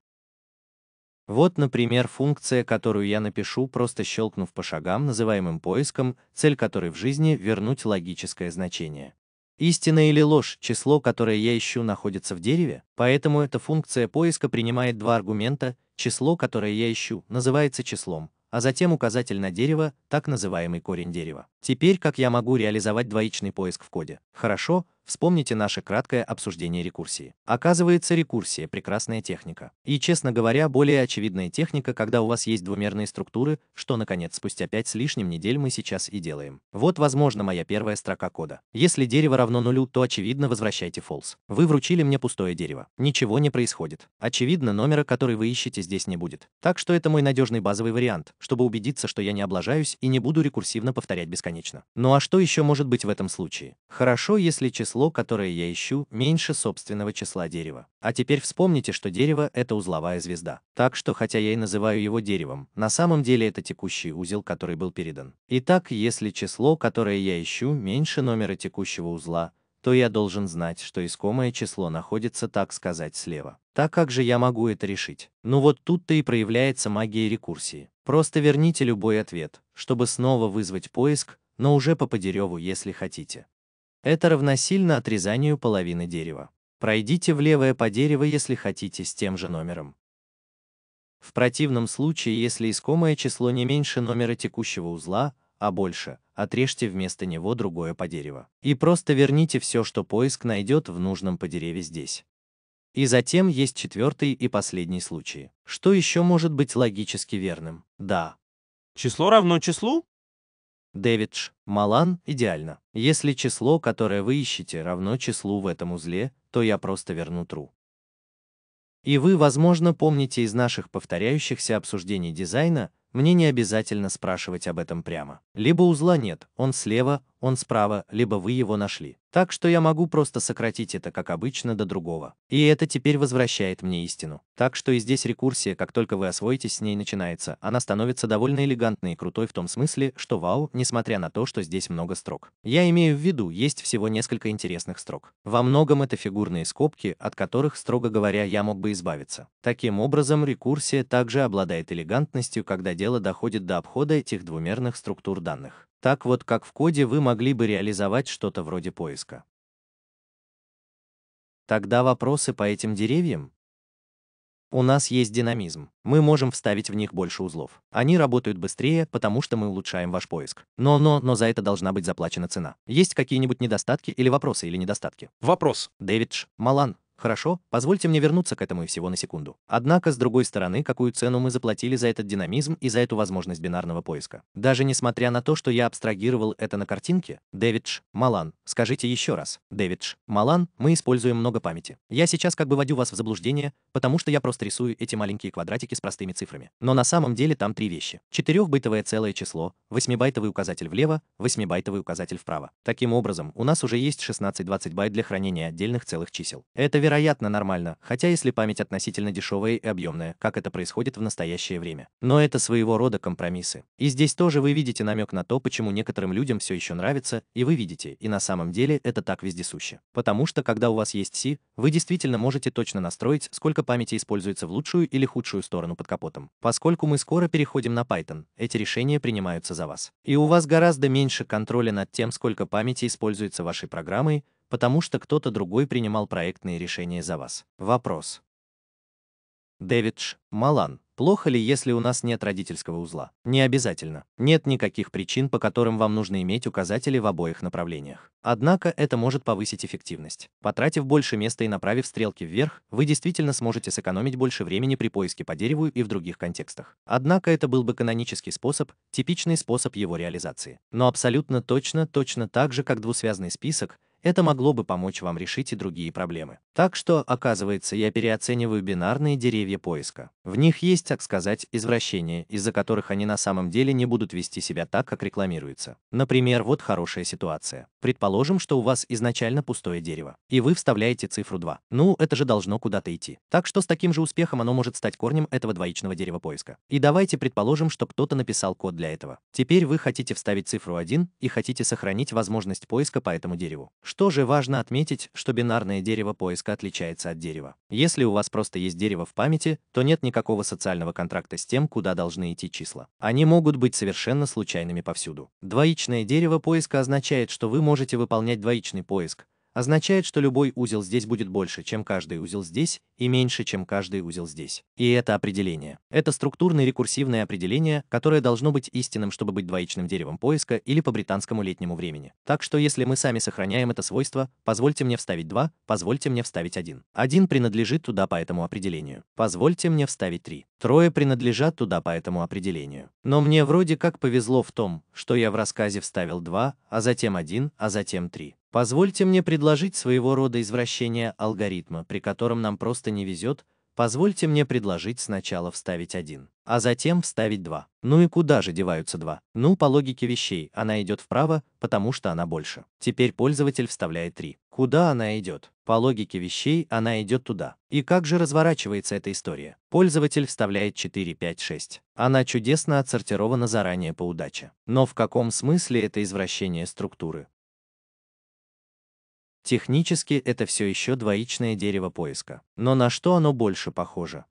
Вот, например, функция, которую я напишу, просто щелкнув по шагам, называемым поиском, цель которой в жизни — вернуть логическое значение. Истина или ложь, число, которое я ищу, находится в дереве, поэтому эта функция поиска принимает два аргумента, число, которое я ищу, называется числом, а затем указатель на дерево, так называемый корень дерева. Теперь как я могу реализовать двоичный поиск в коде? Хорошо, Вспомните наше краткое обсуждение рекурсии. Оказывается, рекурсия – прекрасная техника. И, честно говоря, более очевидная техника, когда у вас есть двумерные структуры, что, наконец, спустя пять с лишним недель мы сейчас и делаем. Вот, возможно, моя первая строка кода. Если дерево равно нулю, то, очевидно, возвращайте false. Вы вручили мне пустое дерево. Ничего не происходит. Очевидно, номера, который вы ищете, здесь не будет. Так что это мой надежный базовый вариант, чтобы убедиться, что я не облажаюсь и не буду рекурсивно повторять бесконечно. Ну а что еще может быть в этом случае? Хорошо, если число число, которое я ищу, меньше собственного числа дерева. А теперь вспомните, что дерево – это узловая звезда. Так что, хотя я и называю его деревом, на самом деле это текущий узел, который был передан. Итак, если число, которое я ищу, меньше номера текущего узла, то я должен знать, что искомое число находится, так сказать, слева. Так как же я могу это решить? Ну вот тут-то и проявляется магия рекурсии. Просто верните любой ответ, чтобы снова вызвать поиск, но уже по подереву, если хотите. Это равносильно отрезанию половины дерева. Пройдите в левое по дереву, если хотите, с тем же номером. В противном случае, если искомое число не меньше номера текущего узла, а больше, отрежьте вместо него другое по дерево. И просто верните все, что поиск найдет в нужном по дереве здесь. И затем есть четвертый и последний случай. Что еще может быть логически верным? Да. Число равно числу? Дэвидж, Малан, идеально. Если число, которое вы ищете, равно числу в этом узле, то я просто верну true. И вы, возможно, помните из наших повторяющихся обсуждений дизайна, мне не обязательно спрашивать об этом прямо. Либо узла нет, он слева, он справа, либо вы его нашли. Так что я могу просто сократить это, как обычно, до другого. И это теперь возвращает мне истину. Так что и здесь рекурсия, как только вы освоитесь с ней, начинается. Она становится довольно элегантной и крутой в том смысле, что вау, несмотря на то, что здесь много строк. Я имею в виду, есть всего несколько интересных строк. Во многом это фигурные скобки, от которых, строго говоря, я мог бы избавиться. Таким образом, рекурсия также обладает элегантностью, когда дело доходит до обхода этих двумерных структур данных. Так вот как в коде вы могли бы реализовать что-то вроде поиска. Тогда вопросы по этим деревьям? У нас есть динамизм. Мы можем вставить в них больше узлов. Они работают быстрее, потому что мы улучшаем ваш поиск. Но, но, но за это должна быть заплачена цена. Есть какие-нибудь недостатки или вопросы или недостатки? Вопрос. Дэвидж. Малан, Хорошо, позвольте мне вернуться к этому и всего на секунду. Однако, с другой стороны, какую цену мы заплатили за этот динамизм и за эту возможность бинарного поиска? Даже несмотря на то, что я абстрагировал это на картинке, Дэвидж, Малан, скажите еще раз. Дэвидж, Малан, мы используем много памяти. Я сейчас как бы вводю вас в заблуждение, потому что я просто рисую эти маленькие квадратики с простыми цифрами. Но на самом деле там три вещи. Четырехбытовое целое число, восьмибайтовый указатель влево, восьмибайтовый указатель вправо. Таким образом, у нас уже есть 16-20 байт для хранения отдельных целых чисел. Это верно невероятно нормально, хотя если память относительно дешевая и объемная, как это происходит в настоящее время. Но это своего рода компромиссы. И здесь тоже вы видите намек на то, почему некоторым людям все еще нравится, и вы видите, и на самом деле это так вездесуще. Потому что когда у вас есть C, вы действительно можете точно настроить, сколько памяти используется в лучшую или худшую сторону под капотом. Поскольку мы скоро переходим на Python, эти решения принимаются за вас. И у вас гораздо меньше контроля над тем, сколько памяти используется вашей программой, потому что кто-то другой принимал проектные решения за вас. Вопрос. Дэвид Малан. Плохо ли, если у нас нет родительского узла? Не обязательно. Нет никаких причин, по которым вам нужно иметь указатели в обоих направлениях. Однако это может повысить эффективность. Потратив больше места и направив стрелки вверх, вы действительно сможете сэкономить больше времени при поиске по дереву и в других контекстах. Однако это был бы канонический способ, типичный способ его реализации. Но абсолютно точно, точно так же, как двусвязный список, это могло бы помочь вам решить и другие проблемы. Так что, оказывается, я переоцениваю бинарные деревья поиска. В них есть, так сказать, извращения, из-за которых они на самом деле не будут вести себя так, как рекламируется. Например, вот хорошая ситуация. Предположим, что у вас изначально пустое дерево, и вы вставляете цифру 2. Ну, это же должно куда-то идти. Так что с таким же успехом оно может стать корнем этого двоичного дерева поиска. И давайте предположим, что кто-то написал код для этого. Теперь вы хотите вставить цифру 1 и хотите сохранить возможность поиска по этому дереву. Что же важно отметить, что бинарное дерево поиска отличается от дерева. Если у вас просто есть дерево в памяти, то нет никакого социального контракта с тем, куда должны идти числа. Они могут быть совершенно случайными повсюду. Двоичное дерево поиска означает, что вы можете выполнять двоичный поиск, означает, что любой узел здесь будет больше, чем каждый узел здесь, и меньше, чем каждый узел здесь. И это определение. Это структурное рекурсивное определение, которое должно быть истинным, чтобы быть двоичным деревом поиска или по британскому летнему времени. Так что если мы сами сохраняем это свойство, позвольте мне вставить 2, позвольте мне вставить 1. 1 принадлежит туда по этому определению. Позвольте мне вставить 3. Трое принадлежат туда по этому определению. Но мне вроде как повезло в том, что я в рассказе вставил 2, а затем 1, а затем 3. Позвольте мне предложить своего рода извращение алгоритма, при котором нам просто не везет, позвольте мне предложить сначала вставить один, а затем вставить два. Ну и куда же деваются два? Ну, по логике вещей, она идет вправо, потому что она больше. Теперь пользователь вставляет три. Куда она идет? По логике вещей, она идет туда. И как же разворачивается эта история? Пользователь вставляет 4, 5, 6. Она чудесно отсортирована заранее по удаче. Но в каком смысле это извращение структуры? Технически это все еще двоичное дерево поиска. Но на что оно больше похоже?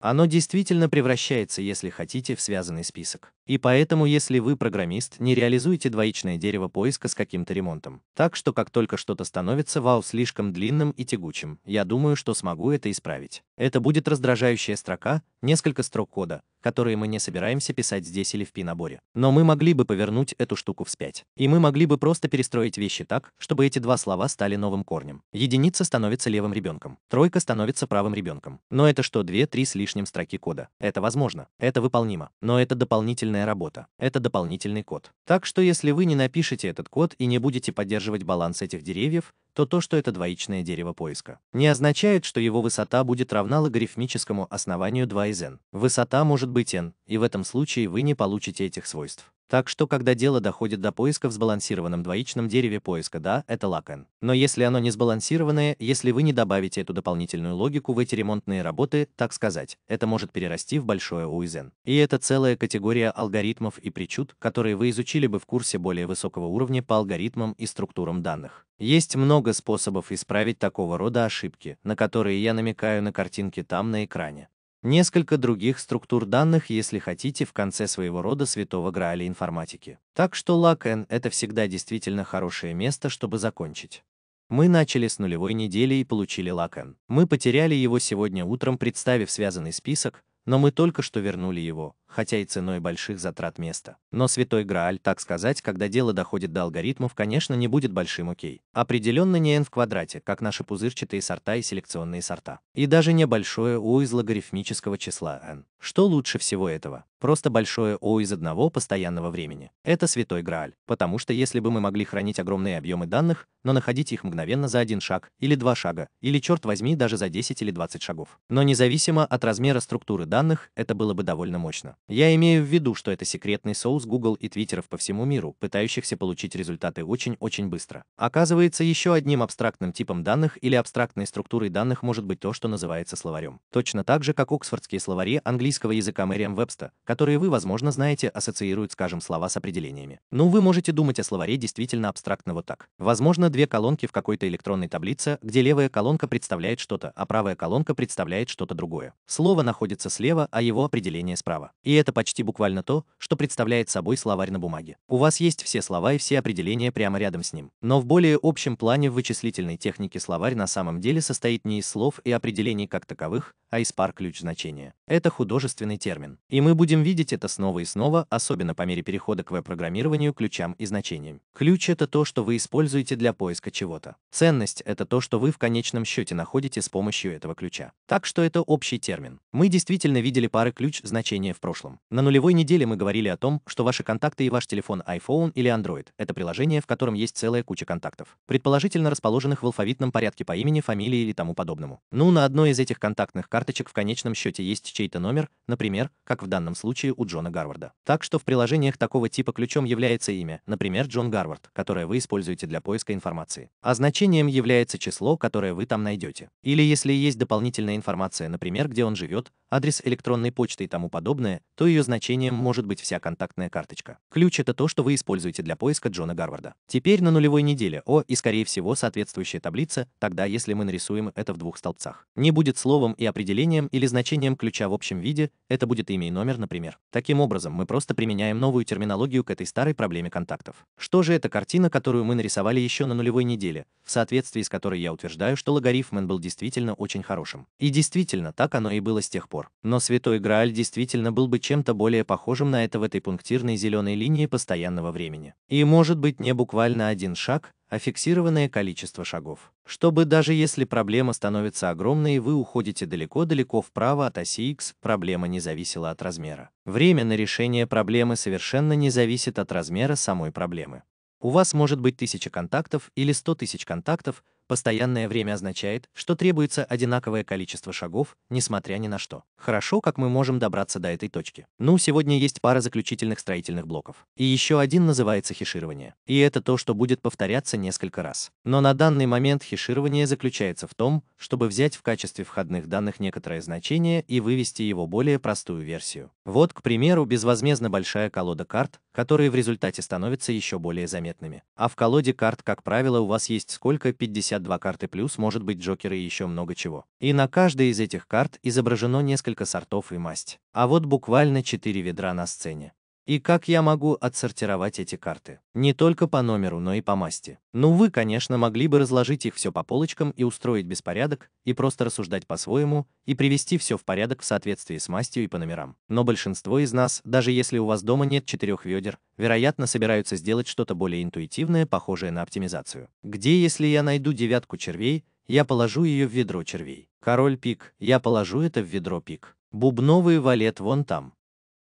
Оно действительно превращается, если хотите, в связанный список. И поэтому, если вы программист, не реализуете двоичное дерево поиска с каким-то ремонтом. Так что как только что-то становится вау слишком длинным и тягучим, я думаю, что смогу это исправить. Это будет раздражающая строка, несколько строк кода, которые мы не собираемся писать здесь или в пи-наборе. Но мы могли бы повернуть эту штуку вспять. И мы могли бы просто перестроить вещи так, чтобы эти два слова стали новым корнем. Единица становится левым ребенком, тройка становится правым ребенком. Но это что, две-три с лишним строки кода? Это возможно, это выполнимо, но это дополнительная работа, это дополнительный код. Так что если вы не напишете этот код и не будете поддерживать баланс этих деревьев, то то, что это двоичное дерево поиска, не означает, что его высота будет равна логарифмическому основанию 2 из n. Высота может быть n, и в этом случае вы не получите этих свойств. Так что, когда дело доходит до поиска в сбалансированном двоичном дереве поиска, да, это лакен. Но если оно не сбалансированное, если вы не добавите эту дополнительную логику в эти ремонтные работы, так сказать, это может перерасти в большое уизен. И это целая категория алгоритмов и причуд, которые вы изучили бы в курсе более высокого уровня по алгоритмам и структурам данных. Есть много способов исправить такого рода ошибки, на которые я намекаю на картинке там на экране несколько других структур данных, если хотите, в конце своего рода святого грааля информатики. Так что LACN — это всегда действительно хорошее место, чтобы закончить. Мы начали с нулевой недели и получили LACN. Мы потеряли его сегодня утром, представив связанный список, но мы только что вернули его, хотя и ценой больших затрат места. Но святой Грааль, так сказать, когда дело доходит до алгоритмов, конечно, не будет большим окей. Определенно не n в квадрате, как наши пузырчатые сорта и селекционные сорта. И даже небольшое o из логарифмического числа n. Что лучше всего этого? Просто большое o из одного постоянного времени. Это святой Грааль, потому что если бы мы могли хранить огромные объемы данных, но находить их мгновенно за один шаг, или два шага, или, черт возьми, даже за 10 или 20 шагов. Но независимо от размера структуры данных, это было бы довольно мощно. Я имею в виду, что это секретный соус Google и Твиттеров по всему миру, пытающихся получить результаты очень-очень быстро. Оказывается, еще одним абстрактным типом данных или абстрактной структурой данных может быть то, что называется словарем. Точно так же, как оксфордские словари английского языка Мэриам Вебста, которые вы, возможно, знаете, ассоциируют, скажем, слова с определениями. Но ну, вы можете думать о словаре действительно абстрактно вот так. Возможно, две колонки в какой-то электронной таблице, где левая колонка представляет что-то, а правая колонка представляет что-то другое. Слово находится слева, а его определение справа. И и это почти буквально то, что представляет собой словарь на бумаге. У вас есть все слова и все определения прямо рядом с ним. Но в более общем плане в вычислительной технике словарь на самом деле состоит не из слов и определений как таковых, а из пар ключ значения. Это художественный термин. И мы будем видеть это снова и снова, особенно по мере перехода к веб-программированию ключам и значениям. Ключ — это то, что вы используете для поиска чего-то. Ценность — это то, что вы в конечном счете находите с помощью этого ключа. Так что это общий термин. Мы действительно видели пары ключ значения в прошлом прошлом. На нулевой неделе мы говорили о том, что ваши контакты и ваш телефон iPhone или Android — это приложение, в котором есть целая куча контактов, предположительно расположенных в алфавитном порядке по имени, фамилии или тому подобному. Ну, на одной из этих контактных карточек в конечном счете есть чей-то номер, например, как в данном случае у Джона Гарварда. Так что в приложениях такого типа ключом является имя, например, Джон Гарвард, которое вы используете для поиска информации. А значением является число, которое вы там найдете. Или если есть дополнительная информация, например, где он живет, адрес электронной почты и тому подобное, то ее значением может быть вся контактная карточка. Ключ — это то, что вы используете для поиска Джона Гарварда. Теперь на нулевой неделе О и, скорее всего, соответствующая таблица, тогда если мы нарисуем это в двух столбцах. Не будет словом и определением или значением ключа в общем виде, это будет имя и номер, например. Таким образом, мы просто применяем новую терминологию к этой старой проблеме контактов. Что же эта картина, которую мы нарисовали еще на нулевой неделе, в соответствии с которой я утверждаю, что логарифм был действительно очень хорошим. И действительно, так оно и было с тех пор. Но Святой Грааль действительно был бы чем-то более похожим на это в этой пунктирной зеленой линии постоянного времени. И может быть не буквально один шаг, а фиксированное количество шагов. Чтобы даже если проблема становится огромной и вы уходите далеко-далеко вправо от оси X, проблема не зависела от размера. Время на решение проблемы совершенно не зависит от размера самой проблемы. У вас может быть тысяча контактов или сто тысяч контактов, Постоянное время означает, что требуется одинаковое количество шагов, несмотря ни на что. Хорошо, как мы можем добраться до этой точки. Ну, сегодня есть пара заключительных строительных блоков. И еще один называется хеширование. И это то, что будет повторяться несколько раз. Но на данный момент хеширование заключается в том, чтобы взять в качестве входных данных некоторое значение и вывести его более простую версию. Вот, к примеру, безвозмездно большая колода карт, которые в результате становятся еще более заметными. А в колоде карт, как правило, у вас есть сколько? 52 карты плюс, может быть, джокеры и еще много чего. И на каждой из этих карт изображено несколько сортов и масть. А вот буквально 4 ведра на сцене. И как я могу отсортировать эти карты? Не только по номеру, но и по масти. Ну вы, конечно, могли бы разложить их все по полочкам и устроить беспорядок, и просто рассуждать по-своему, и привести все в порядок в соответствии с мастью и по номерам. Но большинство из нас, даже если у вас дома нет четырех ведер, вероятно, собираются сделать что-то более интуитивное, похожее на оптимизацию. Где, если я найду девятку червей, я положу ее в ведро червей. Король пик, я положу это в ведро пик. Бубновый валет вон там.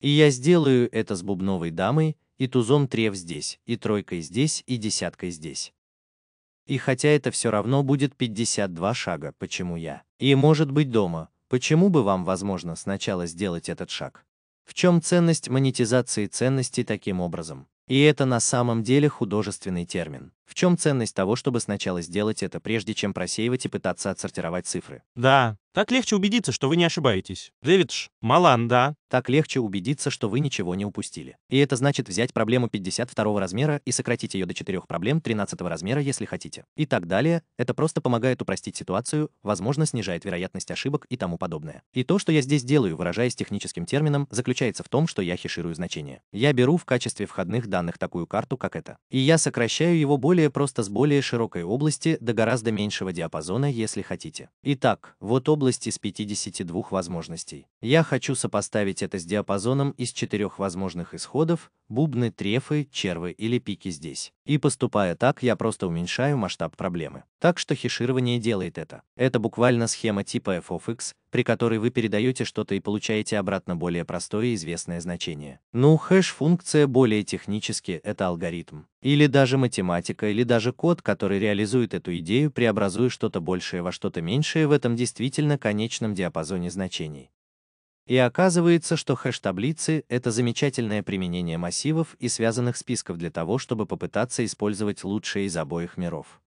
И я сделаю это с бубновой дамой, и тузом трев здесь, и тройкой здесь, и десяткой здесь. И хотя это все равно будет 52 шага, почему я? И может быть дома, почему бы вам возможно сначала сделать этот шаг? В чем ценность монетизации ценностей таким образом? И это на самом деле художественный термин. В чем ценность того, чтобы сначала сделать это, прежде чем просеивать и пытаться отсортировать цифры? Да, так легче убедиться, что вы не ошибаетесь. Дэвидж, Малан, да. Так легче убедиться, что вы ничего не упустили. И это значит взять проблему 52 размера и сократить ее до 4 проблем 13 размера, если хотите. И так далее. Это просто помогает упростить ситуацию, возможно, снижает вероятность ошибок и тому подобное. И то, что я здесь делаю, выражаясь техническим термином, заключается в том, что я хеширую значение. Я беру в качестве входных данных такую карту, как это. И я сокращаю его более более просто с более широкой области до гораздо меньшего диапазона, если хотите. Итак, вот область из 52 возможностей. Я хочу сопоставить это с диапазоном из четырех возможных исходов, бубны, трефы, червы или пики здесь. И поступая так, я просто уменьшаю масштаб проблемы. Так что хеширование делает это. Это буквально схема типа f of x, при которой вы передаете что-то и получаете обратно более простое и известное значение. Ну, хэш-функция более технически — это алгоритм. Или даже математика, или даже код, который реализует эту идею, преобразуя что-то большее во что-то меньшее в этом действительно конечном диапазоне значений. И оказывается, что хэш-таблицы — это замечательное применение массивов и связанных списков для того, чтобы попытаться использовать лучшее из обоих миров.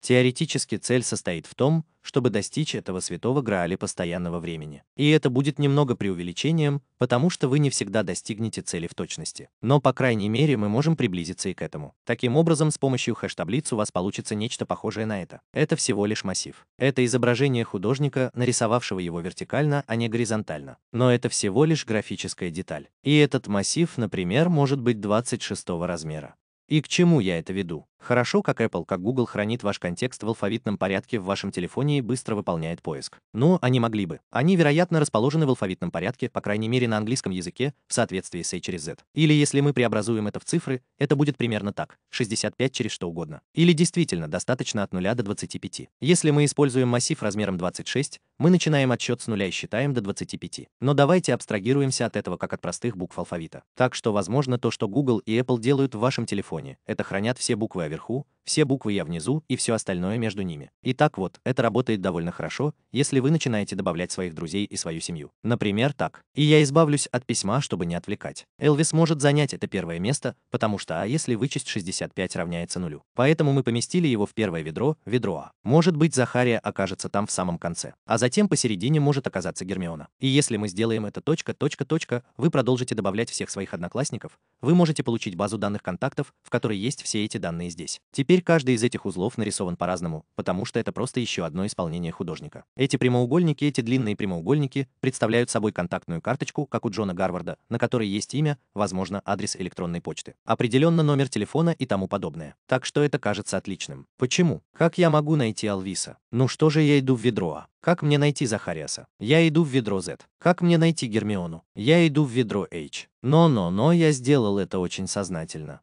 Теоретически цель состоит в том, чтобы достичь этого святого Грааля постоянного времени. И это будет немного преувеличением, потому что вы не всегда достигнете цели в точности. Но, по крайней мере, мы можем приблизиться и к этому. Таким образом, с помощью хэш-таблиц у вас получится нечто похожее на это. Это всего лишь массив. Это изображение художника, нарисовавшего его вертикально, а не горизонтально. Но это всего лишь графическая деталь. И этот массив, например, может быть 26 размера. И к чему я это веду? Хорошо, как Apple, как Google хранит ваш контекст в алфавитном порядке в вашем телефоне и быстро выполняет поиск. Но они могли бы. Они, вероятно, расположены в алфавитном порядке, по крайней мере на английском языке, в соответствии с A через Z. Или если мы преобразуем это в цифры, это будет примерно так. 65 через что угодно. Или действительно достаточно от 0 до 25. Если мы используем массив размером 26, мы начинаем отсчет с нуля и считаем до 25. Но давайте абстрагируемся от этого как от простых букв алфавита. Так что, возможно, то, что Google и Apple делают в вашем телефоне, это хранят все буквы наверху, все буквы «я» внизу и все остальное между ними. И так вот, это работает довольно хорошо, если вы начинаете добавлять своих друзей и свою семью. Например, так. И я избавлюсь от письма, чтобы не отвлекать. Элвис может занять это первое место, потому что А, если вычесть 65, равняется нулю. Поэтому мы поместили его в первое ведро, ведро А. Может быть, Захария окажется там в самом конце. А затем посередине может оказаться Гермиона. И если мы сделаем это точка, точка, точка, вы продолжите добавлять всех своих одноклассников, вы можете получить базу данных контактов, в которой есть все эти данные здесь. Теперь Теперь каждый из этих узлов нарисован по-разному, потому что это просто еще одно исполнение художника. Эти прямоугольники, эти длинные прямоугольники представляют собой контактную карточку, как у Джона Гарварда, на которой есть имя, возможно, адрес электронной почты, определенно номер телефона и тому подобное. Так что это кажется отличным. Почему? Как я могу найти Алвиса? Ну что же я иду в ведро, а? Как мне найти Захариаса? Я иду в ведро Z. Как мне найти Гермиону? Я иду в ведро H. Но-но-но, я сделал это очень сознательно.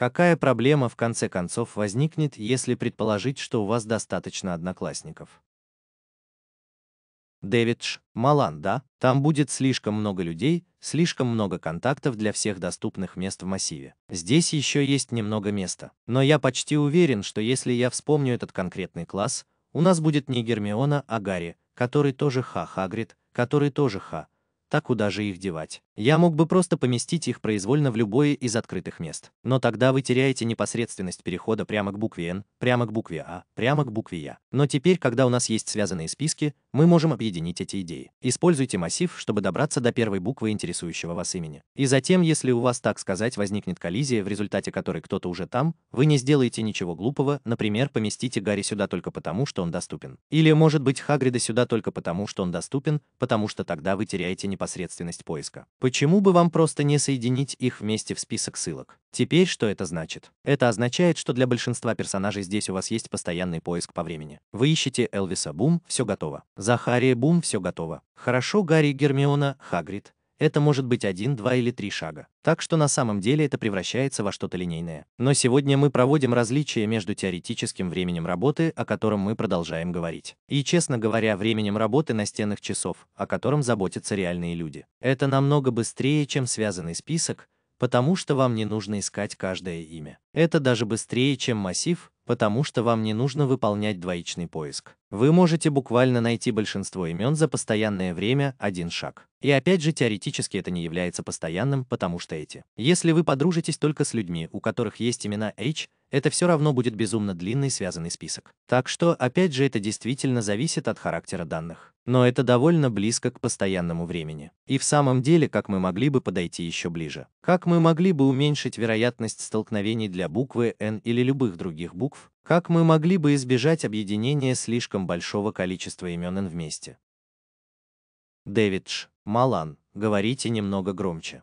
Какая проблема в конце концов возникнет, если предположить, что у вас достаточно одноклассников? Дэвид Малан, да, там будет слишком много людей, слишком много контактов для всех доступных мест в массиве. Здесь еще есть немного места. Но я почти уверен, что если я вспомню этот конкретный класс, у нас будет не Гермиона, а Гарри, который тоже Ха Хагрид, который тоже Ха так куда же их девать? Я мог бы просто поместить их произвольно в любое из открытых мест. Но тогда вы теряете непосредственность перехода прямо к букве «Н», прямо к букве «А», прямо к букве «Я». Но теперь, когда у нас есть связанные списки, мы можем объединить эти идеи. Используйте массив, чтобы добраться до первой буквы интересующего вас имени. И затем, если у вас, так сказать, возникнет коллизия, в результате которой кто-то уже там, вы не сделаете ничего глупого, например, поместите Гарри сюда только потому, что он доступен. Или, может быть, Хагрида сюда только потому, что он доступен, потому что тогда вы теряете не непосредственность поиска. Почему бы вам просто не соединить их вместе в список ссылок? Теперь что это значит? Это означает, что для большинства персонажей здесь у вас есть постоянный поиск по времени. Вы ищете Элвиса Бум, все готово. Захария Бум, все готово. Хорошо, Гарри Гермиона, Хагрид, это может быть один, два или три шага. Так что на самом деле это превращается во что-то линейное. Но сегодня мы проводим различия между теоретическим временем работы, о котором мы продолжаем говорить, и, честно говоря, временем работы на настенных часов, о котором заботятся реальные люди. Это намного быстрее, чем связанный список, потому что вам не нужно искать каждое имя. Это даже быстрее, чем массив, потому что вам не нужно выполнять двоичный поиск. Вы можете буквально найти большинство имен за постоянное время один шаг. И опять же, теоретически это не является постоянным, потому что эти. Если вы подружитесь только с людьми, у которых есть имена H, это все равно будет безумно длинный связанный список. Так что, опять же, это действительно зависит от характера данных. Но это довольно близко к постоянному времени. И в самом деле, как мы могли бы подойти еще ближе? Как мы могли бы уменьшить вероятность столкновений для буквы N или любых других букв? Как мы могли бы избежать объединения слишком большого количества имен N вместе? Дэвидж, Малан, говорите немного громче.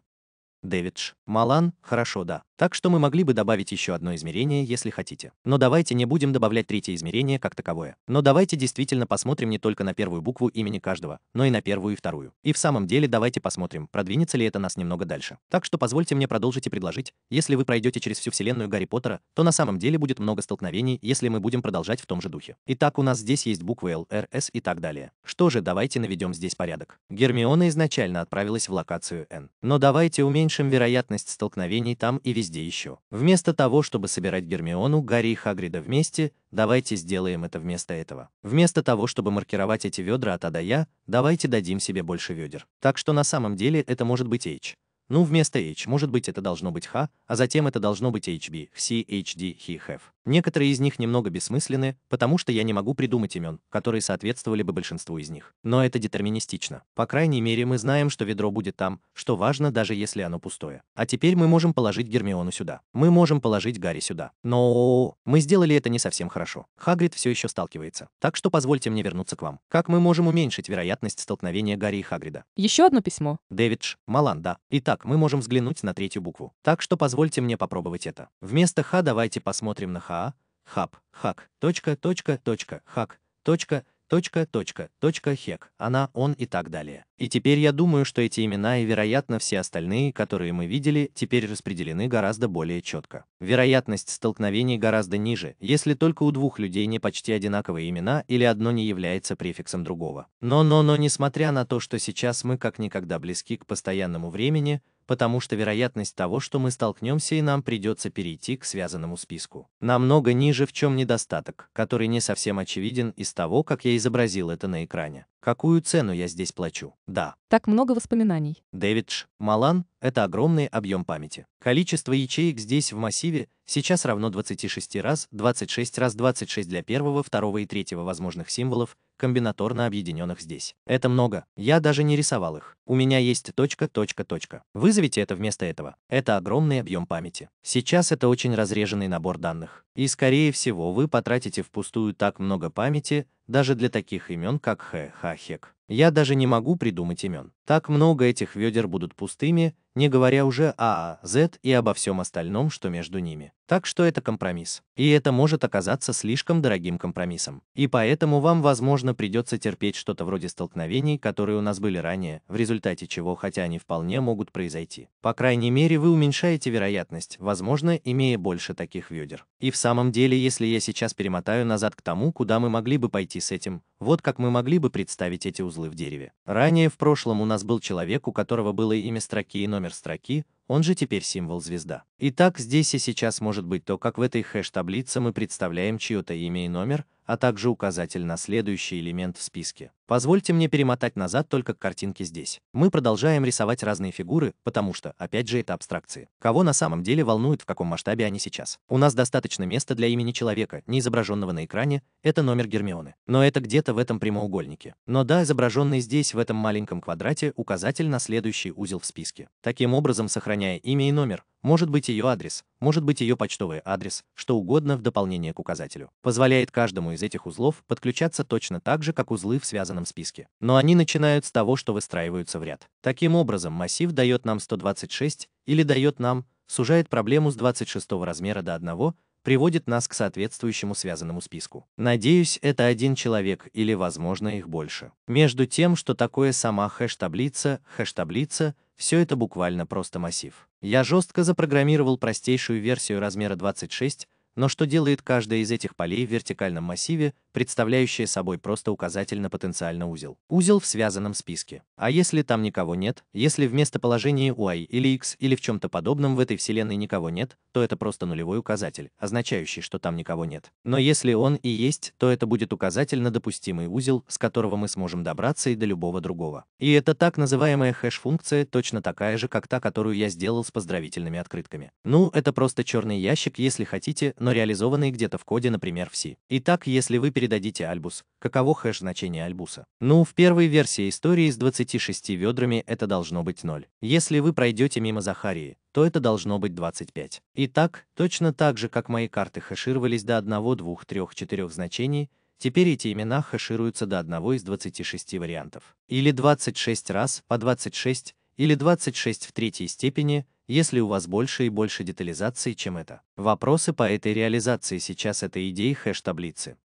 Дэвидж, Малан, хорошо, да. Так что мы могли бы добавить еще одно измерение, если хотите. Но давайте не будем добавлять третье измерение как таковое. Но давайте действительно посмотрим не только на первую букву имени каждого, но и на первую и вторую. И в самом деле давайте посмотрим, продвинется ли это нас немного дальше. Так что позвольте мне продолжить и предложить, если вы пройдете через всю вселенную Гарри Поттера, то на самом деле будет много столкновений, если мы будем продолжать в том же духе. Итак, у нас здесь есть буквы L, R, S и так далее. Что же, давайте наведем здесь порядок. Гермиона изначально отправилась в локацию N. Но давайте уменьшим вероятность столкновений там и везде везде еще. Вместо того, чтобы собирать Гермиону, Гарри и Хагрида вместе, давайте сделаем это вместо этого. Вместо того, чтобы маркировать эти ведра от Адая, давайте дадим себе больше ведер. Так что на самом деле это может быть H. Ну, вместо H, может быть, это должно быть H, а затем это должно быть HB, C, HD, He, Have. Некоторые из них немного бессмысленны, потому что я не могу придумать имен, которые соответствовали бы большинству из них. Но это детерминистично. По крайней мере, мы знаем, что ведро будет там, что важно, даже если оно пустое. А теперь мы можем положить Гермиону сюда. Мы можем положить Гарри сюда. Но мы сделали это не совсем хорошо. Хагрид все еще сталкивается. Так что позвольте мне вернуться к вам. Как мы можем уменьшить вероятность столкновения Гарри и Хагрида? Еще одно письмо. Дэвидж, Маланда. Итак, мы можем взглянуть на третью букву. Так что позвольте мне попробовать это. Вместо Х давайте посмотрим на Х а, хаб, хак, точка, точка, точка, хак, точка, точка, точка, точка, хек, она, он и так далее. И теперь я думаю, что эти имена и, вероятно, все остальные, которые мы видели, теперь распределены гораздо более четко. Вероятность столкновений гораздо ниже, если только у двух людей не почти одинаковые имена или одно не является префиксом другого. Но-но-но, несмотря на то, что сейчас мы как никогда близки к постоянному времени, потому что вероятность того, что мы столкнемся и нам придется перейти к связанному списку, намного ниже, в чем недостаток, который не совсем очевиден из того, как я изобразил это на экране. Какую цену я здесь плачу? Да. Так много воспоминаний. Дэвидж, Малан – это огромный объем памяти. Количество ячеек здесь в массиве сейчас равно 26 раз, 26 раз 26 для первого, второго и третьего возможных символов, комбинаторно объединенных здесь. Это много. Я даже не рисовал их. У меня есть точка, точка, точка. Вызовите это вместо этого. Это огромный объем памяти. Сейчас это очень разреженный набор данных. И скорее всего вы потратите впустую так много памяти, даже для таких имен, как Хэ, Ха, Хек. Я даже не могу придумать имен. Так много этих ведер будут пустыми, не говоря уже о а, Z и обо всем остальном, что между ними. Так что это компромисс. И это может оказаться слишком дорогим компромиссом. И поэтому вам, возможно, придется терпеть что-то вроде столкновений, которые у нас были ранее, в результате чего, хотя они вполне могут произойти. По крайней мере, вы уменьшаете вероятность, возможно, имея больше таких ведер. И в самом деле, если я сейчас перемотаю назад к тому, куда мы могли бы пойти с этим, вот как мы могли бы представить эти узлы в дереве. Ранее в прошлом у нас был человек, у которого было имя строки и номер номер строки он же теперь символ звезда. Итак, здесь и сейчас может быть то, как в этой хэш-таблице мы представляем чье-то имя и номер, а также указатель на следующий элемент в списке. Позвольте мне перемотать назад только к картинке здесь. Мы продолжаем рисовать разные фигуры, потому что, опять же, это абстракции. Кого на самом деле волнует, в каком масштабе они сейчас? У нас достаточно места для имени человека, не изображенного на экране, это номер Гермионы. Но это где-то в этом прямоугольнике. Но да, изображенный здесь, в этом маленьком квадрате, указатель на следующий узел в списке. Таким образом, сохраняем сохраняя имя и номер, может быть ее адрес, может быть ее почтовый адрес, что угодно в дополнение к указателю. Позволяет каждому из этих узлов подключаться точно так же, как узлы в связанном списке. Но они начинают с того, что выстраиваются в ряд. Таким образом, массив дает нам 126 или дает нам, сужает проблему с 26 размера до 1, приводит нас к соответствующему связанному списку. Надеюсь, это один человек или, возможно, их больше. Между тем, что такое сама хэш-таблица, хэш-таблица — все это буквально просто массив. Я жестко запрограммировал простейшую версию размера 26, но что делает каждая из этих полей в вертикальном массиве, представляющая собой просто указатель на потенциально узел? Узел в связанном списке. А если там никого нет, если в местоположении i или x или в чем-то подобном в этой вселенной никого нет, то это просто нулевой указатель, означающий, что там никого нет. Но если он и есть, то это будет указатель на допустимый узел, с которого мы сможем добраться и до любого другого. И это так называемая хэш-функция точно такая же, как та, которую я сделал с поздравительными открытками. Ну, это просто черный ящик, если хотите, но реализованные где-то в коде, например, в C. Итак, если вы передадите альбус, каково хэш-значение альбуса? Ну, в первой версии истории с 26 ведрами это должно быть 0. Если вы пройдете мимо Захарии, то это должно быть 25. Итак, точно так же, как мои карты хэшировались до 1, 2, 3, 4 значений, теперь эти имена хэшируются до одного из 26 вариантов. Или 26 раз по 26, или 26 в третьей степени – если у вас больше и больше детализации, чем это. Вопросы по этой реализации сейчас этой идеи хэш-таблицы.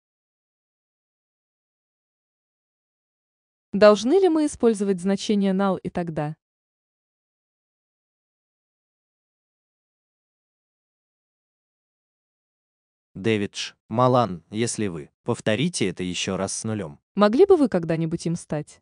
Должны ли мы использовать значение null и тогда? Дэвидж, Малан, если вы повторите это еще раз с нулем. Могли бы вы когда-нибудь им стать?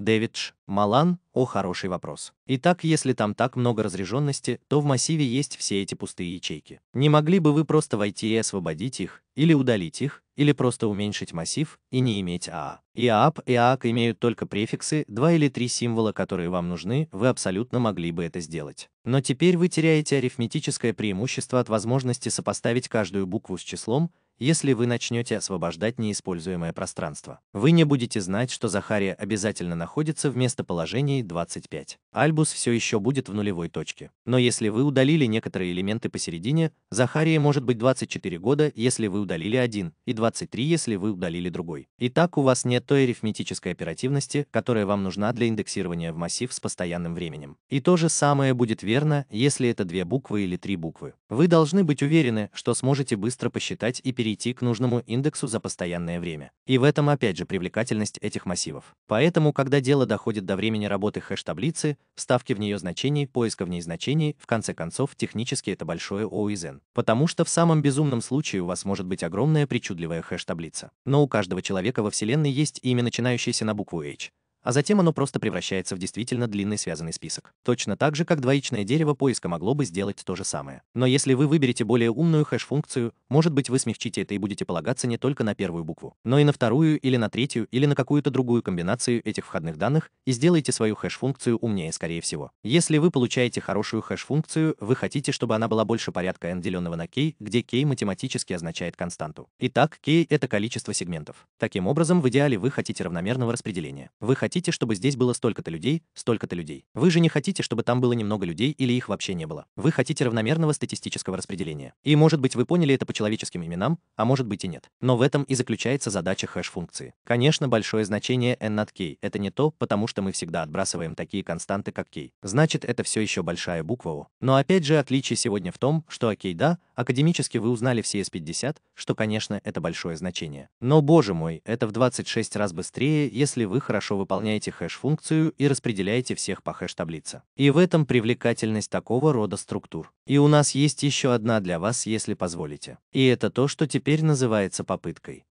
Дэвидж, Малан, о, хороший вопрос. Итак, если там так много разряженности, то в массиве есть все эти пустые ячейки. Не могли бы вы просто войти и освободить их, или удалить их, или просто уменьшить массив и не иметь АА. А? И ап, а и ак а имеют только префиксы, два или три символа, которые вам нужны, вы абсолютно могли бы это сделать. Но теперь вы теряете арифметическое преимущество от возможности сопоставить каждую букву с числом, если вы начнете освобождать неиспользуемое пространство. Вы не будете знать, что Захария обязательно находится в местоположении 25. Альбус все еще будет в нулевой точке. Но если вы удалили некоторые элементы посередине, Захария может быть 24 года, если вы удалили один, и 23, если вы удалили другой. И так у вас нет той арифметической оперативности, которая вам нужна для индексирования в массив с постоянным временем. И то же самое будет верно, если это две буквы или три буквы. Вы должны быть уверены, что сможете быстро посчитать и перейти перейти к нужному индексу за постоянное время. И в этом опять же привлекательность этих массивов. Поэтому, когда дело доходит до времени работы хэш-таблицы, вставки в нее значений, поиска в ней значений, в конце концов, технически это большое ОИЗН. Потому что в самом безумном случае у вас может быть огромная причудливая хэш-таблица. Но у каждого человека во Вселенной есть имя, начинающееся на букву H а затем оно просто превращается в действительно длинный связанный список. Точно так же, как двоичное дерево поиска могло бы сделать то же самое. Но если вы выберете более умную хэш-функцию, может быть, вы смягчите это и будете полагаться не только на первую букву, но и на вторую или на третью или на какую-то другую комбинацию этих входных данных и сделаете свою хэш-функцию умнее, скорее всего. Если вы получаете хорошую хэш-функцию, вы хотите, чтобы она была больше порядка n деленного на k, где k математически означает константу. Итак, k — это количество сегментов. Таким образом, в идеале вы хотите равномерного распределения. Вы хотите хотите, чтобы здесь было столько-то людей, столько-то людей. Вы же не хотите, чтобы там было немного людей или их вообще не было. Вы хотите равномерного статистического распределения. И, может быть, вы поняли это по человеческим именам, а может быть и нет. Но в этом и заключается задача хэш-функции. Конечно, большое значение n над k — это не то, потому что мы всегда отбрасываем такие константы, как k. Значит, это все еще большая буква O. Но опять же, отличие сегодня в том, что окей, да, Академически вы узнали все S50, что, конечно, это большое значение. Но, боже мой, это в 26 раз быстрее, если вы хорошо выполняете хэш-функцию и распределяете всех по хэш-таблице. И в этом привлекательность такого рода структур. И у нас есть еще одна для вас, если позволите. И это то, что теперь называется попыткой.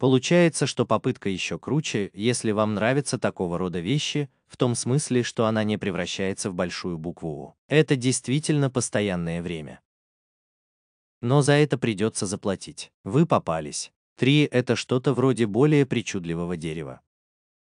Получается, что попытка еще круче, если вам нравятся такого рода вещи, в том смысле, что она не превращается в большую букву О. Это действительно постоянное время. Но за это придется заплатить. Вы попались. Три – это что-то вроде более причудливого дерева.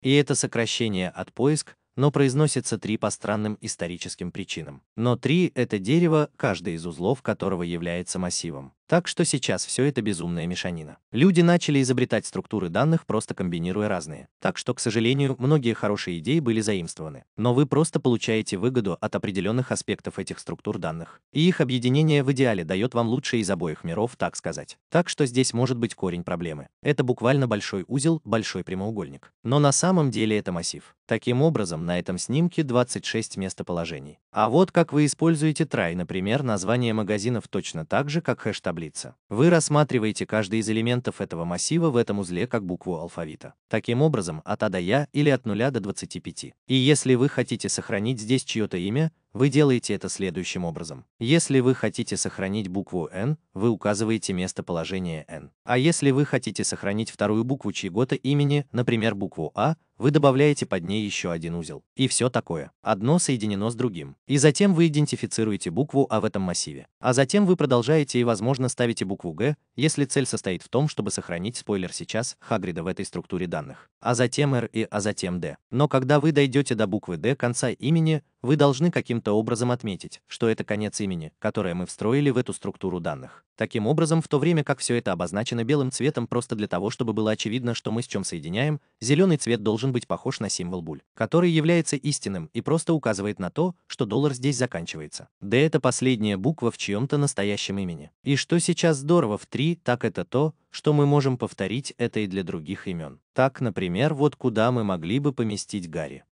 И это сокращение от поиск, но произносится три по странным историческим причинам. Но три – это дерево, каждый из узлов которого является массивом. Так что сейчас все это безумная мешанина. Люди начали изобретать структуры данных, просто комбинируя разные. Так что, к сожалению, многие хорошие идеи были заимствованы. Но вы просто получаете выгоду от определенных аспектов этих структур данных. И их объединение в идеале дает вам лучшее из обоих миров, так сказать. Так что здесь может быть корень проблемы. Это буквально большой узел, большой прямоугольник. Но на самом деле это массив. Таким образом, на этом снимке 26 местоположений. А вот как вы используете try, например, название магазинов точно так же, как хэштабли таблица. Вы рассматриваете каждый из элементов этого массива в этом узле как букву алфавита. Таким образом, от А до Я или от 0 до 25. И если вы хотите сохранить здесь чье-то имя, вы делаете это следующим образом. Если вы хотите сохранить букву N, вы указываете местоположение N. А если вы хотите сохранить вторую букву чьего-то имени, например, букву А, вы добавляете под ней еще один узел. И все такое. Одно соединено с другим. И затем вы идентифицируете букву А в этом массиве. А затем вы продолжаете и, возможно, ставите букву Г, если цель состоит в том, чтобы сохранить спойлер сейчас Хагрида в этой структуре данных. А затем R и А затем D. Но когда вы дойдете до буквы D конца имени, вы должны каким-то образом отметить, что это конец имени, которое мы встроили в эту структуру данных. Таким образом, в то время как все это обозначено белым цветом просто для того, чтобы было очевидно, что мы с чем соединяем, зеленый цвет должен быть похож на символ буль, который является истинным и просто указывает на то, что доллар здесь заканчивается. Да, это последняя буква в чьем-то настоящем имени. И что сейчас здорово в 3, так это то, что мы можем повторить это и для других имен. Так, например, вот куда мы могли бы поместить Гарри.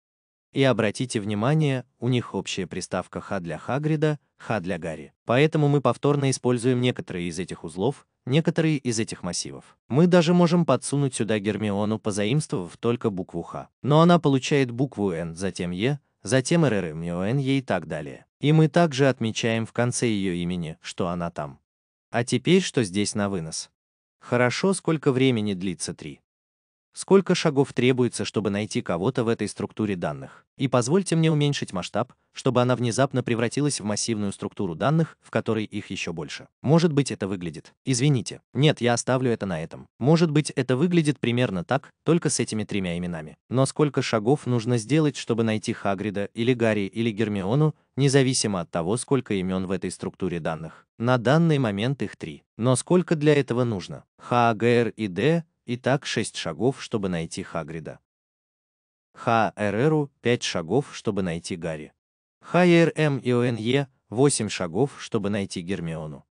И обратите внимание, у них общая приставка Х для Хагрида, Х для Гарри. Поэтому мы повторно используем некоторые из этих узлов, некоторые из этих массивов. Мы даже можем подсунуть сюда Гермиону, позаимствовав только букву «х». Но она получает букву «н», затем «е», затем «ррмиоэнье» и так далее. И мы также отмечаем в конце ее имени, что она там. А теперь что здесь на вынос? Хорошо, сколько времени длится 3. Сколько шагов требуется, чтобы найти кого-то в этой структуре данных? И позвольте мне уменьшить масштаб, чтобы она внезапно превратилась в массивную структуру данных, в которой их еще больше. Может быть, это выглядит. Извините. Нет, я оставлю это на этом. Может быть, это выглядит примерно так, только с этими тремя именами. Но сколько шагов нужно сделать, чтобы найти Хагрида или Гарри или Гермиону, независимо от того, сколько имен в этой структуре данных. На данный момент их три. Но сколько для этого нужно? Х, Г, Р и Д Итак, 6 шагов, чтобы найти Хагрида. ХРРу 5 шагов, чтобы найти Гарри. ХРМ и ОНЕ 8 шагов, чтобы найти Гермиону.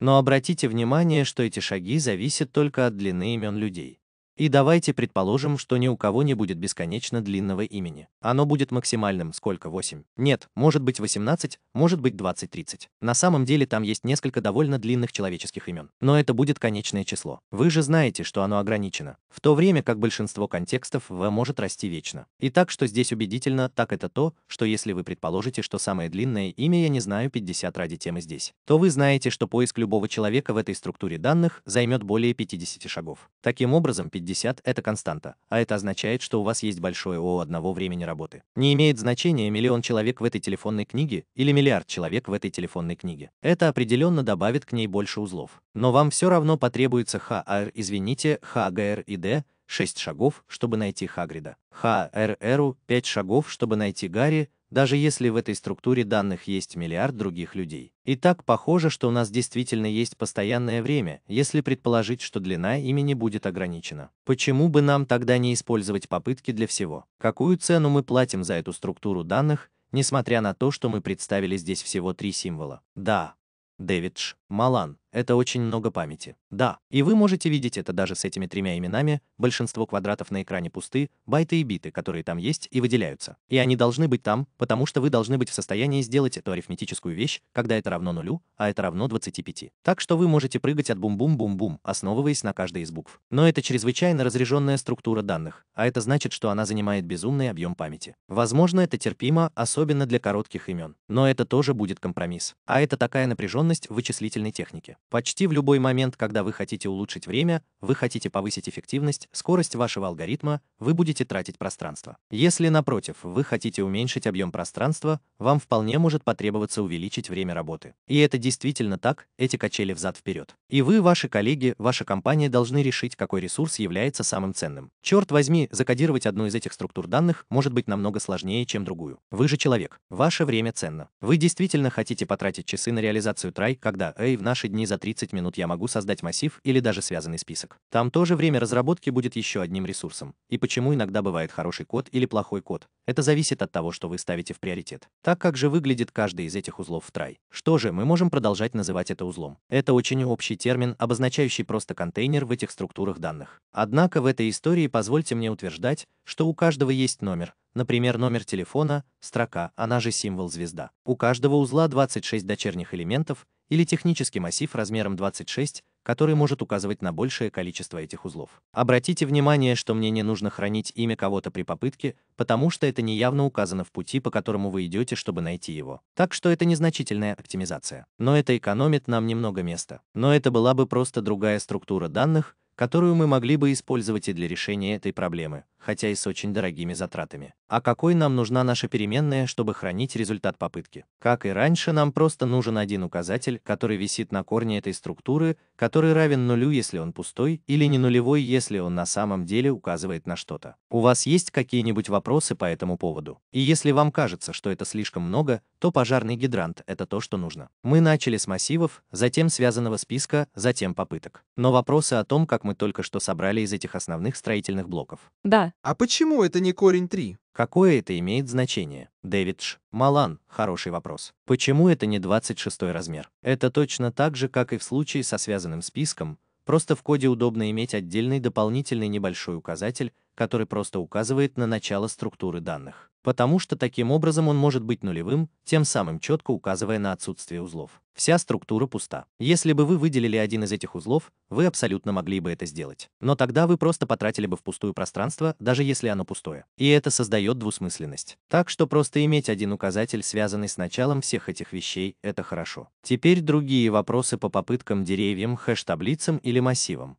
Но обратите внимание, что эти шаги зависят только от длины имен людей. И давайте предположим, что ни у кого не будет бесконечно длинного имени. Оно будет максимальным, сколько 8? Нет, может быть 18, может быть 20-30. На самом деле там есть несколько довольно длинных человеческих имен. Но это будет конечное число. Вы же знаете, что оно ограничено. В то время как большинство контекстов В может расти вечно. И так, что здесь убедительно, так это то, что если вы предположите, что самое длинное имя я не знаю 50 ради темы здесь, то вы знаете, что поиск любого человека в этой структуре данных займет более 50 шагов. Таким образом, 50 50 – это константа, а это означает, что у вас есть большое О одного времени работы. Не имеет значения миллион человек в этой телефонной книге или миллиард человек в этой телефонной книге. Это определенно добавит к ней больше узлов. Но вам все равно потребуется ХАР, извините, ХГР и Д, 6 шагов, чтобы найти Хагрида. ХРРу а 5 шагов, чтобы найти Гарри, даже если в этой структуре данных есть миллиард других людей. И так похоже, что у нас действительно есть постоянное время, если предположить, что длина имени будет ограничена. Почему бы нам тогда не использовать попытки для всего? Какую цену мы платим за эту структуру данных, несмотря на то, что мы представили здесь всего три символа? Да. Дэвидж, Малан, это очень много памяти. Да, и вы можете видеть это даже с этими тремя именами, большинство квадратов на экране пусты, байты и биты, которые там есть и выделяются. И они должны быть там, потому что вы должны быть в состоянии сделать эту арифметическую вещь, когда это равно нулю, а это равно 25. Так что вы можете прыгать от бум-бум-бум-бум, основываясь на каждой из букв. Но это чрезвычайно разряженная структура данных, а это значит, что она занимает безумный объем памяти. Возможно, это терпимо, особенно для коротких имен. Но это тоже будет компромисс. А это такая напряженность в вычислительной технике. Почти в любой момент, когда вы хотите улучшить время, вы хотите повысить эффективность, скорость вашего алгоритма, вы будете тратить пространство. Если, напротив, вы хотите уменьшить объем пространства, вам вполне может потребоваться увеличить время работы. И это действительно так, эти качели взад-вперед. И вы, ваши коллеги, ваша компания должны решить, какой ресурс является самым ценным. Черт возьми, закодировать одну из этих структур данных может быть намного сложнее, чем другую. Вы же человек. Ваше время ценно. Вы действительно хотите потратить часы на реализацию трай, когда, эй, в наши дни за 30 минут я могу создать массив или даже связанный список. Там тоже время разработки будет еще одним ресурсом. И почему иногда бывает хороший код или плохой код? Это зависит от того, что вы ставите в приоритет. Так как же выглядит каждый из этих узлов в трай? Что же, мы можем продолжать называть это узлом. Это очень общий термин, обозначающий просто контейнер в этих структурах данных. Однако в этой истории позвольте мне утверждать, что у каждого есть номер, например, номер телефона, строка, она же символ звезда. У каждого узла 26 дочерних элементов, или технический массив размером 26, который может указывать на большее количество этих узлов. Обратите внимание, что мне не нужно хранить имя кого-то при попытке, потому что это неявно указано в пути, по которому вы идете, чтобы найти его. Так что это незначительная оптимизация. Но это экономит нам немного места. Но это была бы просто другая структура данных, которую мы могли бы использовать и для решения этой проблемы хотя и с очень дорогими затратами. А какой нам нужна наша переменная, чтобы хранить результат попытки? Как и раньше, нам просто нужен один указатель, который висит на корне этой структуры, который равен нулю, если он пустой, или не нулевой, если он на самом деле указывает на что-то. У вас есть какие-нибудь вопросы по этому поводу? И если вам кажется, что это слишком много, то пожарный гидрант — это то, что нужно. Мы начали с массивов, затем связанного списка, затем попыток. Но вопросы о том, как мы только что собрали из этих основных строительных блоков. Да, а почему это не корень 3? Какое это имеет значение? Дэвид Малан, хороший вопрос. Почему это не 26 размер? Это точно так же, как и в случае со связанным списком, просто в коде удобно иметь отдельный дополнительный небольшой указатель, который просто указывает на начало структуры данных потому что таким образом он может быть нулевым, тем самым четко указывая на отсутствие узлов. Вся структура пуста. Если бы вы выделили один из этих узлов, вы абсолютно могли бы это сделать. Но тогда вы просто потратили бы в впустую пространство, даже если оно пустое. И это создает двусмысленность. Так что просто иметь один указатель, связанный с началом всех этих вещей, это хорошо. Теперь другие вопросы по попыткам деревьям, хэш-таблицам или массивам.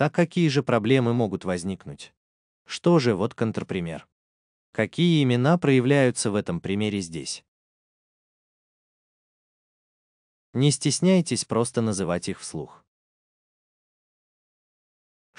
Так какие же проблемы могут возникнуть? Что же, вот контрпример. Какие имена проявляются в этом примере здесь? Не стесняйтесь просто называть их вслух.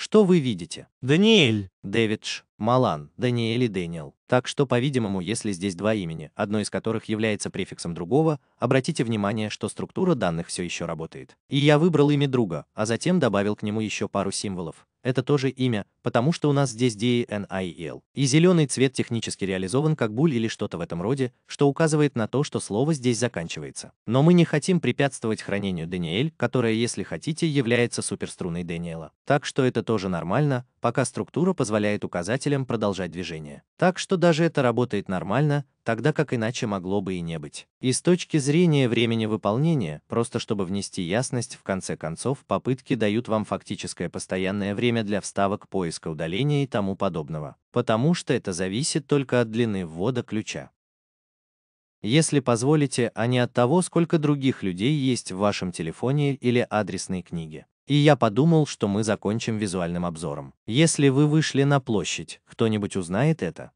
Что вы видите? Даниэль. Дэвидж. Малан. Даниэль и Дэниел. Так что, по-видимому, если здесь два имени, одно из которых является префиксом другого, обратите внимание, что структура данных все еще работает. И я выбрал имя друга, а затем добавил к нему еще пару символов, это тоже имя, потому что у нас здесь D N I e L. И зеленый цвет технически реализован как буль или что-то в этом роде, что указывает на то, что слово здесь заканчивается. Но мы не хотим препятствовать хранению Даниэль, которая, если хотите, является суперструной Даниэла. Так что это тоже нормально, пока структура позволяет указателям продолжать движение. Так что даже это работает нормально, тогда как иначе могло бы и не быть. И с точки зрения времени выполнения, просто чтобы внести ясность, в конце концов, попытки дают вам фактическое постоянное время для вставок, поиска удаления и тому подобного, потому что это зависит только от длины ввода ключа. Если позволите, а не от того, сколько других людей есть в вашем телефоне или адресной книге и я подумал, что мы закончим визуальным обзором. Если вы вышли на площадь, кто-нибудь узнает это?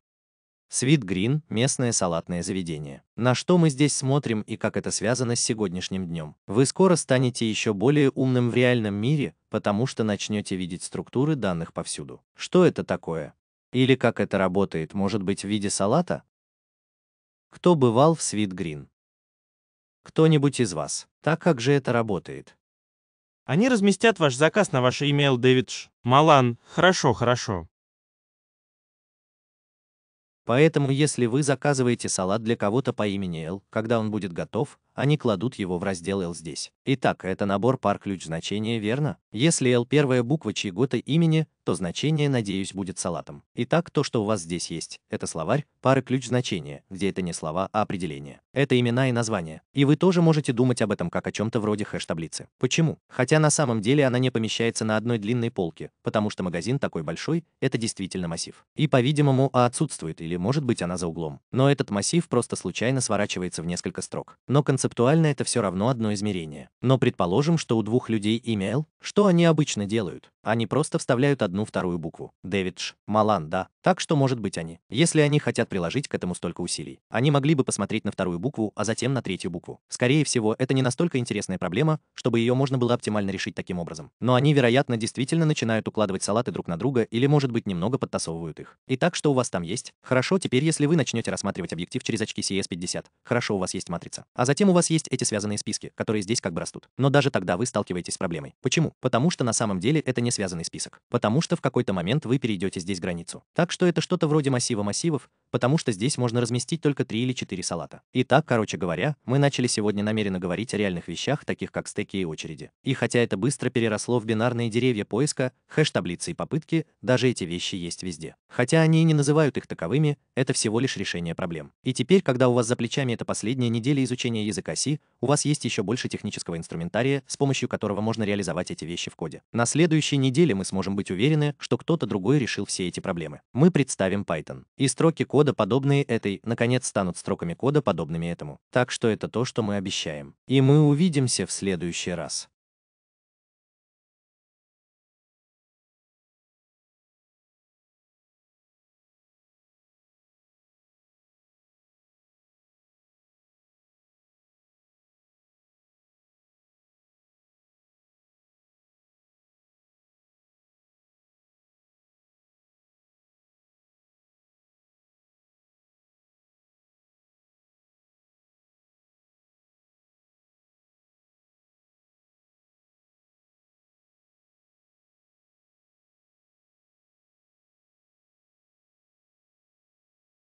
Свит Грин – местное салатное заведение. На что мы здесь смотрим и как это связано с сегодняшним днем? Вы скоро станете еще более умным в реальном мире, потому что начнете видеть структуры данных повсюду. Что это такое? Или как это работает, может быть, в виде салата? Кто бывал в Свит Грин? Кто-нибудь из вас. Так как же это работает? Они разместят ваш заказ на ваше email David Малан. Хорошо, хорошо. Поэтому, если вы заказываете салат для кого-то по имени L, когда он будет готов, они кладут его в раздел L здесь. Итак, это набор пар ключ значения, верно? Если L первая буква чьего-то имени, то значение, надеюсь, будет салатом. Итак, то, что у вас здесь есть, это словарь, пары ключ значения, где это не слова, а определения. Это имена и названия. И вы тоже можете думать об этом как о чем-то вроде хэш-таблицы. Почему? Хотя на самом деле она не помещается на одной длинной полке, потому что магазин такой большой, это действительно массив. И, по-видимому, а отсутствует или, может быть, она за углом. Но этот массив просто случайно сворачивается в несколько строк. Но концептуально это все равно одно измерение. Но предположим, что у двух людей имя что они обычно делают? Они просто вставляют одно одну вторую букву. Дэвидж, Малан, да. Так что, может быть, они. Если они хотят приложить к этому столько усилий, они могли бы посмотреть на вторую букву, а затем на третью букву. Скорее всего, это не настолько интересная проблема, чтобы ее можно было оптимально решить таким образом. Но они, вероятно, действительно начинают укладывать салаты друг на друга или, может быть, немного подтасовывают их. Итак, что у вас там есть? Хорошо, теперь если вы начнете рассматривать объектив через очки CS50, хорошо, у вас есть матрица. А затем у вас есть эти связанные списки, которые здесь как бы растут. Но даже тогда вы сталкиваетесь с проблемой. Почему? Потому что на самом деле это не связанный список. Потому что что в какой-то момент вы перейдете здесь границу. Так что это что-то вроде массива массивов, потому что здесь можно разместить только 3 или 4 салата. Итак, короче говоря, мы начали сегодня намеренно говорить о реальных вещах, таких как стеки и очереди. И хотя это быстро переросло в бинарные деревья поиска, хэш-таблицы и попытки, даже эти вещи есть везде. Хотя они и не называют их таковыми, это всего лишь решение проблем. И теперь, когда у вас за плечами это последняя неделя изучения языка C, у вас есть еще больше технического инструментария, с помощью которого можно реализовать эти вещи в коде. На следующей неделе мы сможем быть уверены, уверены, что кто-то другой решил все эти проблемы. Мы представим Python. И строки кода, подобные этой, наконец станут строками кода, подобными этому. Так что это то, что мы обещаем. И мы увидимся в следующий раз.